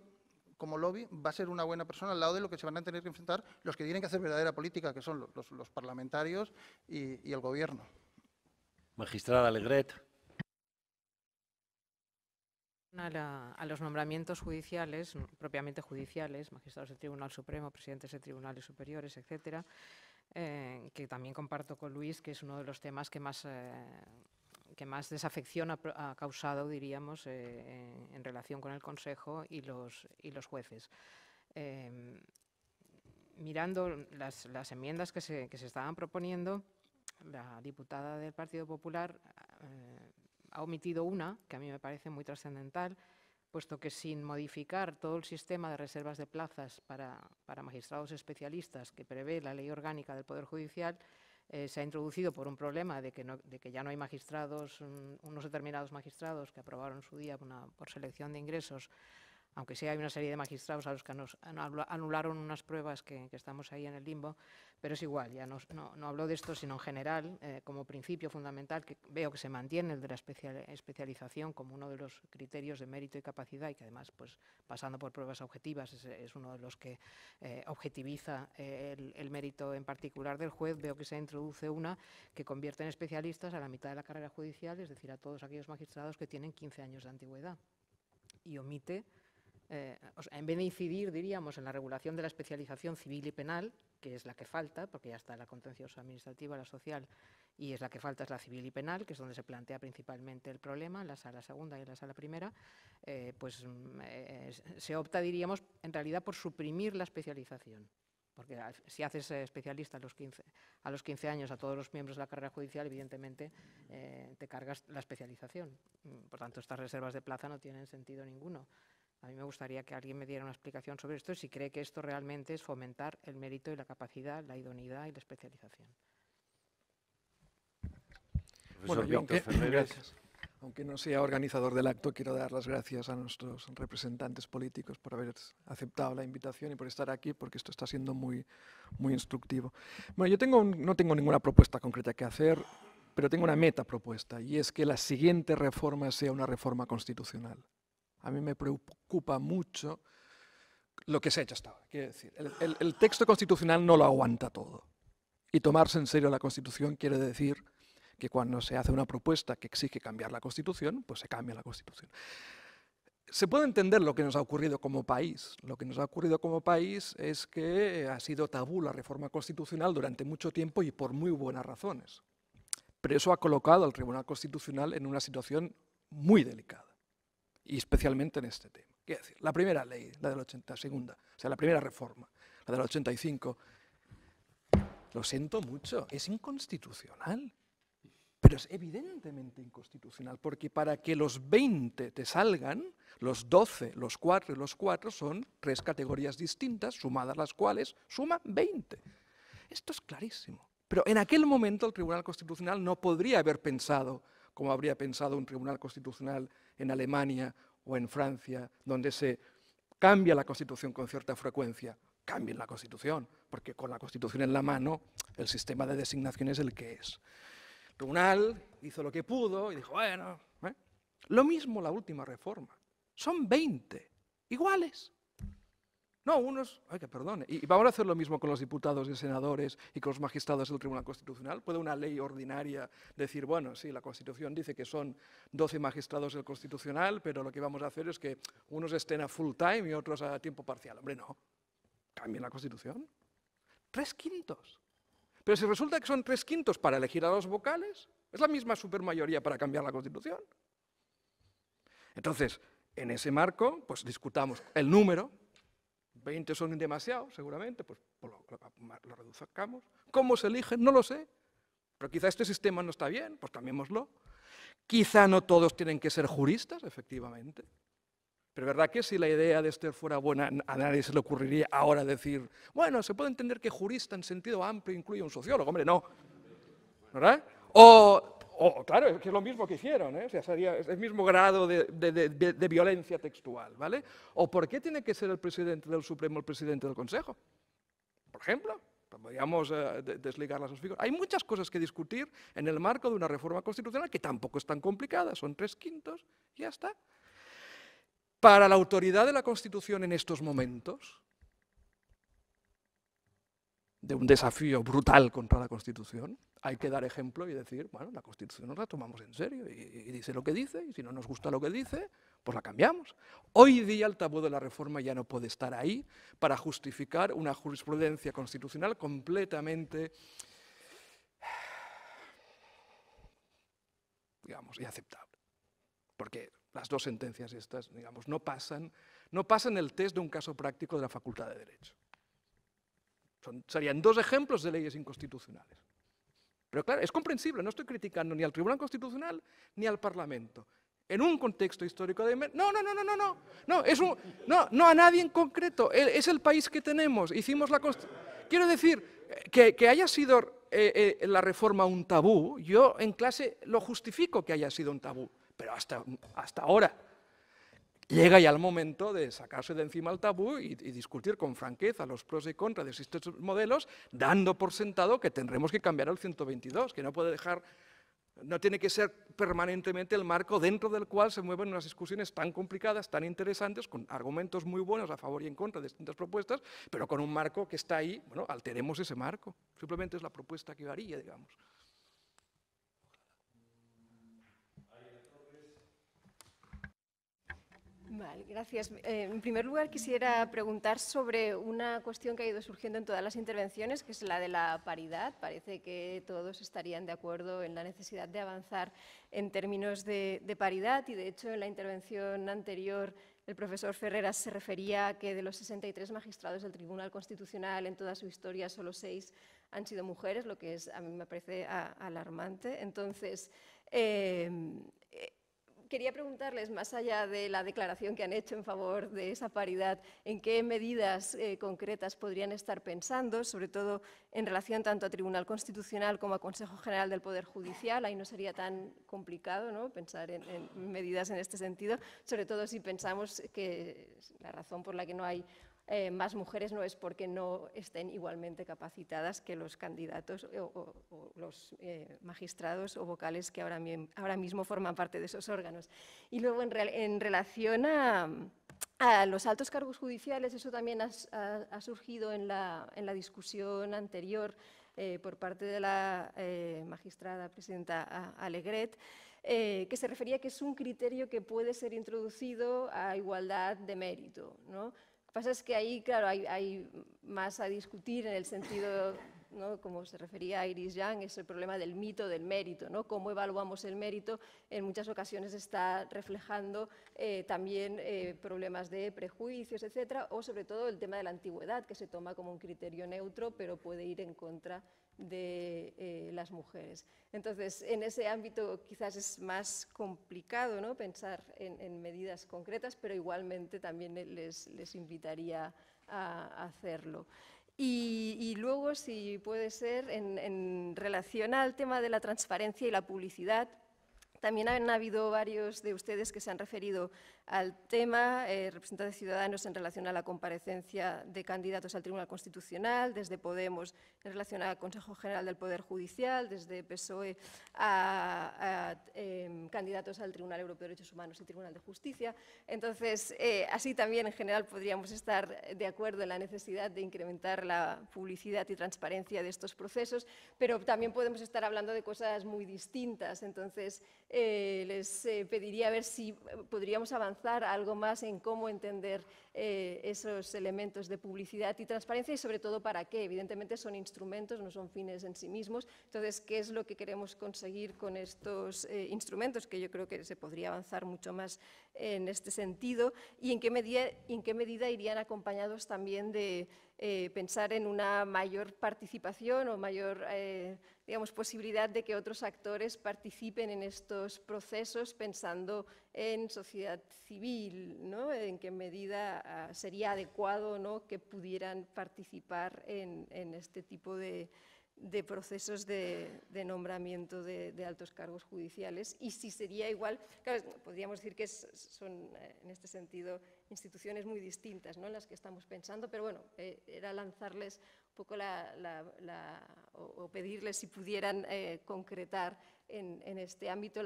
como lobby va a ser una buena persona al lado de lo que se van a tener que enfrentar los que tienen que hacer verdadera política, que son los, parlamentarios y, el gobierno. Magistrada Alegret. A, los nombramientos judiciales, propiamente judiciales, magistrados del Tribunal Supremo, presidentes de tribunales superiores, etcétera, eh, que también comparto con Luis, que es uno de los temas que más eh, que más desafección ha, causado, diríamos, eh, eh, en relación con el Consejo y los, jueces. Em, mirando las, enmiendas que se, estaban proponiendo, la diputada del Partido Popular eh, ha omitido una, que a mí me parece muy trascendental, puesto que sin modificar todo el sistema de reservas de plazas para, magistrados especialistas que prevé la ley orgánica del Poder Judicial, eh, se ha introducido por un problema de que, ya no hay magistrados, mm, unos determinados magistrados que aprobaron su día por selección de ingresos aunque sí hay una serie de magistrados a los que nos anularon unas pruebas que, estamos ahí en el limbo, pero es igual, ya no, hablo de esto, sino en general, eh, como principio fundamental, que veo que se mantiene el de la especialización como uno de los criterios de mérito y capacidad, y que además, pues, pasando por pruebas objetivas, es, uno de los que eh, objetiviza eh, el, el, mérito en particular del juez, veo que se introduce una que convierte en especialistas a la mitad de la carrera judicial, es decir, a todos aquellos magistrados que tienen 15 años de antigüedad, y omite eh, en vez de incidir, diríamos, en la regulación de la especialización civil y penal, que es la que falta, porque ya está la contenciosa administrativa, la social, y es la que falta es la civil y penal, que es donde se plantea principalmente el problema, la sala segunda y la sala primera, eh, pues mm, eh, se opta, diríamos, en realidad por suprimir la especialización. Porque si haces especialista a los, 15, a los 15 años a todos los miembros de la carrera judicial, evidentemente te cargas la especialización. Mm, por tanto, estas reservas de plaza no tienen sentido ninguno. A mí me gustaría que alguien me diera una explicación sobre esto, si cree que esto realmente es fomentar el mérito y la capacidad, la idoneidad y la especialización. Bueno, yo, aunque, no sea organizador del acto, quiero dar las gracias a nuestros representantes políticos por haber aceptado la invitación y por estar aquí, porque esto está siendo muy, muy instructivo. Bueno, yo no tengo ninguna propuesta concreta que hacer, pero tengo una meta propuesta, y es que la siguiente reforma sea una reforma constitucional. A mí me preocupa mucho lo que se ha hecho hasta ahora. Quiero decir, el, el texto constitucional no lo aguanta todo. Y tomarse en serio la Constitución quiere decir que cuando se hace una propuesta que exige cambiar la Constitución, pues se cambia la Constitución. Se puede entender lo que nos ha ocurrido como país. Lo que nos ha ocurrido como país es que eh, ha sido tabú la reforma constitucional durante mucho tiempo y por muy buenas razones. Pero eso ha colocado al Tribunal Constitucional en una situación muy delicada y especialmente en este tema. Quiero decir, la primera ley, la del 80, segunda, o sea, la primera reforma, la del 85, lo siento mucho, es inconstitucional. Pero es evidentemente inconstitucional, porque para que los 20 te salgan, los 12, los 4 y los 4 son tres categorías distintas, sumadas las cuales suman 20. Esto es clarísimo. Pero en aquel momento el Tribunal Constitucional no podría haber pensado como habría pensado un tribunal constitucional en Alemania o en Francia, donde se cambia la constitución con cierta frecuencia. Cambien la constitución, porque con la constitución en la mano el sistema de designación es el que es. El tribunal hizo lo que pudo y dijo, bueno, ¿eh? lo mismo la última reforma. Son 20 iguales. No, unos, que perdone, y, y vamos a hacer lo mismo con los diputados y senadores y con los magistrados del Tribunal Constitucional. ¿Puede una ley ordinaria decir, bueno, sí, la Constitución dice que son 12 magistrados del Constitucional, pero lo que vamos a hacer es que unos estén a full time y otros a tiempo parcial? Hombre, no. Cambien la Constitución. Tres quintos. Pero si resulta que son tres quintos para elegir a los vocales, es la misma supermayoría para cambiar la Constitución. Entonces, en ese marco, pues discutamos el número, 20 son demasiados, seguramente, pues, pues lo, reduzcamos. ¿Cómo se eligen? No lo sé. Pero quizá este sistema no está bien, pues cambiémoslo. Quizá no todos tienen que ser juristas, efectivamente. Pero verdad que si la idea de Esther fuera buena, a nadie se le ocurriría ahora decir, bueno, se puede entender que jurista en sentido amplio incluye un sociólogo. Hombre, no. ¿Verdad? O o, claro, es que es lo mismo que hicieron, ¿eh? sería, es el mismo grado de, violencia textual, ¿vale? ¿O por qué tiene que ser el presidente del Supremo el presidente del Consejo? Por ejemplo, podríamos eh, desligar las dos figuras. Hay muchas cosas que discutir en el marco de una reforma constitucional que tampoco es tan complicada, son tres quintos y ya está. Para la autoridad de la Constitución en estos momentos, de un desafío brutal contra la Constitución, hay que dar ejemplo y decir, bueno, la Constitución nos la tomamos en serio y, dice lo que dice, y si no nos gusta lo que dice, pues la cambiamos. Hoy día el tabú de la reforma ya no puede estar ahí para justificar una jurisprudencia constitucional completamente, digamos, inaceptable. Porque las dos sentencias estas, digamos, no pasan, no pasan el test de un caso práctico de la Facultad de Derecho serían dos ejemplos de leyes inconstitucionales. Pero claro, es comprensible, no estoy criticando ni al Tribunal Constitucional ni al Parlamento. En un contexto histórico de... No, no, no, no, no, no, no, es no, no a nadie en concreto, es el país que tenemos, hicimos la... Quiero decir, que, haya sido eh, eh, la reforma un tabú, yo en clase lo justifico que haya sido un tabú, pero hasta, hasta ahora, llega ya el momento de sacarse de encima el tabú y, y, discutir con franqueza los pros y contras de estos modelos, dando por sentado que tendremos que cambiar al 122, que no puede dejar, no tiene que ser permanentemente el marco dentro del cual se mueven unas discusiones tan complicadas, tan interesantes, con argumentos muy buenos a favor y en contra de distintas propuestas, pero con un marco que está ahí, bueno, alteremos ese marco. Simplemente es la propuesta que varía, digamos. gracias. Eh, en primer lugar, quisiera preguntar sobre una cuestión que ha ido surgiendo en todas las intervenciones, que es la de la paridad. Parece que todos estarían de acuerdo en la necesidad de avanzar en términos de, paridad y, de hecho, en la intervención anterior el profesor Ferreras se refería a que de los 63 magistrados del Tribunal Constitucional en toda su historia, solo seis han sido mujeres, lo que a mí me parece alarmante. Entonces, eh, quería preguntarles, más allá de la declaración que han hecho en favor de esa paridad, ¿en qué medidas eh, concretas podrían estar pensando, sobre todo en relación tanto a Tribunal Constitucional como a Consejo General del Poder Judicial? Ahí no sería tan complicado ¿no? pensar en medidas en este sentido, sobre todo si pensamos que la razón por la que no hay eh, más mujeres no es porque no estén igualmente capacitadas que los candidatos o, los eh, magistrados o vocales que ahora, mismo forman parte de esos órganos. Y luego, en, relación a, los altos cargos judiciales, eso también ha, surgido en la, discusión anterior eh, por parte de la magistrada presidenta Alegret. que se refería que es un criterio que puede ser introducido a igualdad de mérito. ¿no? pasa es que ahí, claro, hay, más a discutir en el sentido, como se refería a Iris Young, es el problema del mito, del mérito, ¿no? Cómo evaluamos el mérito en muchas ocasiones está reflejando eh, también eh, problemas de prejuicios, etcétera, o sobre todo el tema de la antigüedad, que se toma como un criterio neutro, pero puede ir en contra de eh, las mujeres. Entonces, en ese ámbito quizás es más complicado ¿no? pensar en, medidas concretas, pero igualmente también les, invitaría a hacerlo. Y, luego, si puede ser, en, en, relación al tema de la transparencia y la publicidad, también han habido varios de ustedes que se han referido al tema, eh, representantes ciudadanos en relación a la comparecencia de candidatos al Tribunal Constitucional, desde Podemos en relación al Consejo General del Poder Judicial, desde PSOE a, em, candidatos al Tribunal Europeo de Derechos Humanos y Tribunal de Justicia. Entonces, eh, así también en general podríamos estar de acuerdo en la necesidad de incrementar la publicidad y transparencia de estos procesos, pero también podemos estar hablando de cosas muy distintas. Entonces, eh, les eh, pediría a ver si podríamos avanzar algo más en cómo entender eh, esos elementos de publicidad y transparencia y sobre todo para qué. Evidentemente son instrumentos, no son fines en sí mismos. Entonces, ¿qué es lo que queremos conseguir con estos eh, instrumentos? Que yo creo que se podría avanzar mucho más en este sentido y en qué medida, en qué medida irían acompañados también de eh, pensar en una mayor participación o mayor eh, digamos, posibilidad de que otros actores participen en estos procesos pensando en sociedad civil, ¿no? en qué medida ah, sería adecuado ¿no? que pudieran participar en, en este tipo de, de procesos de, nombramiento de, altos cargos judiciales y si sería igual, podríamos decir que son eh, en este sentido instituciones muy distintas ¿no? en las que estamos pensando, pero bueno, eh, era lanzarles un poco la, o, pedirles si pudieran eh, concretar en, este ámbito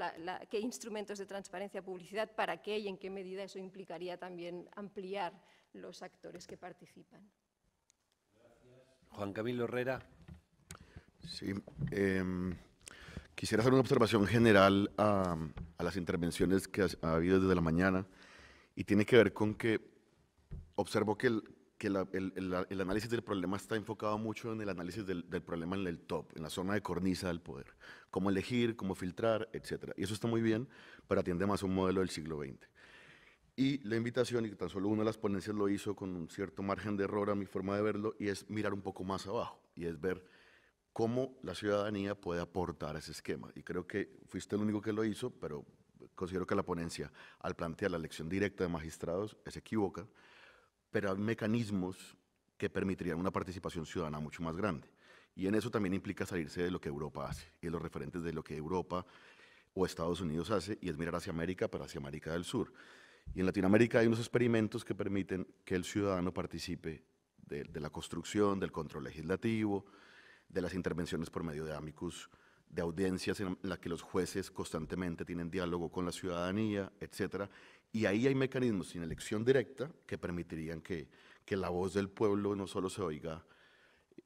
qué instrumentos de transparencia, publicidad, para qué y en qué medida eso implicaría también ampliar los actores que participan. Juan Camilo Herrera. Sí. Em, quisiera hacer una observación general a, las intervenciones que ha, habido desde la mañana y tiene que ver con que observo que el, análisis del problema está enfocado mucho en el análisis del, del, problema en el top, en la zona de cornisa del poder, cómo elegir, cómo filtrar, etc. Y eso está muy bien, pero atiende más a un modelo del siglo XX. Y la invitación, y tan solo una de las ponencias lo hizo con un cierto margen de error a mi forma de verlo, y es mirar un poco más abajo, y es ver cómo la ciudadanía puede aportar a ese esquema. Y creo que fuiste el único que lo hizo, pero considero que la ponencia, al plantear la elección directa de magistrados, es equivoca, pero hay mecanismos que permitirían una participación ciudadana mucho más grande. Y en eso también implica salirse de lo que Europa hace y de los referentes de lo que Europa o Estados Unidos hace, y es mirar hacia América, pero hacia América del Sur. Y en Latinoamérica hay unos experimentos que permiten que el ciudadano participe de la construcción, del control legislativo, de las intervenciones por medio de amicus, de audiencias en las que los jueces constantemente tienen diálogo con la ciudadanía, etc., y ahí hay mecanismos sin elección directa que permitirían que, la voz del pueblo no solo se oiga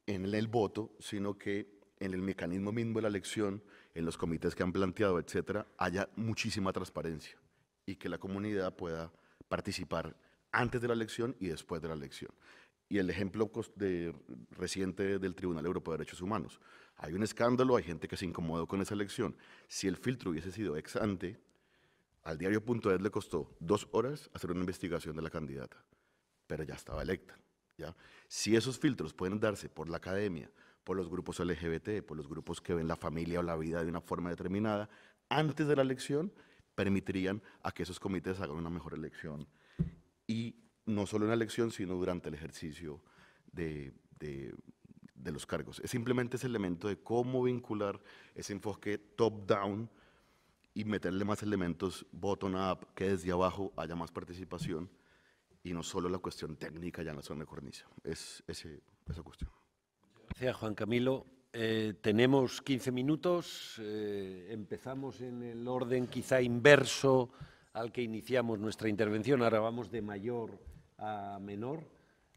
en el voto, sino que en el mecanismo mismo de la elección, en los comités que han planteado, etc., haya muchísima transparencia y que la comunidad pueda participar antes de la elección y después de la elección y el ejemplo de, reciente del Tribunal Europeo de Derechos Humanos. Hay un escándalo, hay gente que se incomodó con esa elección. Si el filtro hubiese sido ex ante, al es le costó dos horas hacer una investigación de la candidata, pero ya estaba electa. ¿ya? Si esos filtros pueden darse por la academia, por los grupos LGBT, por los grupos que ven la familia o la vida de una forma determinada, antes de la elección, permitirían a que esos comités hagan una mejor elección y no solo en la elección, sino durante el ejercicio de, los cargos. Es simplemente ese elemento de cómo vincular ese enfoque top-down y meterle más elementos bottom-up, que desde abajo haya más participación y no solo la cuestión técnica ya en la zona de cornisa. Es esa cuestión. Gracias, Juan Camilo. Eh, tenemos 15 minutos. Eh, empezamos en el orden quizá inverso al que iniciamos nuestra intervención. Ahora vamos de mayor a menor,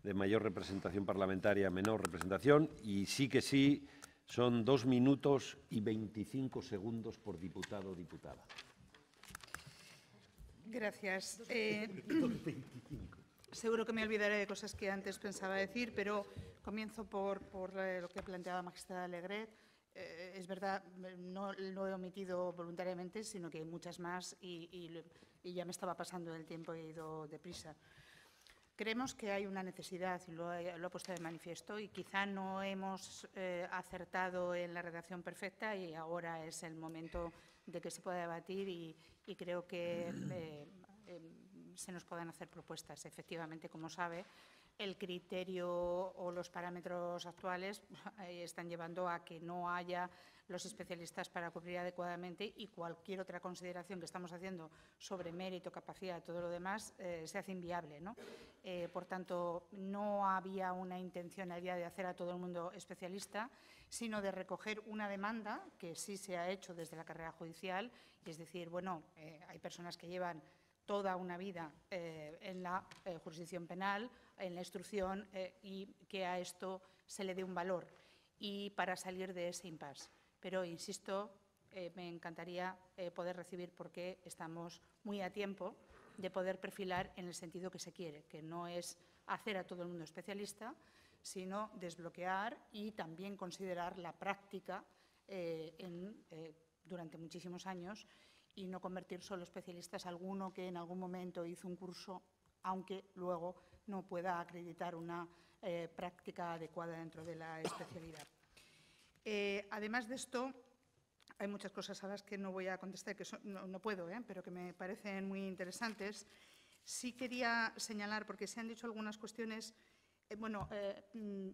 de mayor representación parlamentaria a menor representación, y sí que sí son dos minutos y 25 segundos por diputado o diputada. Gracias. Eh, seguro que me olvidaré de cosas que antes pensaba decir, pero comienzo por, eh, lo que planteaba magistrada Alegret. Eh, es verdad, no lo he omitido voluntariamente, sino que hay muchas más y, ya me estaba pasando el tiempo, y he ido deprisa. prisa. Creemos que hay una necesidad, y lo, ha puesto de manifiesto, y quizá no hemos eh, acertado en la redacción perfecta y ahora es el momento de que se pueda debatir y, creo que eh, em, se nos puedan hacer propuestas. Efectivamente, como sabe, el criterio o los parámetros actuales eh, están llevando a que no haya los especialistas para cubrir adecuadamente y cualquier otra consideración que estamos haciendo sobre mérito, capacidad, todo lo demás, eh, se hace inviable. ¿no? Eh, por tanto, no había una intención de hacer a todo el mundo especialista, sino de recoger una demanda que sí se ha hecho desde la carrera judicial, y es decir, bueno, eh, hay personas que llevan toda una vida en la jurisdicción penal, en la instrucción, y que a esto se le dé un valor y para salir de ese impasse pero insisto, eh, me encantaría eh, poder recibir porque estamos muy a tiempo de poder perfilar en el sentido que se quiere, que no es hacer a todo el mundo especialista, sino desbloquear y también considerar la práctica eh, durante muchísimos años y no convertir solo especialistas a alguno que en algún momento hizo un curso, aunque luego no pueda acreditar una práctica adecuada dentro de la especialidad. Eh, además de esto, hay muchas cosas a las que no voy a contestar, que no, puedo, ¿eh? pero que me parecen muy interesantes. Sí quería señalar, porque se han dicho algunas cuestiones, eh, bueno, mm,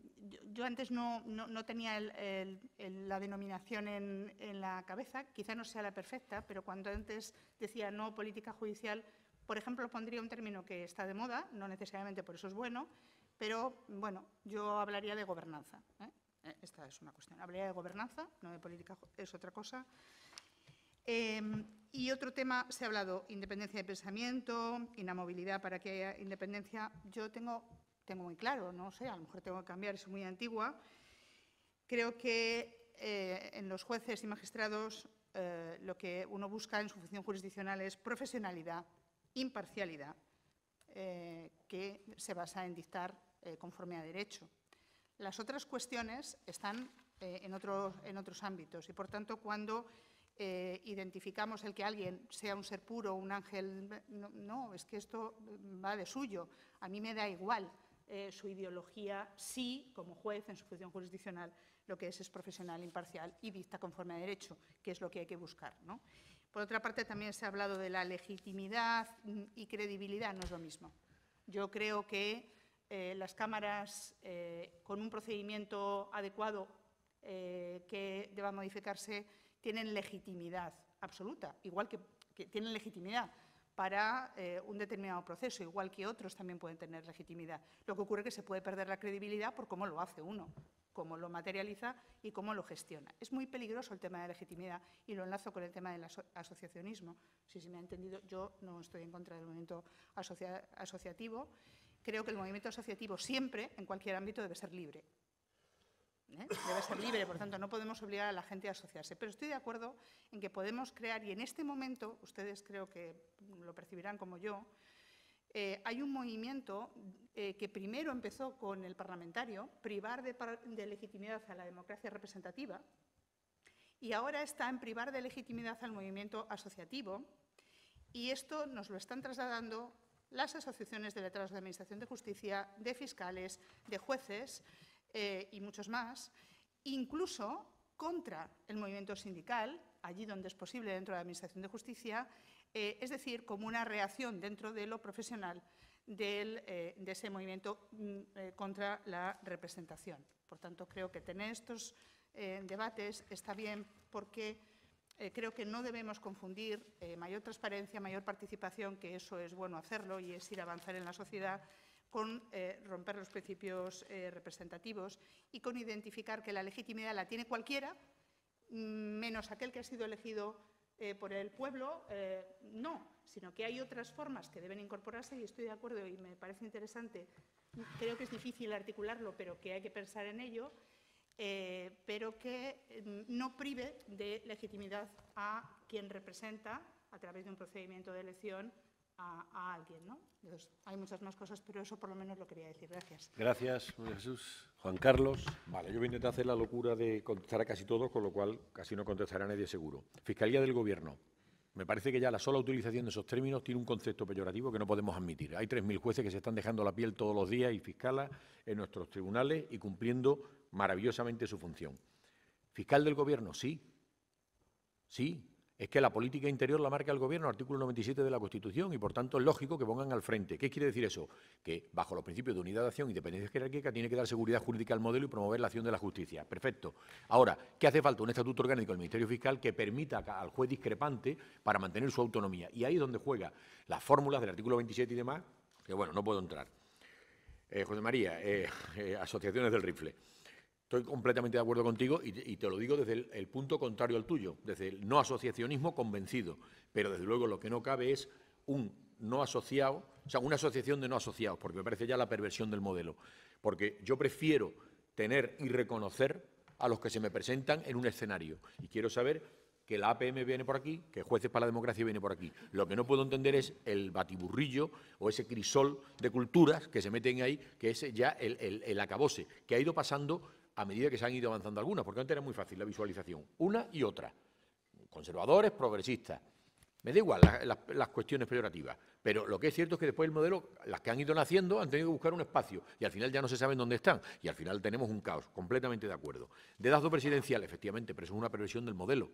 yo antes no, tenía la denominación en, la cabeza, quizá no sea la perfecta, pero cuando antes decía no política judicial, por ejemplo, pondría un término que está de moda, no necesariamente por eso es bueno, pero bueno, yo hablaría de gobernanza. ¿eh? esta es una cuestión. Hablaría de gobernanza, no de política, es otra cosa. Em, y otro tema, se ha hablado independencia de pensamiento, inamovilidad para que haya independencia. Yo tengo, tengo muy claro, no sé, a lo mejor tengo que cambiar, es muy antigua. Creo que eh, en los jueces y magistrados eh, lo que uno busca en su función jurisdiccional es profesionalidad, imparcialidad, eh, que se basa en dictar conforme a derecho. Las otras cuestiones están eh, en, otros ámbitos y, por tanto, cuando eh, identificamos el que alguien sea un ser puro, un ángel, no, es que esto va de suyo, a mí me da igual eh, su ideología Sí, como juez en su función jurisdiccional, lo que es es profesional, imparcial y dicta conforme a derecho, que es lo que hay que buscar. Por otra parte, también se ha hablado de la legitimidad y credibilidad, no es lo mismo. Yo creo que eh, las cámaras eh, con un procedimiento adecuado eh, que deba modificarse tienen legitimidad absoluta, igual que, tienen legitimidad para un determinado proceso, igual que otros también pueden tener legitimidad. Lo que ocurre es que se puede perder la credibilidad por cómo lo hace uno, cómo lo materializa y cómo lo gestiona. Es muy peligroso el tema de legitimidad y lo enlazo con el tema del asociacionismo. Si se me ha entendido, yo no estoy en contra del movimiento asociativo creo que el movimiento asociativo siempre, en cualquier ámbito, debe ser libre. ¿eh? Debe ser libre, por tanto, no podemos obligar a la gente a asociarse. Pero estoy de acuerdo en que podemos crear, y en este momento, ustedes creo que lo percibirán como yo, eh, hay un movimiento eh, que primero empezó con el parlamentario, privar de, de legitimidad a la democracia representativa, y ahora está en privar de legitimidad al movimiento asociativo, y esto nos lo están trasladando las asociaciones de letras de Administración de Justicia, de fiscales, de jueces eh, y muchos más, incluso contra el movimiento sindical, allí donde es posible dentro de la Administración de Justicia, eh, es decir, como una reacción dentro de lo profesional eh, de ese movimiento mm, contra la representación. Por tanto, creo que tener estos debates está bien porque eh, creo que no debemos confundir eh, mayor transparencia, mayor participación, que eso es bueno hacerlo y es ir a avanzar en la sociedad, con eh, romper los principios representativos y con identificar que la legitimidad la tiene cualquiera, mm, menos aquel que ha sido elegido por el pueblo. no, sino que hay otras formas que deben incorporarse y estoy de acuerdo y me parece interesante. Creo que es difícil articularlo, pero que hay que pensar en ello eh, pero que mm, no prive de legitimidad a quien representa a través de un procedimiento de elección a, alguien. ¿no? hay muchas más cosas, pero eso por lo menos lo quería decir. Gracias. Gracias, Jesús. Juan Carlos. Vale, yo voy a intentar hacer la locura de contestar a casi todos, con lo cual casi no contestará nadie seguro. Fiscalía del Gobierno. Me parece que ya la sola utilización de esos términos tiene un concepto peyorativo que no podemos admitir. Hay 3.000 jueces que se están dejando la piel todos los días y fiscalas en nuestros tribunales y cumpliendo maravillosamente su función. Fiscal del Gobierno, sí. Sí, es que la política interior la marca el Gobierno, artículo 97 de la Constitución, y por tanto es lógico que pongan al frente. ¿Qué quiere decir eso? Que bajo los principios de unidad de acción y dependencia jerárquica tiene que dar seguridad jurídica al modelo y promover la acción de la justicia. Perfecto. Ahora, ¿qué hace falta? Un estatuto orgánico del Ministerio Fiscal que permita al juez discrepante para mantener su autonomía. Y ahí es donde juega las fórmulas del artículo 27 y demás, que bueno, no puedo entrar. Eh, José María, eh, eh, asociaciones del rifle. Estoy completamente de acuerdo contigo y, te lo digo desde el, punto contrario al tuyo, desde el no asociacionismo convencido. Pero desde luego lo que no cabe es un no asociado, o sea, una asociación de no asociados, porque me parece ya la perversión del modelo. Porque yo prefiero tener y reconocer a los que se me presentan en un escenario. Y quiero saber que la APM viene por aquí, que Jueces para la Democracia viene por aquí. Lo que no puedo entender es el batiburrillo o ese crisol de culturas que se meten ahí, que es ya el acabose, que ha ido pasando a medida que se han ido avanzando algunas, porque antes era muy fácil la visualización, una y otra, conservadores, progresistas. Me da igual las cuestiones peyorativas, pero lo que es cierto es que después el modelo, las que han ido naciendo, han tenido que buscar un espacio y al final ya no se saben dónde están y al final tenemos un caos, completamente de acuerdo. De dato presidencial, efectivamente, pero eso es una perversión del modelo,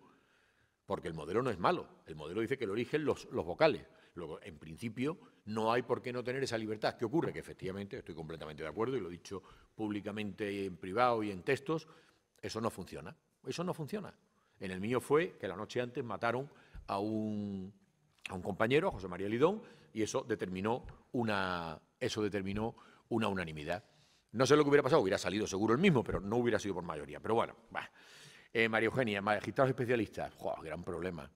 porque el modelo no es malo, el modelo dice que el origen los, los vocales, Luego, en principio, no hay por qué no tener esa libertad. ¿Qué ocurre? Que efectivamente, estoy completamente de acuerdo y lo he dicho públicamente en privado y en textos, eso no funciona. Eso no funciona. En el mío fue que la noche antes mataron a un, a un compañero, José María Lidón, y eso determinó una, eso determinó una unanimidad. No sé lo que hubiera pasado, hubiera salido seguro el mismo, pero no hubiera sido por mayoría. Pero bueno, va. Eh, María Eugenia, magistrados especialistas, gran problema.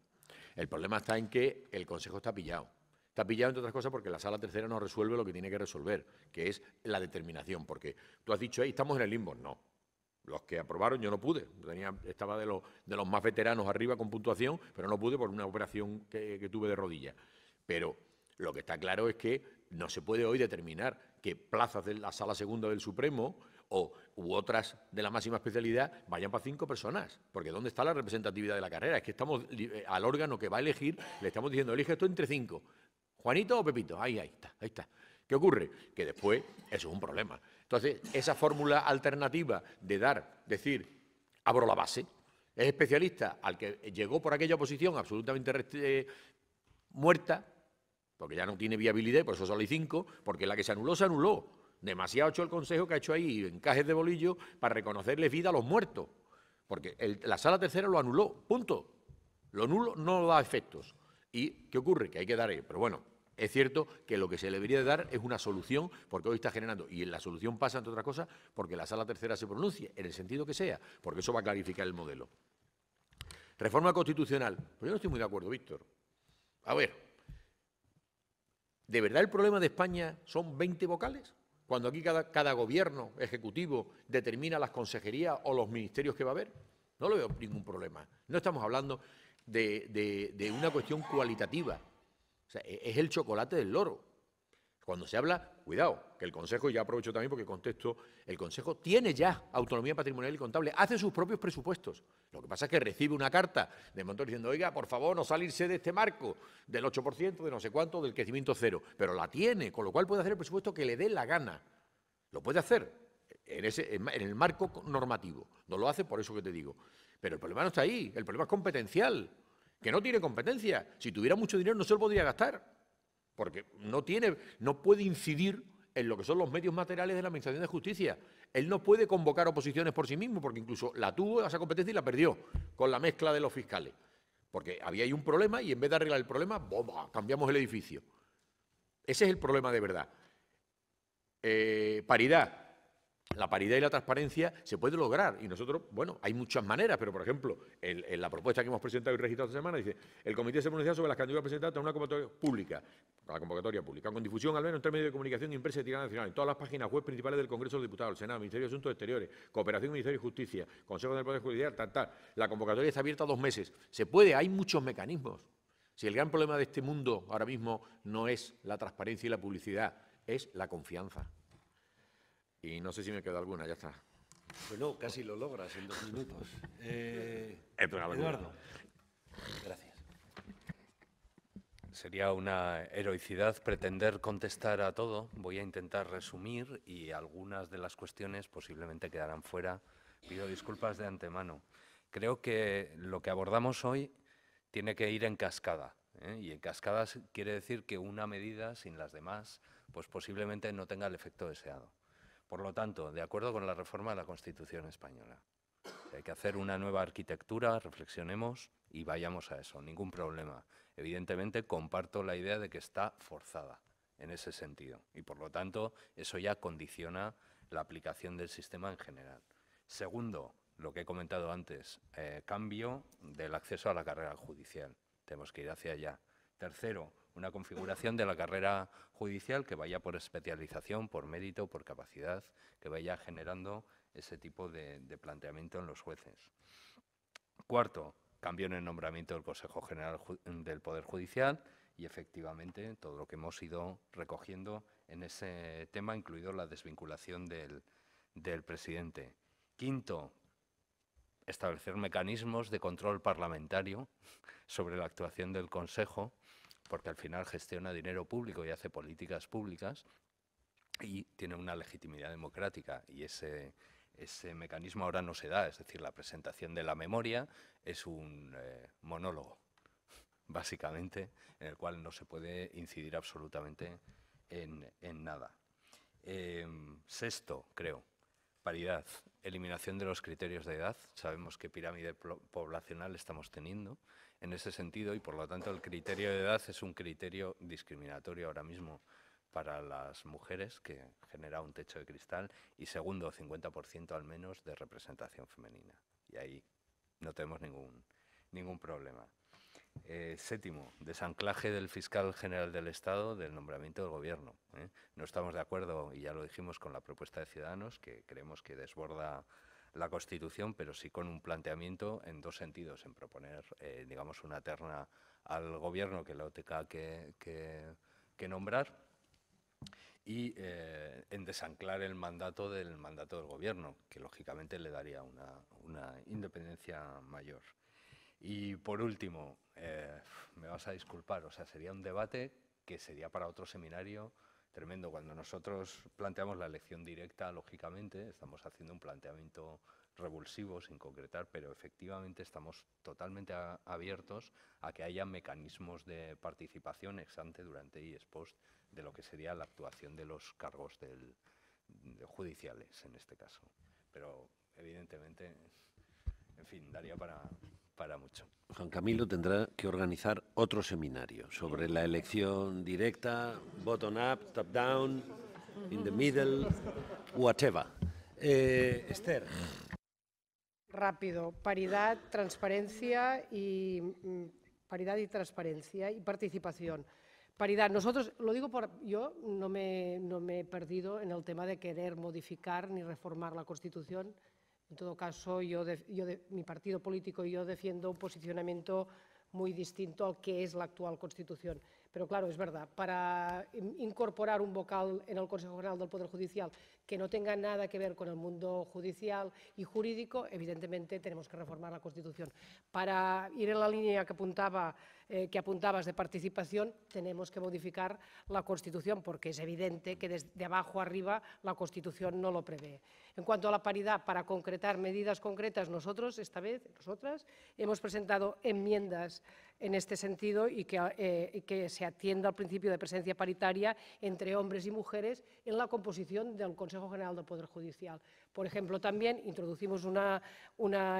El problema está en que el Consejo está pillado. Está pillado, entre otras cosas, porque la sala tercera no resuelve lo que tiene que resolver, que es la determinación. Porque tú has dicho, ahí estamos en el limbo. No. Los que aprobaron yo no pude. Tenía, estaba de los, de los más veteranos arriba con puntuación, pero no pude por una operación que, tuve de rodilla. Pero lo que está claro es que no se puede hoy determinar qué plazas de la sala segunda del Supremo o u otras de la máxima especialidad vayan para cinco personas. Porque ¿dónde está la representatividad de la carrera? Es que estamos eh, al órgano que va a elegir, le estamos diciendo, elige esto entre cinco. Juanito o Pepito, ahí, ahí está, ahí está. ¿Qué ocurre? Que después eso es un problema. Entonces, esa fórmula alternativa de dar, decir, abro la base, es especialista al que llegó por aquella posición absolutamente eh, muerta, porque ya no tiene viabilidad, por eso solo hay cinco, porque la que se anuló, se anuló. Demasiado hecho el Consejo que ha hecho ahí encajes de bolillo para reconocerles vida a los muertos, porque la sala tercera lo anuló, punto. Lo nulo no da efectos. ¿Y qué ocurre? Que hay que dar, eh, pero bueno, es cierto que lo que se le debería dar es una solución, porque hoy está generando, y la solución pasa, entre otras cosas, porque la sala tercera se pronuncie, en el sentido que sea, porque eso va a clarificar el modelo. Reforma constitucional. Pues yo no estoy muy de acuerdo, Víctor. A ver, ¿de verdad el problema de España son 20 vocales? Cuando aquí cada, gobierno ejecutivo determina las consejerías o los ministerios que va a haber, no lo veo ningún problema. No estamos hablando de, de una cuestión cualitativa. O sea, e, es el chocolate del loro. Cuando se habla, cuidado, que el Consejo, ya aprovecho también porque contesto, el Consejo tiene ya autonomía patrimonial y contable, hace sus propios presupuestos. Lo que pasa es que recibe una carta de Montoro diciendo, oiga, por favor, no salirse de este marco del 8%, de no sé cuánto, del crecimiento cero. Pero la tiene, con lo cual puede hacer el presupuesto que le dé la gana. Lo puede hacer en, ese, en el marco normativo. No lo hace por eso que te digo. Pero el problema no está ahí, el problema es competencial, que no tiene competencia. Si tuviera mucho dinero no se lo podría gastar porque no, tiene, no puede incidir en lo que son los medios materiales de la Administración de Justicia. Él no puede convocar oposiciones por sí mismo, porque incluso la tuvo esa competencia y la perdió con la mezcla de los fiscales. Porque había ahí un problema y en vez de arreglar el problema, bomba, cambiamos el edificio. Ese es el problema de verdad. Eh, paridad la paridad y la transparencia se puede lograr. Y nosotros, bueno, hay muchas maneras, pero por ejemplo, en, la propuesta que hemos presentado y registrado esta semana, dice, el comité se pronuncia sobre las candidaturas presentadas en una convocatoria pública, la convocatoria pública, con difusión al menos en tres medios de comunicación y impresa de tirada nacional, en todas las páginas web principales del Congreso de los Diputados, el Senado, Ministerio de Asuntos Exteriores, Cooperación, Ministerio de Justicia, Consejo del Poder Judicial, tal, tal. La convocatoria está abierta dos meses. Se puede, hay muchos mecanismos. Si el gran problema de este mundo ahora mismo no es la transparencia y la publicidad, es la confianza. Y no sé si me queda alguna, ya está. Bueno, casi lo logras en dos minutos. Eh, Eduardo, gracias. Sería una heroicidad pretender contestar a todo. Voy a intentar resumir y algunas de las cuestiones posiblemente quedarán fuera. Pido disculpas de antemano. Creo que lo que abordamos hoy tiene que ir en cascada. ¿eh? Y en cascada quiere decir que una medida sin las demás, pues posiblemente no tenga el efecto deseado. Por lo tanto, de acuerdo con la reforma de la Constitución española, hay que hacer una nueva arquitectura, reflexionemos y vayamos a eso, ningún problema. Evidentemente comparto la idea de que está forzada en ese sentido y por lo tanto eso ya condiciona la aplicación del sistema en general. Segundo, lo que he comentado antes, eh, cambio del acceso a la carrera judicial. Tenemos que ir hacia allá. Tercero, una configuración de la carrera judicial que vaya por especialización, por mérito, por capacidad, que vaya generando ese tipo de, planteamiento en los jueces. Cuarto, cambio en el nombramiento del Consejo General del Poder Judicial y efectivamente todo lo que hemos ido recogiendo en ese tema, incluido la desvinculación del presidente. Quinto, establecer mecanismos de control parlamentario sobre la actuación del Consejo porque al final gestiona dinero público y hace políticas públicas y tiene una legitimidad democrática y ese, mecanismo ahora no se da, es decir, la presentación de la memoria es un eh, monólogo, básicamente, en el cual no se puede incidir absolutamente en, nada. Em, sexto, creo, paridad, eliminación de los criterios de edad. Sabemos qué pirámide poblacional estamos teniendo en ese sentido y por lo tanto el criterio de edad es un criterio discriminatorio ahora mismo para las mujeres que genera un techo de cristal y segundo, 50% al menos de representación femenina. Y ahí no tenemos ningún, ningún problema. Eh, séptimo, desanclaje del fiscal general del Estado del nombramiento del Gobierno. ¿eh? No estamos de acuerdo, y ya lo dijimos con la propuesta de Ciudadanos, que creemos que desborda la Constitución, pero sí con un planteamiento en dos sentidos, en proponer, eh, digamos, una terna al Gobierno que la OTK que, que, nombrar y eh, en desanclar el mandato del mandato del Gobierno, que lógicamente le daría una, independencia mayor. Y por último, eh, me vas a disculpar, o sea, sería un debate que sería para otro seminario tremendo. Cuando nosotros planteamos la elección directa, lógicamente, estamos haciendo un planteamiento revulsivo, sin concretar, pero efectivamente estamos totalmente abiertos a que haya mecanismos de participación ex ante, durante y ex post de lo que sería la actuación de los cargos judiciales en este caso. Pero evidentemente, en fin, daría para para mucho. Juan Camilo tendrá que organizar otro seminario sobre la elección directa, bottom-up, top-down, in the middle, whatever. Eh, Esther. Rápido, paridad, transparencia y mm, paridad y transparencia y participación. Paridad, nosotros, lo digo por, yo no me, no me he perdido en el tema de querer modificar ni reformar la Constitución, en todo caso, mi partido político y yo defiendo un posicionamiento muy distinto al que es la actual Constitución. Pero claro, es verdad, para incorporar un vocal en el Consejo General del Poder Judicial que no tenga nada que ver con el mundo judicial y jurídico, evidentemente tenemos que reformar la Constitución. Para ir en la línea que, apuntaba, eh, que apuntabas de participación, tenemos que modificar la Constitución, porque es evidente que desde abajo arriba la Constitución no lo prevé. En cuanto a la paridad, para concretar medidas concretas, nosotros, esta vez, nosotras, hemos presentado enmiendas en este sentido eh, y que, se atienda al principio de presencia paritaria entre hombres y mujeres en la composición del Consejo General del Poder Judicial. Por ejemplo, también introducimos una,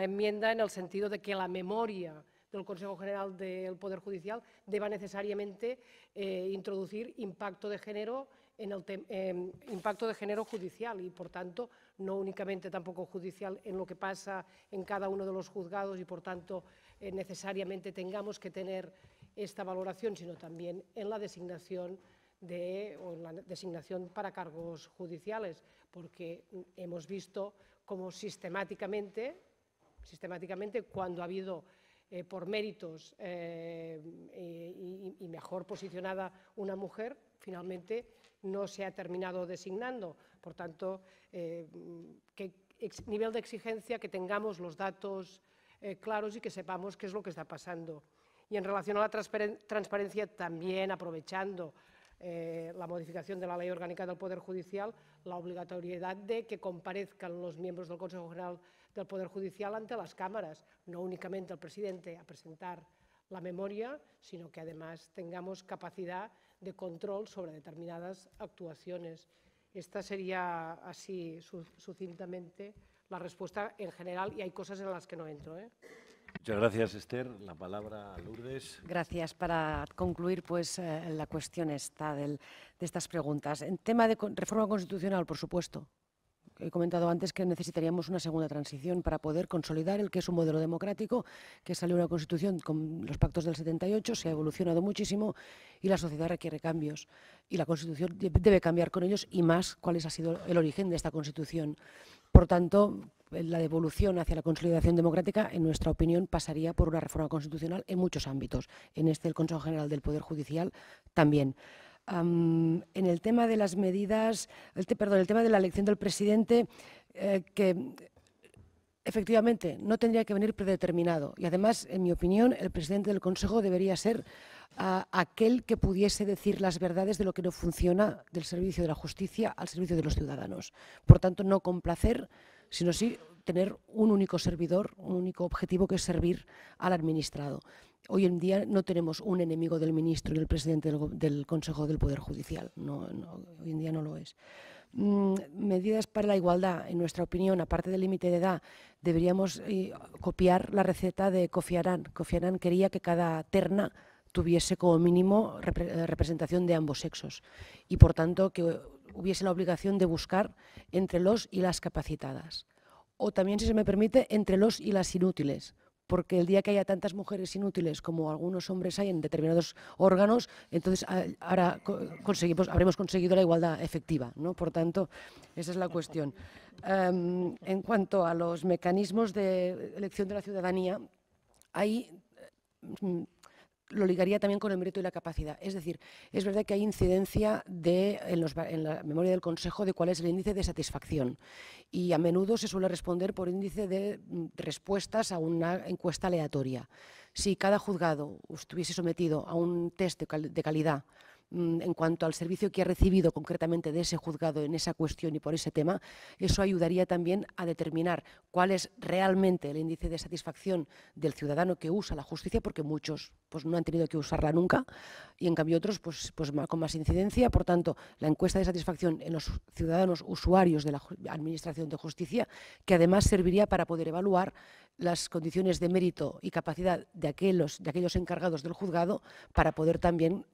enmienda en el sentido de que la memoria del Consejo General del Poder Judicial deba necesariamente eh, introducir impacto de género en el em, impacto de género judicial y, por tanto, no únicamente tampoco judicial en lo que pasa en cada uno de los juzgados y, por tanto, eh, necesariamente tengamos que tener esta valoración, sino también en la designación de, o la designación para cargos judiciales, porque hemos visto cómo sistemáticamente, sistemáticamente cuando ha habido eh, por méritos eh, y, mejor posicionada una mujer, finalmente no se ha terminado designando. Por tanto, qué nivel de exigencia que tengamos los datos eh, claros y que sepamos qué es lo que está pasando. Y en relación a la transparencia, también aprovechando eh, la modificación de la Ley Orgánica del Poder Judicial, la obligatoriedad de que comparezcan los miembros del Consejo General del Poder Judicial ante las cámaras, no únicamente el presidente a presentar la memoria, sino que además tengamos capacidad de control sobre determinadas actuaciones. Esta sería así sucintamente la respuesta en general y hay cosas en las que no entro. ¿eh? Muchas gracias, Esther. La palabra a Lourdes. Gracias. Para concluir, pues eh, la cuestión está de estas preguntas. En tema de reforma constitucional, por supuesto. He comentado antes que necesitaríamos una segunda transición para poder consolidar el que es un modelo democrático, que salió una constitución con los pactos del 78, se ha evolucionado muchísimo y la sociedad requiere cambios. Y la constitución debe cambiar con ellos y más cuál es, ha sido el origen de esta constitución. Por tanto, la devolución hacia la consolidación democrática, en nuestra opinión, pasaría por una reforma constitucional en muchos ámbitos. En este, el Consejo General del Poder Judicial también. en el tema de las medidas, el este, perdón, el tema de la elección del presidente, eh, que efectivamente no tendría que venir predeterminado. Y además, en mi opinión, el presidente del Consejo debería ser a aquel que pudiese decir las verdades de lo que no funciona del servicio de la justicia al servicio de los ciudadanos. Por tanto, no complacer, sino sí tener un único servidor, un único objetivo que es servir al administrado. Hoy en día no tenemos un enemigo del ministro y del presidente del, Consejo del Poder Judicial. hoy en día no lo es. Mm, medidas para la igualdad, en nuestra opinión, aparte del límite de edad, deberíamos eh, copiar la receta de Kofi Annan. quería que cada terna tuviese como mínimo eh, representación de ambos sexos y, por tanto, que hubiese la obligación de buscar entre los y las capacitadas. O también, si se me permite, entre los y las inútiles, porque el día que haya tantas mujeres inútiles como algunos hombres hay en determinados órganos, entonces ah, ahora habremos conseguido la igualdad efectiva. ¿no? Por tanto, esa es la cuestión. Em, en cuanto a los mecanismos de elección de la ciudadanía, hay mm, lo ligaría también con el mérito y la capacidad. Es decir, es verdad que hay incidencia de, en, la memoria del Consejo de cuál es el índice de satisfacción. Y a menudo se suele responder por índice de mm, respuestas a una encuesta aleatoria. Si cada juzgado estuviese sometido a un test de calidad Mm, en cuanto al servicio que ha recibido concretamente de ese juzgado en esa cuestión y por ese tema, eso ayudaría también a determinar cuál es realmente el índice de satisfacción del ciudadano que usa la justicia, porque muchos pues, no han tenido que usarla nunca y en cambio otros pues, pues, con más incidencia. Por tanto, la encuesta de satisfacción en los ciudadanos usuarios de la Administración de Justicia, que además serviría para poder evaluar las condiciones de mérito y capacidad de aquellos, de aquellos encargados del juzgado para poder también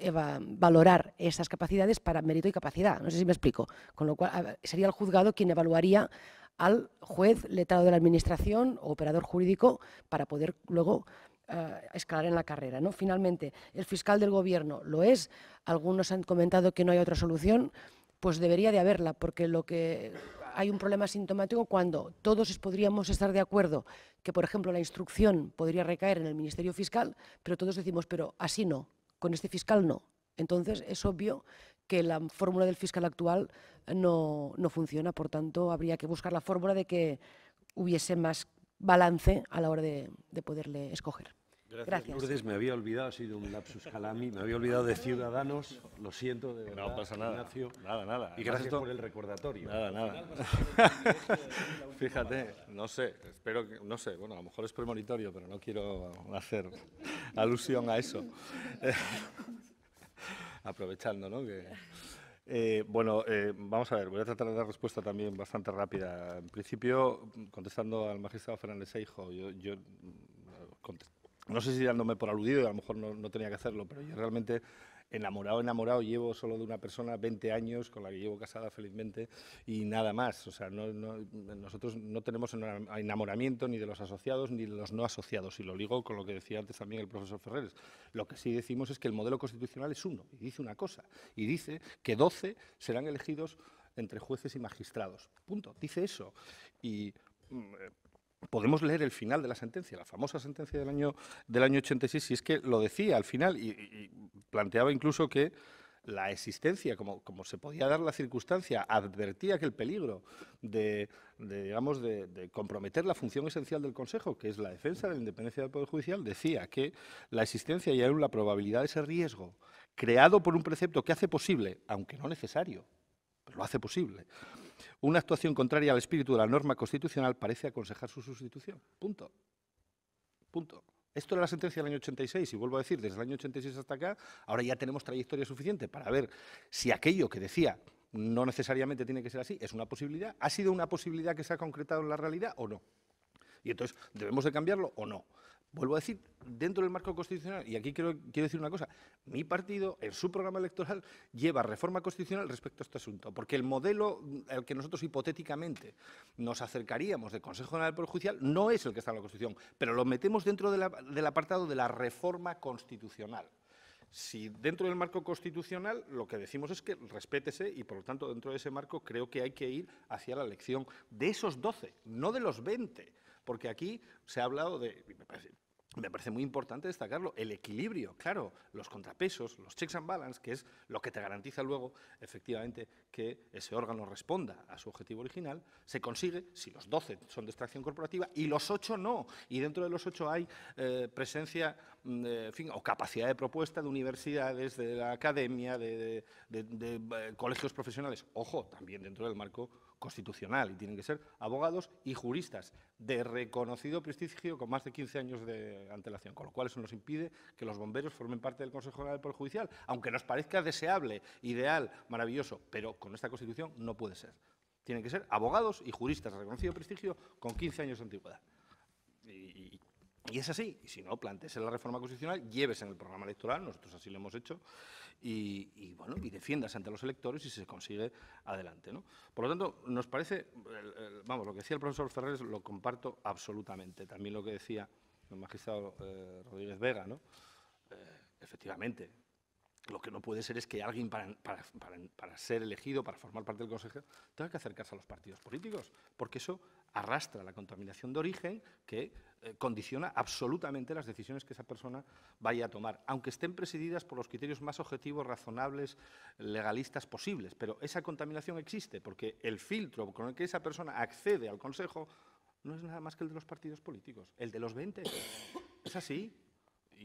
valorar esas capacidades para mérito y capacidad. No sé si me explico. Con lo cual, sería el juzgado quien evaluaría al juez, letrado de la administración o operador jurídico para poder luego eh, escalar en la carrera. ¿no? Finalmente, el fiscal del gobierno lo es. Algunos han comentado que no hay otra solución. Pues debería de haberla, porque lo que hay un problema sintomático cuando todos podríamos estar de acuerdo que, por ejemplo, la instrucción podría recaer en el Ministerio Fiscal, pero todos decimos, pero así no, con este fiscal no. Entonces, es obvio que la fórmula del fiscal actual no, funciona, por tanto, habría que buscar la fórmula de que hubiese más balance a la hora de poderle escoger. Gracias, Me había olvidado, ha sido un lapsus calami, me había olvidado de Ciudadanos, lo siento de verdad. No pasa nada, nada, nada. Y gracias, por el recordatorio. Nada, nada. Pues, pues, pues, Fíjate, no sé, espero que, no sé, bueno, a lo mejor es premonitorio, pero no quiero hacer alusión a eso. Aprovechando, ¿no? Eh, bueno, eh, vamos a ver, voy a tratar de dar respuesta también bastante rápida. En principio, contestando al magistrado Fernández Eijo, yo, yo no sé si dándome por aludido, a lo mejor no, tenía que hacerlo, pero yo realmente enamorado, enamorado, llevo solo de una persona 20 años con la que llevo casada felizmente y nada más. O sea, nosotros no tenemos enamoramiento ni de los asociados ni de los no asociados, y lo digo con lo que decía antes también el profesor Ferreres. Lo que sí decimos es que el modelo constitucional es uno, y dice una cosa, y dice que 12 serán elegidos entre jueces y magistrados. Punto. Dice eso. Y mm, podemos leer el final de la sentencia, la famosa sentencia del año, del año 86, si es que lo decía al final y, planteaba incluso que la existencia, como, como, se podía dar la circunstancia, advertía que el peligro de, digamos, de, comprometer la función esencial del Consejo, que es la defensa de la independencia del Poder Judicial, decía que la existencia y aún la probabilidad de ese riesgo, creado por un precepto que hace posible, aunque no necesario, pero lo hace posible, una actuación contraria al espíritu de la norma constitucional parece aconsejar su sustitución. Punto. Punto. Esto era la sentencia del año 86 y vuelvo a decir, desde el año 86 hasta acá, ahora ya tenemos trayectoria suficiente para ver si aquello que decía no necesariamente tiene que ser así, es una posibilidad, ha sido una posibilidad que se ha concretado en la realidad o no. Y entonces, ¿debemos de cambiarlo o no? Vuelvo a decir, dentro del marco constitucional, y aquí quiero, decir una cosa, mi partido en su programa electoral lleva reforma constitucional respecto a este asunto, porque el modelo mm, al que nosotros hipotéticamente nos acercaríamos de Consejo General del no es el que está en la Constitución, pero lo metemos dentro del apartado de la reforma constitucional. Si dentro del marco constitucional lo que decimos es que respétese y, por lo tanto, dentro de ese marco creo que hay que ir hacia la elección de esos 12, no de los 20 porque aquí se ha hablado de, me parece, me parece muy importante destacarlo, el equilibrio, claro, los contrapesos, los checks and balance, que es lo que te garantiza luego, efectivamente, que ese órgano responda a su objetivo original, se consigue si los 12 son de extracción corporativa y los 8 no. Y dentro de los 8 hay eh, presencia mm, o capacidad de propuesta de universidades, de la academia, de eh, colegios profesionales. Ojo, también dentro del marco constitucional y tienen que ser abogados y juristas de reconocido prestigio con más de 15 años de antelación, con lo cual eso nos impide que los bomberos formen parte del Consejo General del Poder Judicial, aunque nos parezca deseable, ideal, maravilloso, pero con esta Constitución no puede ser. Tienen que ser abogados y juristas de reconocido prestigio con 15 años de antigüedad. Y, y es así, y si no, plantees la reforma constitucional, lleves en el programa electoral, nosotros así lo hemos hecho, y, bueno, y defiendas ante los electores y se consigue adelante. ¿no? Por lo tanto, nos parece, vamos, lo que decía el profesor Ferrer lo comparto absolutamente, también lo que decía el magistrado eh, Rodríguez Vega, ¿no? Eh, efectivamente, lo que no puede ser es que alguien para, para, ser elegido, para formar parte del Consejo, tenga que acercarse a los partidos políticos, porque eso arrastra la contaminación de origen que eh, condiciona absolutamente las decisiones que esa persona vaya a tomar, aunque estén presididas por los criterios más objetivos, razonables, legalistas posibles. Pero esa contaminación existe porque el filtro con el que esa persona accede al Consejo no es nada más que el de los partidos políticos, el de los 20. Es así.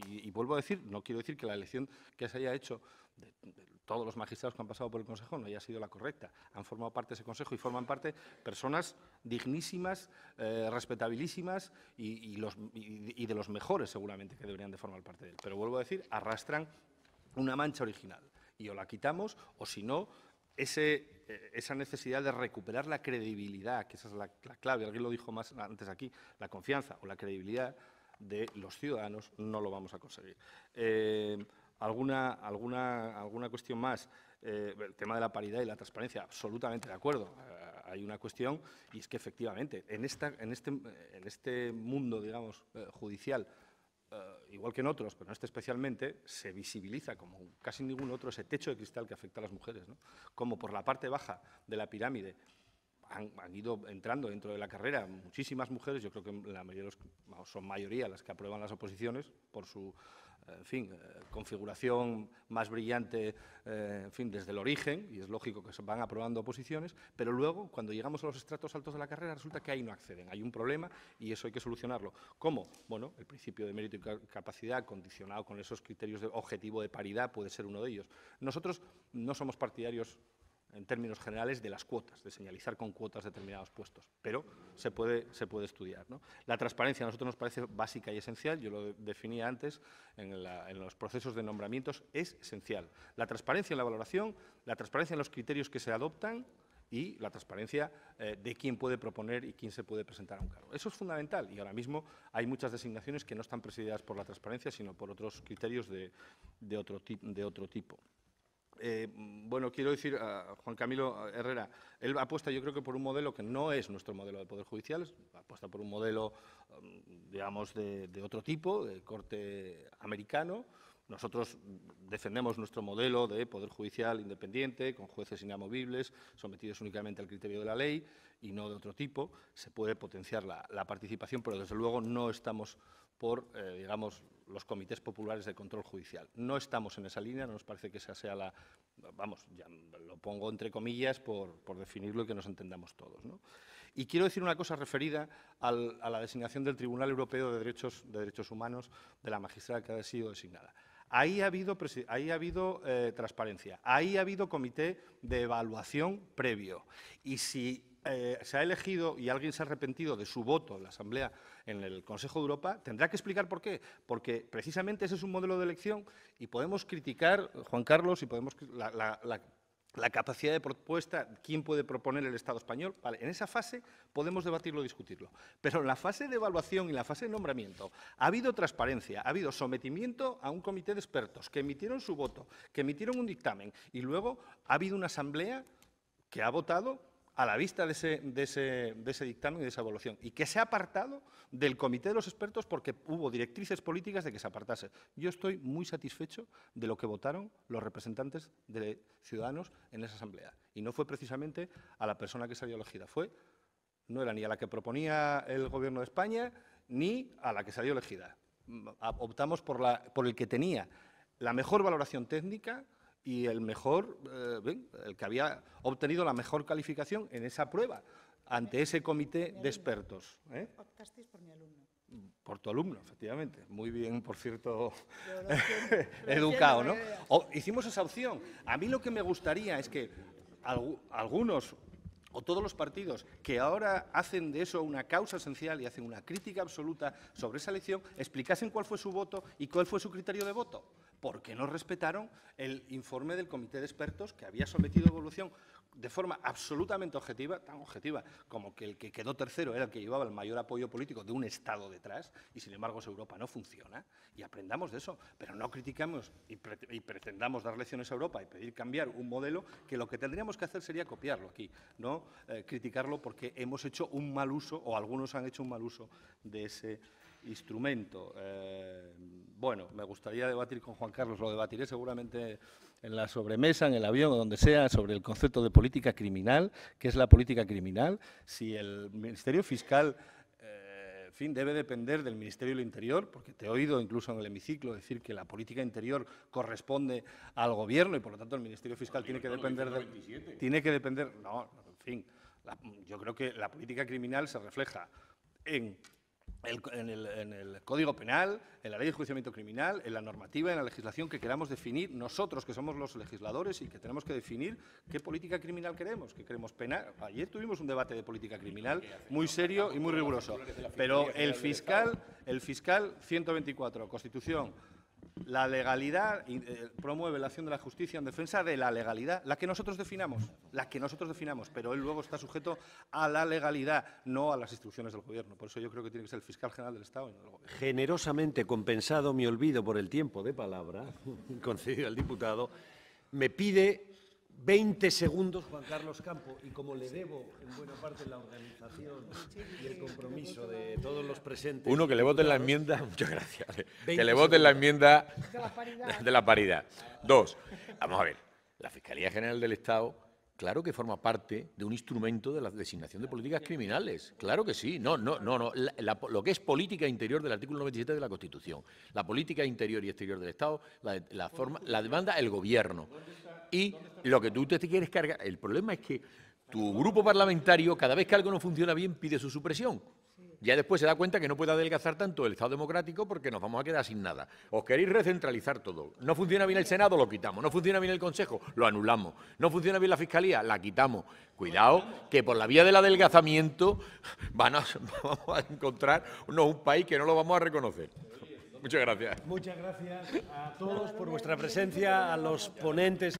Y, vuelvo a decir, no quiero decir que la elección que se haya hecho de, todos los magistrados que han pasado por el Consejo no haya sido la correcta. Han formado parte de ese Consejo y forman parte personas dignísimas, eh, respetabilísimas y, de los mejores seguramente que deberían de formar parte de él. Pero vuelvo a decir, arrastran una mancha original y o la quitamos o si no, eh, esa necesidad de recuperar la credibilidad, que esa es la, clave, alguien lo dijo más antes aquí, la confianza o la credibilidad de los ciudadanos no lo vamos a conseguir. Eh, Alguna, alguna, alguna cuestión más. Eh, el tema de la paridad y la transparencia, absolutamente de acuerdo. Eh, hay una cuestión y es que efectivamente en, esta, en, este, en este mundo, digamos, eh, judicial, igual que en otros, pero no este especialmente, se visibiliza como casi ningún otro ese techo de cristal que afecta a las mujeres. ¿no? Como por la parte baja de la pirámide han, han, ido entrando dentro de la carrera muchísimas mujeres, yo creo que la mayoría, son mayoría las que aprueban las oposiciones por su en fin, eh, configuración más brillante, eh, en fin, desde el origen, y es lógico que se van aprobando posiciones, pero luego, cuando llegamos a los estratos altos de la carrera, resulta que ahí no acceden, hay un problema y eso hay que solucionarlo. ¿Cómo? Bueno, el principio de mérito y capacidad, condicionado con esos criterios de objetivo de paridad, puede ser uno de ellos. Nosotros no somos partidarios en términos generales, de las cuotas, de señalizar con cuotas determinados puestos, pero se puede, se puede estudiar. La transparencia a nosotros nos parece básica y esencial, yo lo definía antes, en, los procesos de nombramientos es esencial. La transparencia en la valoración, la transparencia en los criterios que se adoptan y la transparencia eh, de quién puede proponer y quién se puede presentar a un cargo. Eso es fundamental y ahora mismo hay muchas designaciones que no están presididas por la transparencia, sino por otros criterios de, de otro, de otro tipo. Eh, bueno, quiero decir a Juan Camilo Herrera, él apuesta yo creo que por un modelo que no es nuestro modelo de Poder Judicial, apuesta por un modelo, mm, digamos, de otro tipo, de corte americano, nosotros defendemos nuestro modelo de poder judicial independiente, con jueces inamovibles, sometidos únicamente al criterio de la ley y no de otro tipo. Se puede potenciar la, participación, pero desde luego no estamos por, eh, digamos, los comités populares de control judicial. No estamos en esa línea, no nos parece que esa sea la, vamos, ya lo pongo entre comillas por, definirlo y que nos entendamos todos. Y quiero decir una cosa referida a la designación del Tribunal Europeo de Derechos, de Derechos Humanos de la magistrada que ha sido designada. Ahí ha habido, ahí ha habido eh, transparencia, ahí ha habido comité de evaluación previo. Y si eh, se ha elegido y alguien se ha arrepentido de su voto en la Asamblea, en el Consejo de Europa, tendrá que explicar por qué. Porque precisamente ese es un modelo de elección y podemos criticar, Juan Carlos, y podemos la la capacidad de propuesta, quién puede proponer el Estado español, vale, en esa fase podemos debatirlo, discutirlo. Pero en la fase de evaluación y la fase de nombramiento ha habido transparencia, ha habido sometimiento a un comité de expertos que emitieron su voto, que emitieron un dictamen y luego ha habido una asamblea que ha votado a la vista de ese, dictamen y de esa evaluación, y que se ha apartado del comité de los expertos porque hubo directrices políticas de que se apartase. Yo estoy muy satisfecho de lo que votaron los representantes de Ciudadanos en esa asamblea, y no fue precisamente a la persona que salió elegida, no era ni a la que proponía el Gobierno de España, ni a la que salió elegida. Mm, optamos por el que tenía la mejor valoración técnica, y el mejor, eh, el que había obtenido la mejor calificación en esa prueba ante ese comité de expertos. ¿eh? Optasteis por mi alumno. Por tu alumno, efectivamente. Muy bien, por cierto, educado, ¿no? hicimos esa opción. A mí lo que me gustaría es que algunos o todos los partidos que ahora hacen de eso una causa esencial y hacen una crítica absoluta sobre esa elección, explicasen cuál fue su voto y cuál fue su criterio de voto porque no respetaron el informe del comité de expertos que había sometido evolución de forma absolutamente objetiva, tan objetiva como que el que quedó tercero era el que llevaba el mayor apoyo político de un Estado detrás, y sin embargo esa Europa no funciona, y aprendamos de eso, pero no criticamos y, pretendamos dar lecciones a Europa y pedir cambiar un modelo que lo que tendríamos que hacer sería copiarlo aquí, no eh, criticarlo porque hemos hecho un mal uso, o algunos han hecho un mal uso de ese instrumento. Eh, bueno, me gustaría debatir con Juan Carlos, lo debatiré seguramente en la sobremesa, en el avión o donde sea, sobre el concepto de política criminal, qué es la política criminal, si el Ministerio Fiscal eh, fin, debe depender del Ministerio del Interior, porque te he oído incluso en el hemiciclo decir que la política interior corresponde al Gobierno y por lo tanto el Ministerio Fiscal tiene que depender de, tiene que depender, no, en fin, yo creo que la política criminal se refleja en en, el, Código Penal, en la Ley de Juiciamiento Criminal, en la normativa, en la legislación que queramos definir nosotros, que somos los legisladores y que tenemos que definir qué política criminal queremos, qué queremos penal. Ayer tuvimos un debate de política criminal muy serio y muy riguroso, pero el fiscal, el fiscal 124, Constitución, la legalidad eh, promueve la acción de la justicia en defensa de la legalidad, la que nosotros definamos, la que nosotros definamos, pero él luego está sujeto a la legalidad, no a las instrucciones del Gobierno. Por eso yo creo que tiene que ser el fiscal general del Estado Generosamente compensado mi olvido por el tiempo de palabra concedido al diputado, me pide 20 segundos, Juan Carlos Campo, y como le debo en buena parte la organización y el compromiso de todos los presentes. Uno, que le voten la enmienda, muchas gracias. Que le voten la enmienda de la paridad. Dos, vamos a ver, la Fiscalía General del Estado Claro que forma parte de un instrumento de la designación de políticas criminales. Claro que sí. No, no, no, no. lo que es política interior del artículo 97 de la Constitución, la política interior y exterior del Estado, la la demanda el gobierno. Y lo que tú te quieres cargar. El problema es que tu grupo parlamentario, cada vez que algo no funciona bien, pide su supresión. Ya después se da cuenta que no puede adelgazar tanto el Estado democrático porque nos vamos a quedar sin nada. Os queréis recentralizar todo. No funciona bien el Senado, lo quitamos. No funciona bien el Consejo, lo anulamos. No funciona bien la Fiscalía, la quitamos. Cuidado, que por la vía del adelgazamiento van a, vamos a encontrar un país que no lo vamos a reconocer. Muchas gracias. Muchas gracias a todos por vuestra presencia, a los ponentes.